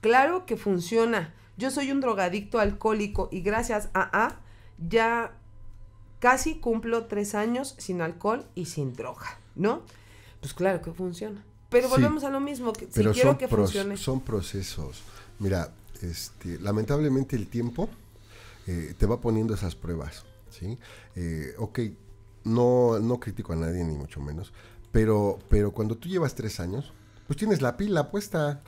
S2: Claro que funciona. Yo soy un drogadicto alcohólico y gracias a A ya casi cumplo tres años sin alcohol y sin droga, ¿no? Pues claro que funciona. Pero volvemos a lo mismo, que, si quiero que funcione.
S3: Son procesos. Mira, este, lamentablemente el tiempo eh, te va poniendo esas pruebas. ¿sí? Eh, ok, no, no critico a nadie, ni mucho menos, pero, pero cuando tú llevas tres años, pues tienes la pila puesta,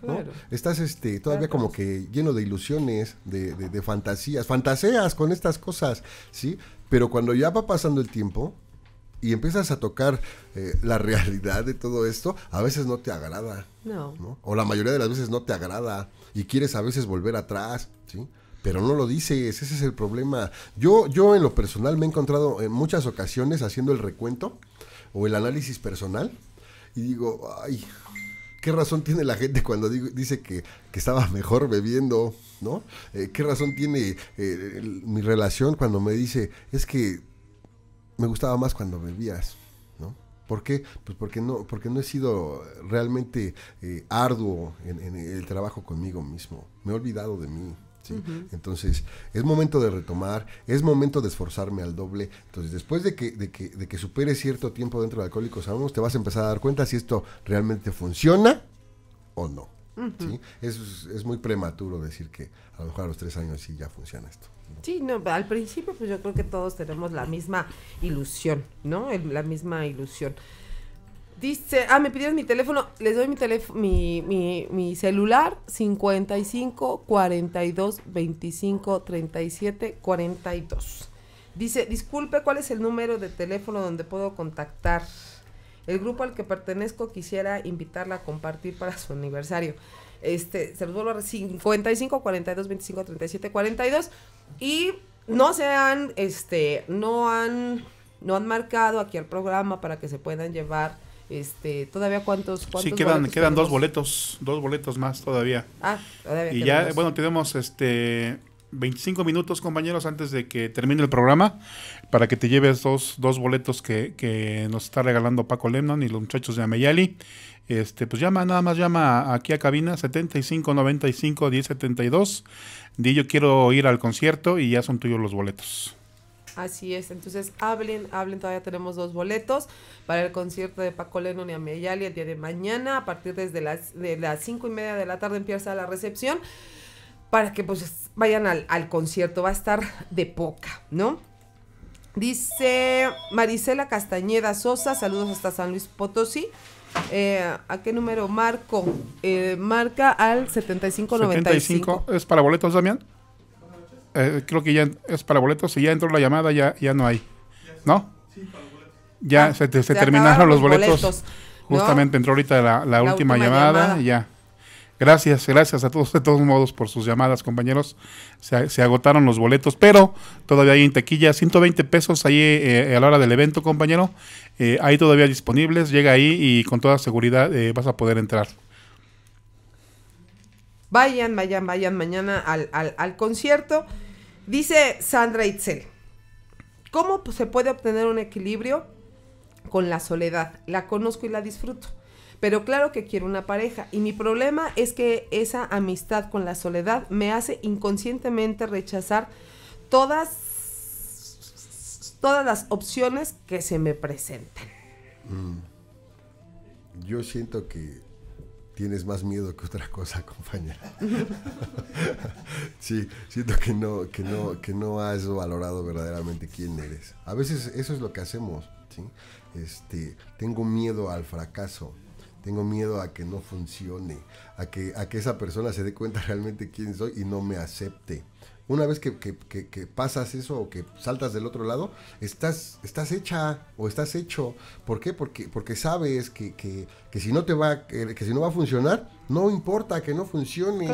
S3: Estás este, todavía como que lleno de ilusiones, de, fantasías, fantaseas con estas cosas, ¿sí? Pero cuando ya va pasando el tiempo y empiezas a tocar eh, la realidad de todo esto, a veces no te agrada, ¿no? O la mayoría de las veces no te agrada y quieres a veces volver atrás, ¿sí? pero no lo dices, ese es el problema. Yo, yo en lo personal me he encontrado en muchas ocasiones haciendo el recuento o el análisis personal y digo, ay, ¿qué razón tiene la gente cuando dice que, estaba mejor bebiendo? ¿No? Eh, ¿Qué razón tiene eh, mi relación cuando me dice, es que me gustaba más cuando bebías? ¿No? ¿Por qué? Pues porque no, porque no he sido realmente eh, arduo en el trabajo conmigo mismo. Me he olvidado de mí. Entonces, es momento de retomar, es momento de esforzarme al doble. Entonces, después de que, de que, de que supere cierto tiempo dentro de Alcohólicos Anónimos, te vas a empezar a dar cuenta si esto realmente funciona o no. ¿sí? es, es muy prematuro decir que a lo mejor a los tres años sí ya funciona esto.
S2: Sí, no, al principio pues yo creo que todos tenemos la misma ilusión, ¿no? la misma ilusión. Dice, ah, me pidieron mi teléfono, les doy mi teléfono, mi, mi, celular, 55 42 25 37 42. Dice, disculpe, ¿cuál es el número de teléfono donde puedo contactar? El grupo al que pertenezco quisiera invitarla a compartir para su aniversario. Este, se los vuelvo a 55 42 25 37 42 y no se han este no han no han marcado aquí al programa para que se puedan llevar este, todavía cuántos, quedan quedan dos
S1: boletos, dos boletos más todavía. Ah, Y ya bueno, tenemos este 25 minutos, compañeros, antes de que termine el programa, para que te lleves dos, dos boletos que, nos está regalando Paco Lemnon y los muchachos de Ameyali. Este, pues llama, nada más llama aquí a cabina 75 95 10 Di yo quiero ir al concierto y ya son tuyos los boletos.
S2: Así es, entonces hablen, hablen, todavía tenemos dos boletos para el concierto de Paco Lennon y Ameyali el día de mañana, a partir desde las, de las cinco y media de la tarde empieza la recepción, para que pues vayan al, concierto, va a estar de poca, ¿no? Dice Marisela Castañeda Sosa, saludos hasta San Luis Potosí. Eh, ¿A qué número marco? Eh, marca al 7595.
S1: 75. ¿Es para boletos, Damián? Eh, creo que ya es para boletos. Si ya entró la llamada, ya, ya no hay. ¿No? Ya se, terminaron los boletos. Justamente entró ahorita la, última, llamada. Ya. Gracias, gracias a todos de todos modos por sus llamadas, compañeros. Se, agotaron los boletos, pero todavía hay en taquilla 120 pesos ahí eh, a la hora del evento, compañero. Eh, ahí todavía disponibles. Llega ahí y con toda seguridad vas a poder entrar.
S2: Vayan, vayan, vayan mañana al, concierto. Dice Sandra Itzel, ¿cómo se puede obtener un equilibrio con la soledad? La conozco y la disfruto pero claro que quiero una pareja. Y mi problema es que esa amistad con la soledad me hace inconscientemente rechazar todas, todas las opciones que se me presenten.
S3: Mm. Yo siento que tienes más miedo que otra cosa, compañera. sí, siento que no, que no, que no has valorado verdaderamente quién eres. A veces eso es lo que hacemos, ¿sí? Este, tengo miedo al fracaso. Tengo miedo a que no funcione, a que, a que esa persona se dé cuenta realmente quién soy y no me acepte. Una vez que, pasas eso o que saltas del otro lado, estás, estás hecha o estás hecho. ¿Por qué? Porque, porque sabes que, si no te va, eh, que si no va a funcionar, no importa que no funcione.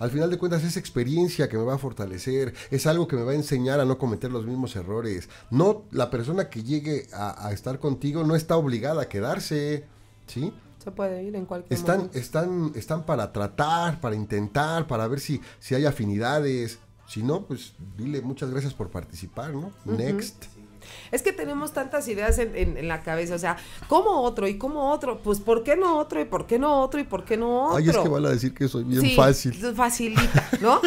S3: Al final de cuentas es experiencia que me va a fortalecer, es algo que me va a enseñar a no cometer los mismos errores. No, la persona que llegue a, estar contigo no está obligada a quedarse, ¿sí?
S2: Se puede ir en cualquier están, momento.
S3: Están, están para tratar, para intentar, para ver si, si hay afinidades, si no, pues dile muchas gracias por participar, ¿no? Next.
S2: Es que tenemos tantas ideas en, la cabeza, o sea, ¿cómo otro? ¿Y cómo otro? Pues ¿por qué no otro? ¿Y por qué no otro? ¿Y por qué no otro? Ay, es que vale a
S3: decir que soy bien sí, fácil.
S2: Facilita, ¿no?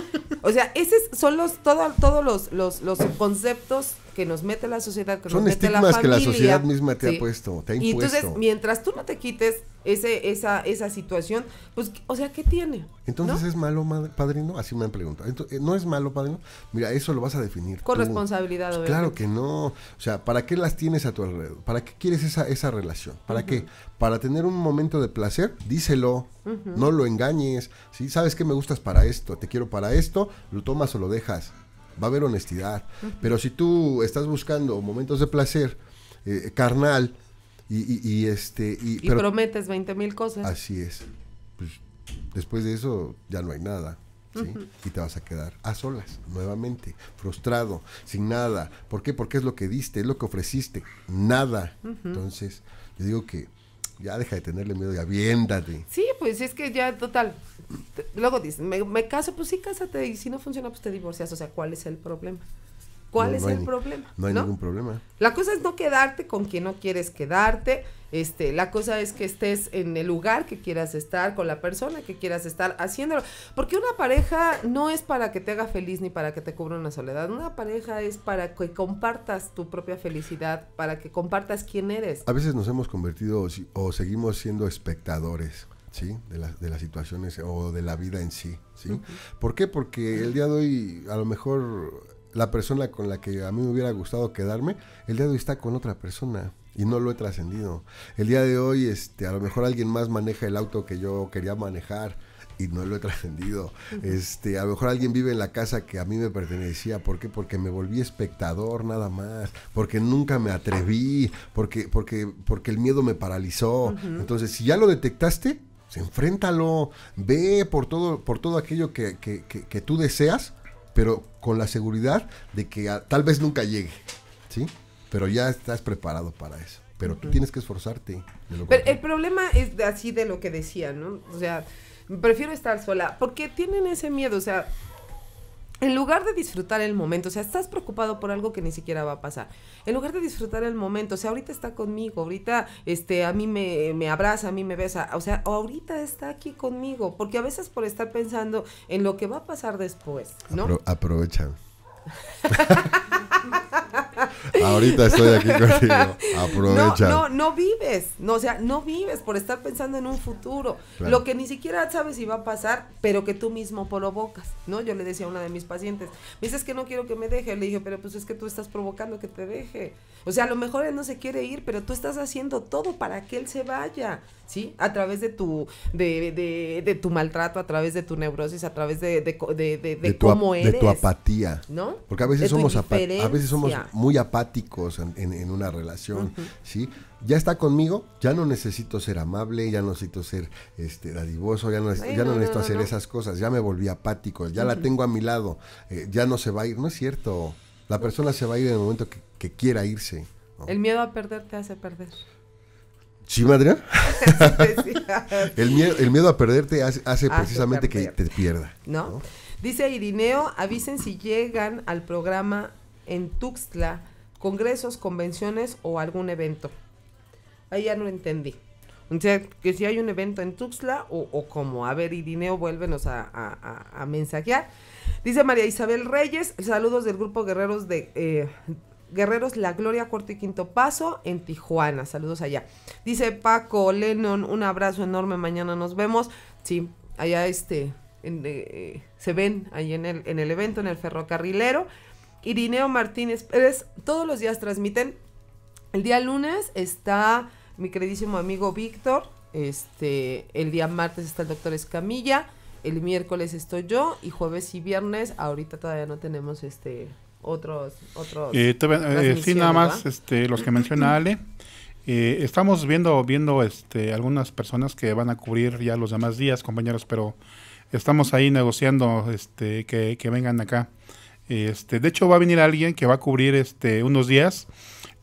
S2: o sea, esos son los, todos los, los, los conceptos que nos mete la sociedad, que nos mete la familia. que la sociedad misma te ha puesto, te ha impuesto. Y entonces, mientras tú no te quites ese, esa, esa situación, pues, o sea, ¿qué tiene? Entonces,
S3: ¿es malo, padrino? Así me han preguntado. Eh, ¿No es malo, padrino? Mira, eso lo vas a definir Con responsabilidad, pues, Claro que no. O sea, ¿para qué las tienes a tu alrededor? ¿Para qué quieres esa, esa relación? ¿Para qué? Para tener un momento de placer, díselo, no lo engañes. sabes que me gustas para esto, te quiero para esto, lo tomas o lo dejas va a haber honestidad. Pero si tú estás buscando momentos de placer eh, carnal y, y, este... Y, prometes
S2: 20 mil cosas. Así
S3: es. Pues, después de eso ya no hay nada. Y te vas a quedar a solas, nuevamente, frustrado, sin nada. ¿Por qué? Porque es lo que diste, es lo que ofreciste, nada. Entonces, yo digo que ya deja de tenerle miedo y aviéndate.
S2: Sí, pues es que ya, total, luego dicen, me, caso, pues sí, cásate, y si no funciona, pues te divorcias. O sea, ¿cuál es el problema? ¿Cuál es el problema? No hay
S3: ningún problema.
S2: La cosa es no quedarte con quien no quieres quedarte. Este, la cosa es que estés en el lugar que quieras estar, con la persona que quieras estar, haciéndolo. Porque una pareja no es para que te haga feliz ni para que te cubra una soledad. Una pareja es para que compartas tu propia felicidad, para que compartas quién eres. A
S3: veces nos hemos convertido o seguimos siendo espectadores. ¿sí? De, de, las situaciones o de la vida en sí, ¿sí? ¿Por qué? Porque el día de hoy a lo mejor la persona con la que a mí me hubiera gustado quedarme, el día de hoy está con otra persona y no lo he trascendido. El día de hoy este, a lo mejor alguien más maneja el auto que yo quería manejar y no lo he trascendido. Este, a lo mejor alguien vive en la casa que a mí me pertenecía, ¿por qué? Porque me volví espectador nada más, porque nunca me atreví, porque porque porque el miedo me paralizó. Entonces, si ya lo detectaste, pues, enfréntalo, ve por todo, por todo aquello que, tú deseas, pero con la seguridad de que ah, tal vez nunca llegue, ¿sí? Pero ya estás preparado para eso. Pero tú tienes que esforzarte.
S2: Pero el problema es así de lo que decía, ¿no? O sea, prefiero estar sola. Porque tienen ese miedo, o sea, en lugar de disfrutar el momento, o sea, estás preocupado por algo que ni siquiera va a pasar. En lugar de disfrutar el momento, o sea, ahorita está conmigo, ahorita este, a mí me, abraza, a mí me besa, o sea, ahorita está aquí conmigo, porque a veces por estar pensando en lo que va a pasar después, ¿no?
S3: aprovecha.
S2: Ahorita estoy aquí contigo. No, no, vives. No, o sea, no vives por estar pensando en un futuro. Lo que ni siquiera sabes si va a pasar, pero que tú mismo provocas. ¿No? Yo le decía a una de mis pacientes, me dices que no quiero que me deje. Le dije, pero pues es que tú estás provocando que te deje. O sea, a lo mejor él no se quiere ir, pero tú estás haciendo todo para que él se vaya. ¿Sí? A través de tu, de, tu maltrato, a través de tu neurosis, a través de, cómo tu, eres. De tu
S3: apatía. ¿No? Porque a veces somos a veces somos muy apáticos en, una relación, ¿sí? Ya está conmigo, ya no necesito ser amable, ya no necesito ser este, dadivoso, ya no, necesito hacer esas cosas, ya me volví apático, ya la tengo a mi lado, eh, ya no se va a ir, no es cierto. La persona se va a ir en el momento que, quiera irse.
S2: El miedo a perderte hace perder.
S3: ¿Sí, madre? el, miedo, a perderte hace, precisamente que te pierda.
S2: ¿no? Dice Irineo, avisen si llegan al programa en Tuxtla congresos, convenciones o algún evento. Ahí ya no entendí. O sea, que si hay un evento en Tuxla o, como, a ver, Irineo, vuélvenos a, a, a, mensajear. Dice María Isabel Reyes, saludos del grupo Guerreros de eh, Guerreros La Gloria, cuarto y quinto paso en Tijuana. Saludos allá. Dice Paco Lennon, un abrazo enorme, mañana nos vemos. Sí, allá este, eh, se ven ahí en el, en el evento, en el ferrocarrilero. Irineo Martínez Pérez, todos los días transmiten. El día lunes está mi queridísimo amigo Víctor, este, el día martes está el doctor Escamilla, el miércoles estoy yo y jueves y viernes, ahorita todavía no tenemos este otros otros eh, eh, sí nada más este los que menciona Ale
S1: eh, estamos viendo viendo este algunas personas que van a cubrir ya los demás días compañeros pero estamos ahí negociando este que, que vengan acá este, de hecho, va a venir alguien que va a cubrir este, unos días.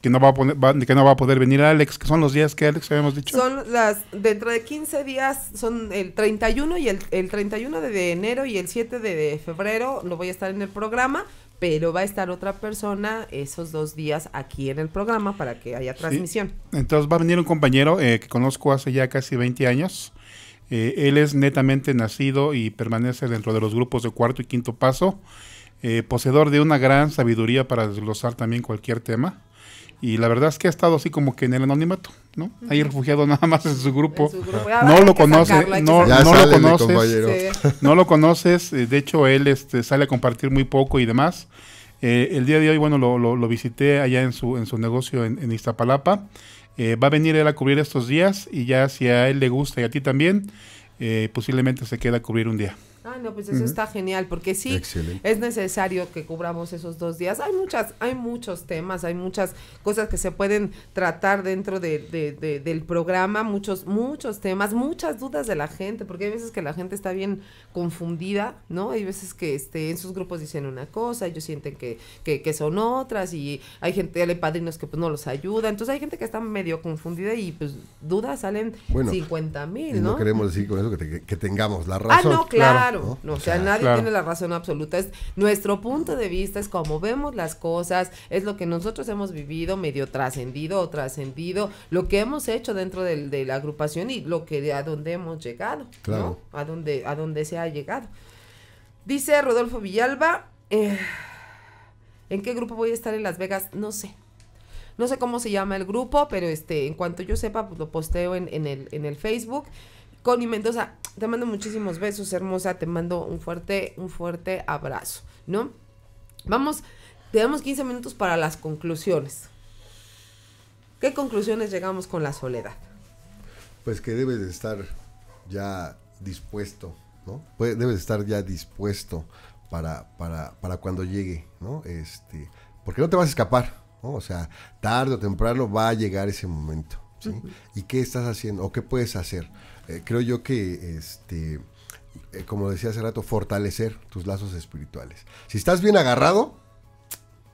S1: Que no, va a poner, que no va a poder venir Alex, que son los días que Alex habíamos dicho.
S2: Son las, dentro de 15 días, son el 31 y el, 31 de enero y el 7 de, febrero, no voy a estar en el programa, pero va a estar otra persona esos dos días aquí en el programa para que haya transmisión.
S1: Entonces va a venir un compañero eh, que conozco hace ya casi 20 años. Eh, él es netamente nacido y permanece dentro de los grupos de cuarto y quinto paso. Eh, poseedor de una gran sabiduría para desglosar también cualquier tema. Y la verdad es que ha estado así como que en el anonimato, ¿no? Ahí refugiado nada más en su grupo. no, lo conoce, no, lo conoces, no lo conoces. De hecho, él este, sale a compartir muy poco y demás. Eh, el día de hoy, bueno, lo, visité allá en su, en su negocio en, Iztapalapa. Eh, va a venir él a cubrir estos días y ya si a él le gusta y a ti también, posiblemente se queda a cubrir un día.
S2: Ah, no, pues eso está genial, porque sí, es necesario que cubramos esos dos días. Hay muchas, hay muchos temas, hay muchas cosas que se pueden tratar dentro del programa, muchos, muchos temas, muchas dudas de la gente, porque hay veces que la gente está bien confundida, ¿no? Hay veces que este, en sus grupos dicen una cosa, ellos sienten que, que, son otras, y hay gente, hay padrinos que pues no los ayuda entonces hay gente que está medio confundida y pues dudas salen cincuenta mil, ¿no? no
S3: queremos decir con eso que, tengamos la razón. Ah, no, claro
S2: ¿no? o sea, nadie tiene la razón absoluta. Es, nuestro punto de vista es como vemos las cosas, es lo que nosotros hemos vivido, medio trascendido o trascendido, lo que hemos hecho dentro de, la agrupación y lo que a dónde hemos llegado, A dónde a dónde se ha llegado. Dice Rodolfo Villalba, eh, ¿en qué grupo voy a estar en Las Vegas? No sé. No sé cómo se llama el grupo, pero este, en cuanto yo sepa, pues, lo posteo en el Facebook. Connie Mendoza, te mando muchísimos besos, hermosa, te mando un fuerte, un fuerte abrazo, ¿no? Vamos, damos 15 minutos para las conclusiones. ¿Qué conclusiones llegamos con la soledad?
S3: Pues que debes de estar ya dispuesto, ¿no? Pues, debes estar ya dispuesto para, para, para cuando llegue, ¿no? Este, porque no te vas a escapar, ¿no? O sea, tarde o temprano va a llegar ese momento, ¿sí? ¿Y qué estás haciendo o qué puedes hacer? Eh, creo yo que, este, eh, como decía hace rato, fortalecer tus lazos espirituales. Si estás bien agarrado,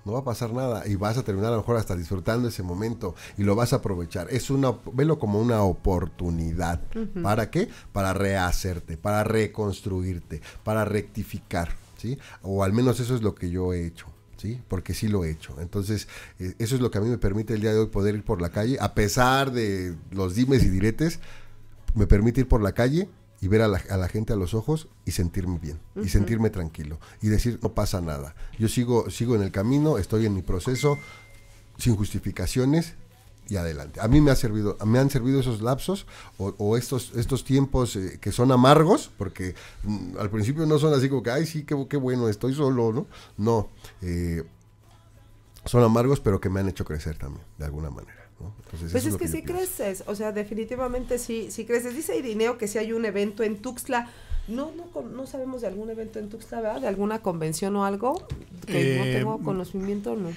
S3: no va a pasar nada y vas a terminar a lo mejor hasta disfrutando ese momento y lo vas a aprovechar. Es una, velo como una oportunidad. ¿Para qué? Para rehacerte, para reconstruirte, para rectificar, ¿sí? O al menos eso es lo que yo he hecho. ¿Sí? Porque sí lo he hecho. Entonces, eh, eso es lo que a mí me permite el día de hoy poder ir por la calle, a pesar de los dimes y diretes, me permite ir por la calle y ver a la, gente a los ojos y sentirme bien, y sentirme tranquilo, y decir, no pasa nada. Yo sigo, sigo en el camino, estoy en mi proceso, sin justificaciones, y adelante. A mí me ha servido, me han servido esos lapsos o, estos, estos tiempos eh, que son amargos, porque mm, al principio no son así como que, ay, sí, qué, bueno, estoy solo, ¿no? No, eh, son amargos, pero que me han hecho crecer también, de alguna manera pues es, que, si
S2: creces, o sea, definitivamente sí, si creces. Dice Irineo que si hay un evento en Tuxtla. No, no, sabemos de algún evento en Tuxtla, ¿verdad? ¿De alguna convención o algo? Que no eh, tengo conocimiento, ¿no?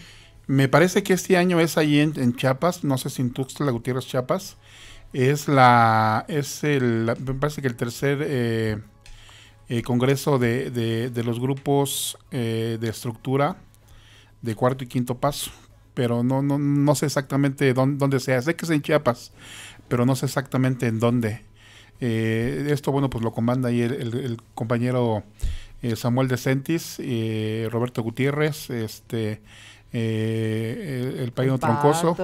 S1: Me parece que este año es ahí en, Chiapas, no sé si en Tuxtla, Gutiérrez, Chiapas. Es la, es el, me parece que el tercer eh, eh, congreso de, los grupos de estructura de cuarto y quinto paso, pero no, no, no sé exactamente dónde, dónde, sea. Sé que es en Chiapas, pero no sé exactamente en dónde. Eh, esto, bueno, pues lo comanda ahí el, compañero eh, Samuel Decentis, eh, Roberto Gutiérrez, este, el, el Troncoso,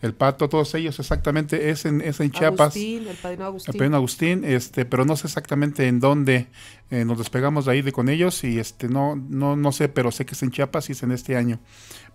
S1: el Pato, todos ellos exactamente, es en, en Chiapas. Agustín, el Padrino Agustín. El Agustín, este, pero no sé exactamente en dónde nos despegamos de ahí de con ellos y este, no, no, no sé, pero sé que es en Chiapas y es en este año.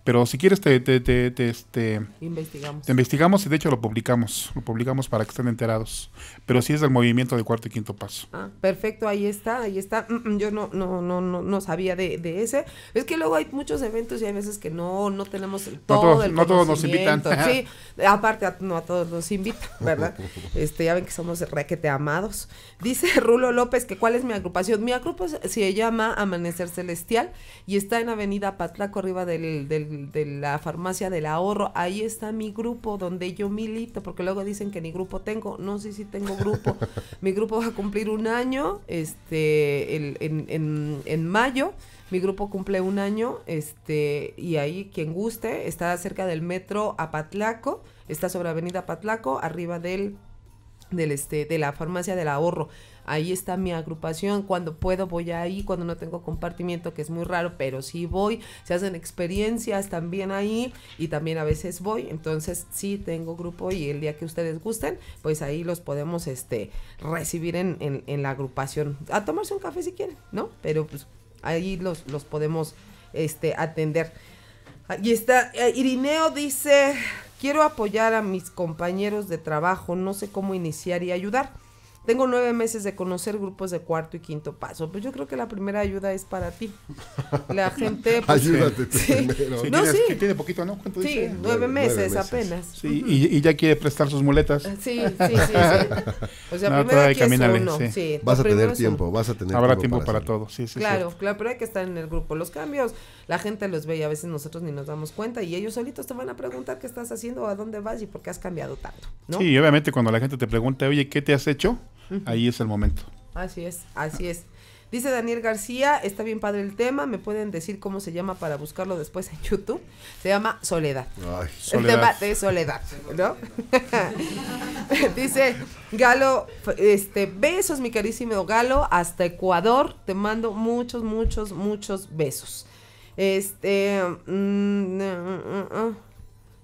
S1: Pero si quieres te, te, te, este, investigamos. Te investigamos y de hecho lo publicamos. Lo publicamos para que estén enterados. Pero sí es del movimiento de cuarto y quinto paso. Ah,
S2: perfecto, ahí está, ahí está. Mm, mm, yo no, no, no, no, sabía de, ese. Es que luego hay muchos eventos y hay veces que no, no tenemos todo no todos, No nos invitan. Sí, aparte no a todos nos invitan, ¿verdad? este, ya ven que somos requete amados. Dice Rulo López que cuál es mi agrupación. Mi agrupación se llama Amanecer Celestial y está en Avenida Patlaco, arriba del, del de la farmacia del ahorro, ahí está mi grupo donde yo milito, porque luego dicen que ni grupo tengo, no sé si tengo grupo, mi grupo va a cumplir un año, este, en, en mayo, mi grupo cumple un año, este, y ahí quien guste, está cerca del metro Apatlaco, está sobre Avenida Apatlaco, arriba del, del este, de la farmacia del ahorro ahí está mi agrupación, cuando puedo voy ahí, cuando no tengo compartimiento, que es muy raro, pero sí voy, se hacen experiencias también ahí y también a veces voy, entonces sí tengo grupo y el día que ustedes gusten, pues ahí los podemos este, recibir en, en, la agrupación, a tomarse un café si quieren, ¿no? Pero pues ahí los, podemos este, atender. Y está, eh, Irineo dice, quiero apoyar a mis compañeros de trabajo, no sé cómo iniciar y ayudar. Tengo nueve meses de conocer grupos de cuarto y quinto paso. Pues yo creo que la primera ayuda es para ti. La gente. Pues, Ayúdate no, Tiene poquito, ¿no? ¿Cuánto sí, Nueve, meses apenas. Sí,
S1: y, ya quiere prestar sus muletas. Sí, sí, sí. O sea, primero hay que uno. Vas a tener tiempo, vas a tener Habrá tiempo para, todo. Sí, sí, claro,
S2: claro, pero hay que estar en el grupo. Los cambios, la gente los ve y a veces nosotros ni nos damos cuenta y ellos solitos te van a preguntar qué estás haciendo, a dónde vas y por qué has cambiado tanto. ¿no? Sí,
S1: obviamente cuando la gente te pregunta, oye, ¿qué te has hecho? Ahí es el momento.
S2: Así es, así es. Dice Daniel García, está bien padre el tema, me pueden decir cómo se llama para buscarlo después en YouTube. Se llama Soledad.
S5: Ay, soledad. El tema
S2: de Soledad, ¿no? Dice Galo, este, besos mi carísimo Galo, hasta Ecuador, te mando muchos, muchos, muchos besos. Este... Mm, mm, mm,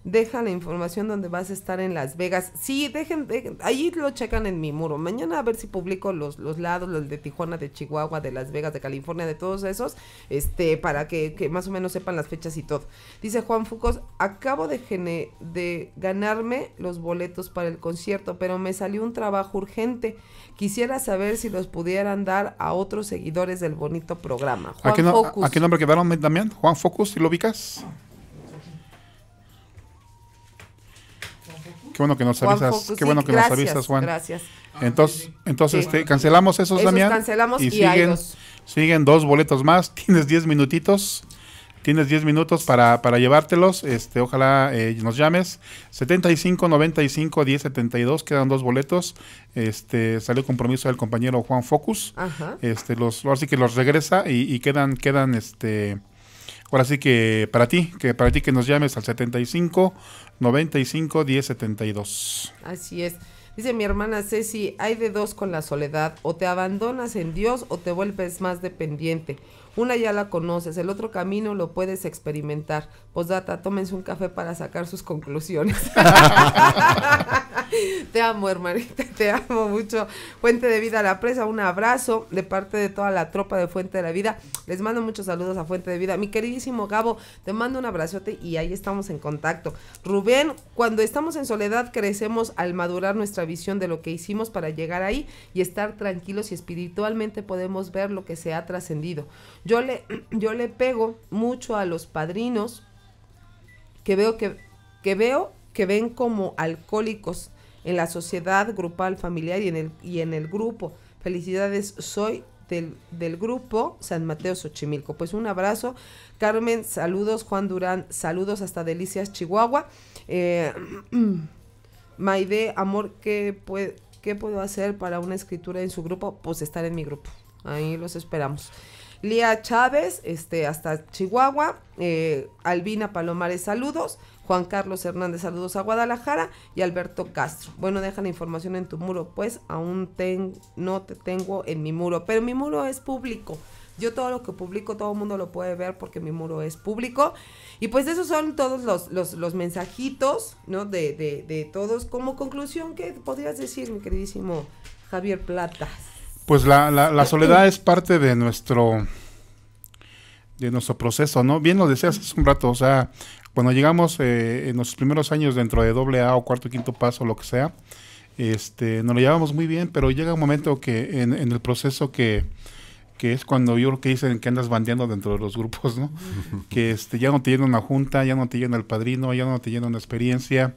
S2: deja la información donde vas a estar en Las Vegas. Sí, dejen, ahí lo checan en mi muro. Mañana a ver si publico los, los lados, los de Tijuana, de Chihuahua, de Las Vegas, de California, de todos esos, este, para que, más o menos sepan las fechas y todo. Dice Juan Fucos, acabo de, de ganarme los boletos para el concierto, pero me salió un trabajo urgente. Quisiera saber si los pudieran dar a otros seguidores del bonito programa. Juan ¿A qué
S1: nombre quedaron también? Juan Focus, si lo ubicas. Qué bueno que nos avisas. Pues qué bueno que nos avisas, Juan. Gracias. Entonces, entonces este, cancelamos esos, Damián. Cancelamos y, y siguen, dos. siguen dos boletos más. Tienes diez minutitos. Tienes 10 minutos para, llevártelos. Este, ojalá eh, nos llames. 75 95 10 72. Quedan dos boletos. Este, salió compromiso del compañero Juan Focus. Este, los, ahora que los regresa y, y quedan, quedan, este. Ahora sí que para ti, que para ti que nos llames al 75 95 10 72.
S2: Así es. Dice mi hermana Ceci, hay de dos con la soledad, o te abandonas en Dios o te vuelves más dependiente, una ya la conoces, el otro camino lo puedes experimentar. posdata tómense un café para sacar sus conclusiones. te amo, hermanita, te amo mucho. Fuente de Vida La Presa, un abrazo de parte de toda la tropa de Fuente de la Vida. Les mando muchos saludos a Fuente de Vida. Mi queridísimo Gabo, te mando un abrazote y ahí estamos en contacto. Rubén, cuando estamos en soledad crecemos al madurar nuestra visión de lo que hicimos para llegar ahí y estar tranquilos y espiritualmente podemos ver lo que se ha trascendido. Yo le, yo le pego mucho a los padrinos que veo que, veo que ven como alcohólicos en la sociedad grupal familiar y en el, y en el grupo. Felicidades, soy del, grupo San Mateo Xochimilco. Pues un abrazo, Carmen, saludos, Juan Durán, saludos hasta Delicias, Chihuahua. Eh, Maide, amor, ¿qué, ¿qué puedo hacer para una escritura en su grupo? Pues estar en mi grupo. Ahí los esperamos. Lía Chávez, este, hasta Chihuahua, eh, Albina Palomares, saludos. Juan Carlos Hernández, saludos a Guadalajara y Alberto Castro. Bueno, deja la información en tu muro, pues aún ten, no te tengo en mi muro, pero mi muro es público. Yo todo lo que publico, todo el mundo lo puede ver porque mi muro es público. Y pues esos son todos los, los, los mensajitos, ¿no? De, de, de todos. Como conclusión, ¿qué podrías decir, mi queridísimo Javier Platas?
S1: Pues la, la, soledad es parte de nuestro de nuestro proceso, ¿no? Bien lo decías hace un rato, o sea, cuando llegamos eh, en nuestros primeros años dentro de doble A o cuarto, quinto paso, lo que sea, este, nos lo llevamos muy bien, pero llega un momento que en, el proceso que, que es cuando yo creo que dicen que andas bandeando dentro de los grupos, ¿no? que este, ya no te llena una junta, ya no te llena el padrino, ya no te llena una experiencia,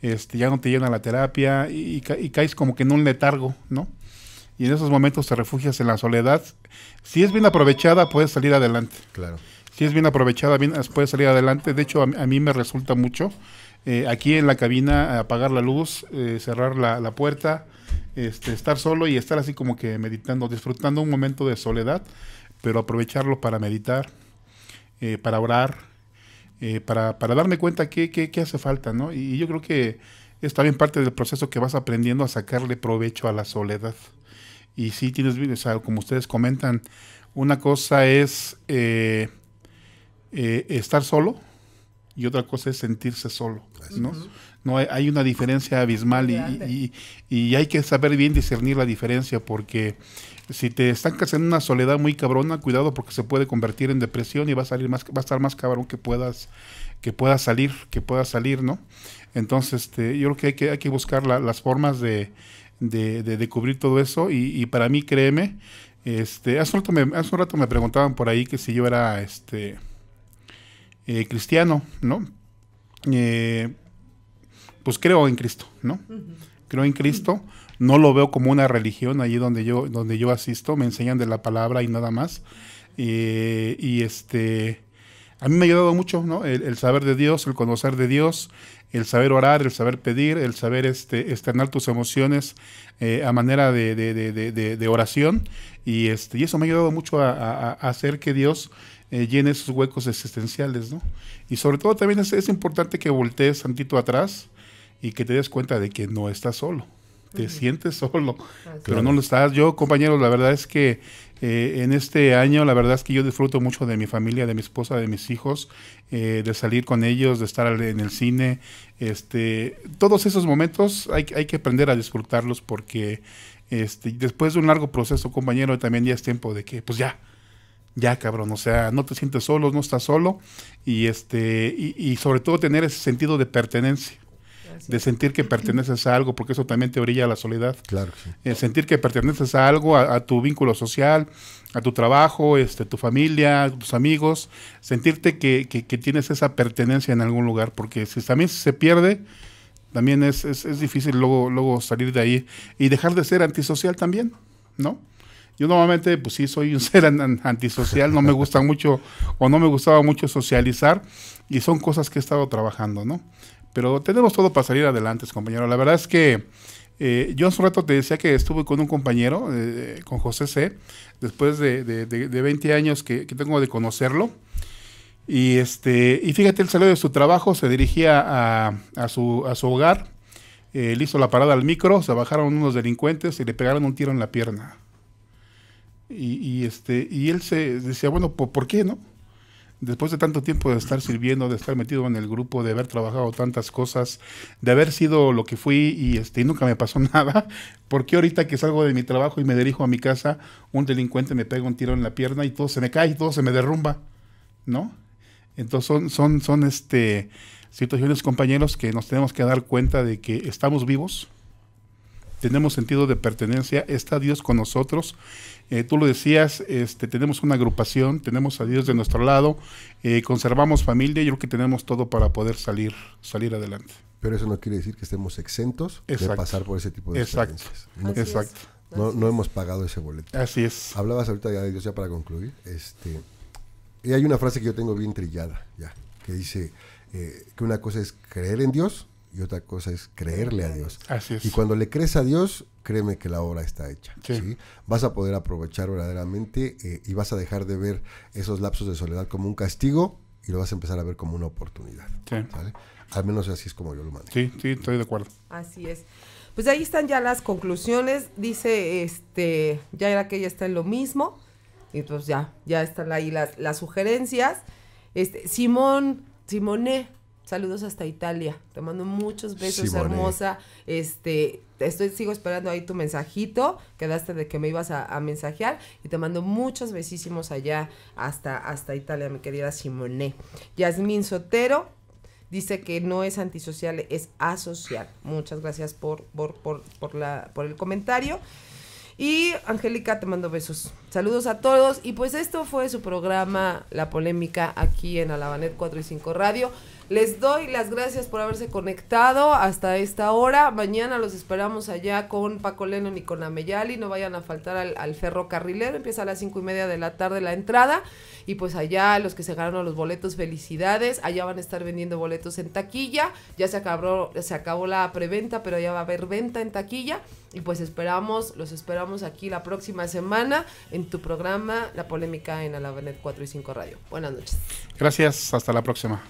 S1: este, ya no te llena la terapia y, y caes como que en un letargo, ¿no? y en esos momentos te refugias en la soledad. Si es bien aprovechada, puedes salir adelante. Claro. Si es bien aprovechada, bien, puedes salir adelante. De hecho, a, mí me resulta mucho eh, aquí en la cabina apagar la luz, eh, cerrar la, puerta, este, estar solo y estar así como que meditando, disfrutando un momento de soledad, pero aprovecharlo para meditar, eh, para orar, para, darme cuenta qué, qué, qué hace falta, ¿no? Y, y yo creo que es también parte del proceso que vas aprendiendo a sacarle provecho a la soledad. Y sí, tienes, o sea, como ustedes comentan, una cosa es eh, eh, estar solo y otra cosa es sentirse solo, ¿no? No hay, una diferencia abismal y, y, hay que saber bien discernir la diferencia porque si te estancas en una soledad muy cabrona, cuidado porque se puede convertir en depresión y va a salir más, va a estar más cabrón que puedas que puedas salir, que puedas salir, ¿no? Entonces, este, yo creo que hay que, hay que buscar las formas de, de, de, cubrir todo eso. Y, para mí, créeme, este, hace, un rato me, hace un rato me preguntaban por ahí que si yo era este eh, cristiano, ¿no? Eh, pues creo en Cristo, ¿no? Creo en Cristo, no lo veo como una religión allí donde yo, donde yo asisto, me enseñan de la palabra y nada más. Eh, y este a mí me ha ayudado mucho ¿no? el, saber de Dios, el conocer de Dios, el saber orar, el saber pedir, el saber este, externar tus emociones eh, a manera de, oración. Y, este, y eso me ha ayudado mucho a, hacer que Dios eh, llene esos huecos existenciales. ¿no? Y sobre todo también es, importante que voltees tantito atrás y que te des cuenta de que no estás solo te sientes solo, pero no lo estás. Yo, compañero, la verdad es que eh, en este año, la verdad es que yo disfruto mucho de mi familia, de mi esposa, de mis hijos, eh, de salir con ellos, de estar en el cine. Este, todos esos momentos hay, hay que aprender a disfrutarlos porque este, después de un largo proceso, compañero, también ya es tiempo de que, pues ya, ya cabrón, o sea, no te sientes solo, no estás solo y, este, y sobre todo tener ese sentido de pertenencia de sentir que perteneces a algo, porque eso también te brilla la soledad. Claro. Eh, sentir que perteneces a algo, a, tu vínculo social, a tu trabajo, este, tu familia, tus amigos, sentirte que, tienes esa pertenencia en algún lugar, porque si también se pierde, también es, difícil luego, luego salir de ahí y dejar de ser antisocial también, ¿no? Yo normalmente, pues sí, soy un ser antisocial, no me gusta mucho o no me gustaba mucho socializar y son cosas que he estado trabajando, ¿no? Pero tenemos todo para salir adelante, compañero. La verdad es que eh, yo hace un rato te decía que estuve con un compañero, eh, eh, con José C., después de, de, 20 años que, tengo de conocerlo. Y, este, y fíjate, él salió de su trabajo, se dirigía a, a, su, hogar, él hizo la parada al micro, se bajaron unos delincuentes y le pegaron un tiro en la pierna. Y, este, y él se decía, bueno, ¿por qué no? después de tanto tiempo de estar sirviendo, de estar metido en el grupo, de haber trabajado tantas cosas, de haber sido lo que fui y este, nunca me pasó nada, ¿por qué ahorita que salgo de mi trabajo y me dirijo a mi casa, un delincuente me pega un tiro en la pierna y todo se me cae, y todo se me derrumba? ¿No? Entonces son, son, son este, situaciones, compañeros, que nos tenemos que dar cuenta de que estamos vivos, tenemos sentido de pertenencia, está Dios con nosotros eh, tú lo decías, este, tenemos una agrupación, tenemos a Dios de nuestro lado, eh, conservamos familia yo creo que tenemos todo para poder salir, salir adelante.
S3: Pero eso no quiere decir que estemos exentos de pasar por ese tipo de Exacto. Exacto. No, hemos pagado ese boleto. Así es. Hablabas ahorita ya de Dios, ya para concluir. Este, y hay una frase que yo tengo bien trillada, ya, que dice eh, que una cosa es creer en Dios y otra cosa es creerle a Dios. Así es. Y cuando le crees a Dios, créeme que la obra está hecha. Sí. Vas a poder aprovechar verdaderamente eh, y vas a dejar de ver esos lapsos de soledad como un castigo y lo vas a empezar a ver como una oportunidad. Al menos así es como yo lo mando. Sí, sí, estoy de acuerdo.
S2: Así es. Pues ahí están ya las conclusiones. Dice, este, ya era que ya está en lo mismo. Y pues ya, ya están ahí las, sugerencias. Este, Simón, Simoné, Saludos hasta Italia. Te mando muchos besos, hermosa. Este, estoy, sigo esperando ahí tu mensajito. Quedaste de que me ibas a, mensajear. Y te mando muchos besísimos allá hasta, hasta Italia, mi querida Simone. Yasmín Sotero dice que no es antisocial, es asocial. Muchas gracias por, por, por, por el comentario. Y Angélica, te mando besos. Saludos a todos. Y pues esto fue su programa La Polémica aquí en Alabanet 4 y 5 Radio. Les doy las gracias por haberse conectado hasta esta hora. Mañana los esperamos allá con Paco Lennon y con Ameyali. No vayan a faltar al, ferrocarrilero. Empieza a las cinco y media de la tarde la entrada. Y pues allá los que se ganaron los boletos, felicidades. Allá van a estar vendiendo boletos en taquilla. Ya se acabó, se acabó la preventa, pero ya va a haber venta en taquilla. Y pues esperamos, los esperamos aquí la próxima semana en tu programa La Polémica en Alabanet 4 y 5 Radio. Buenas noches.
S1: Gracias, hasta la próxima.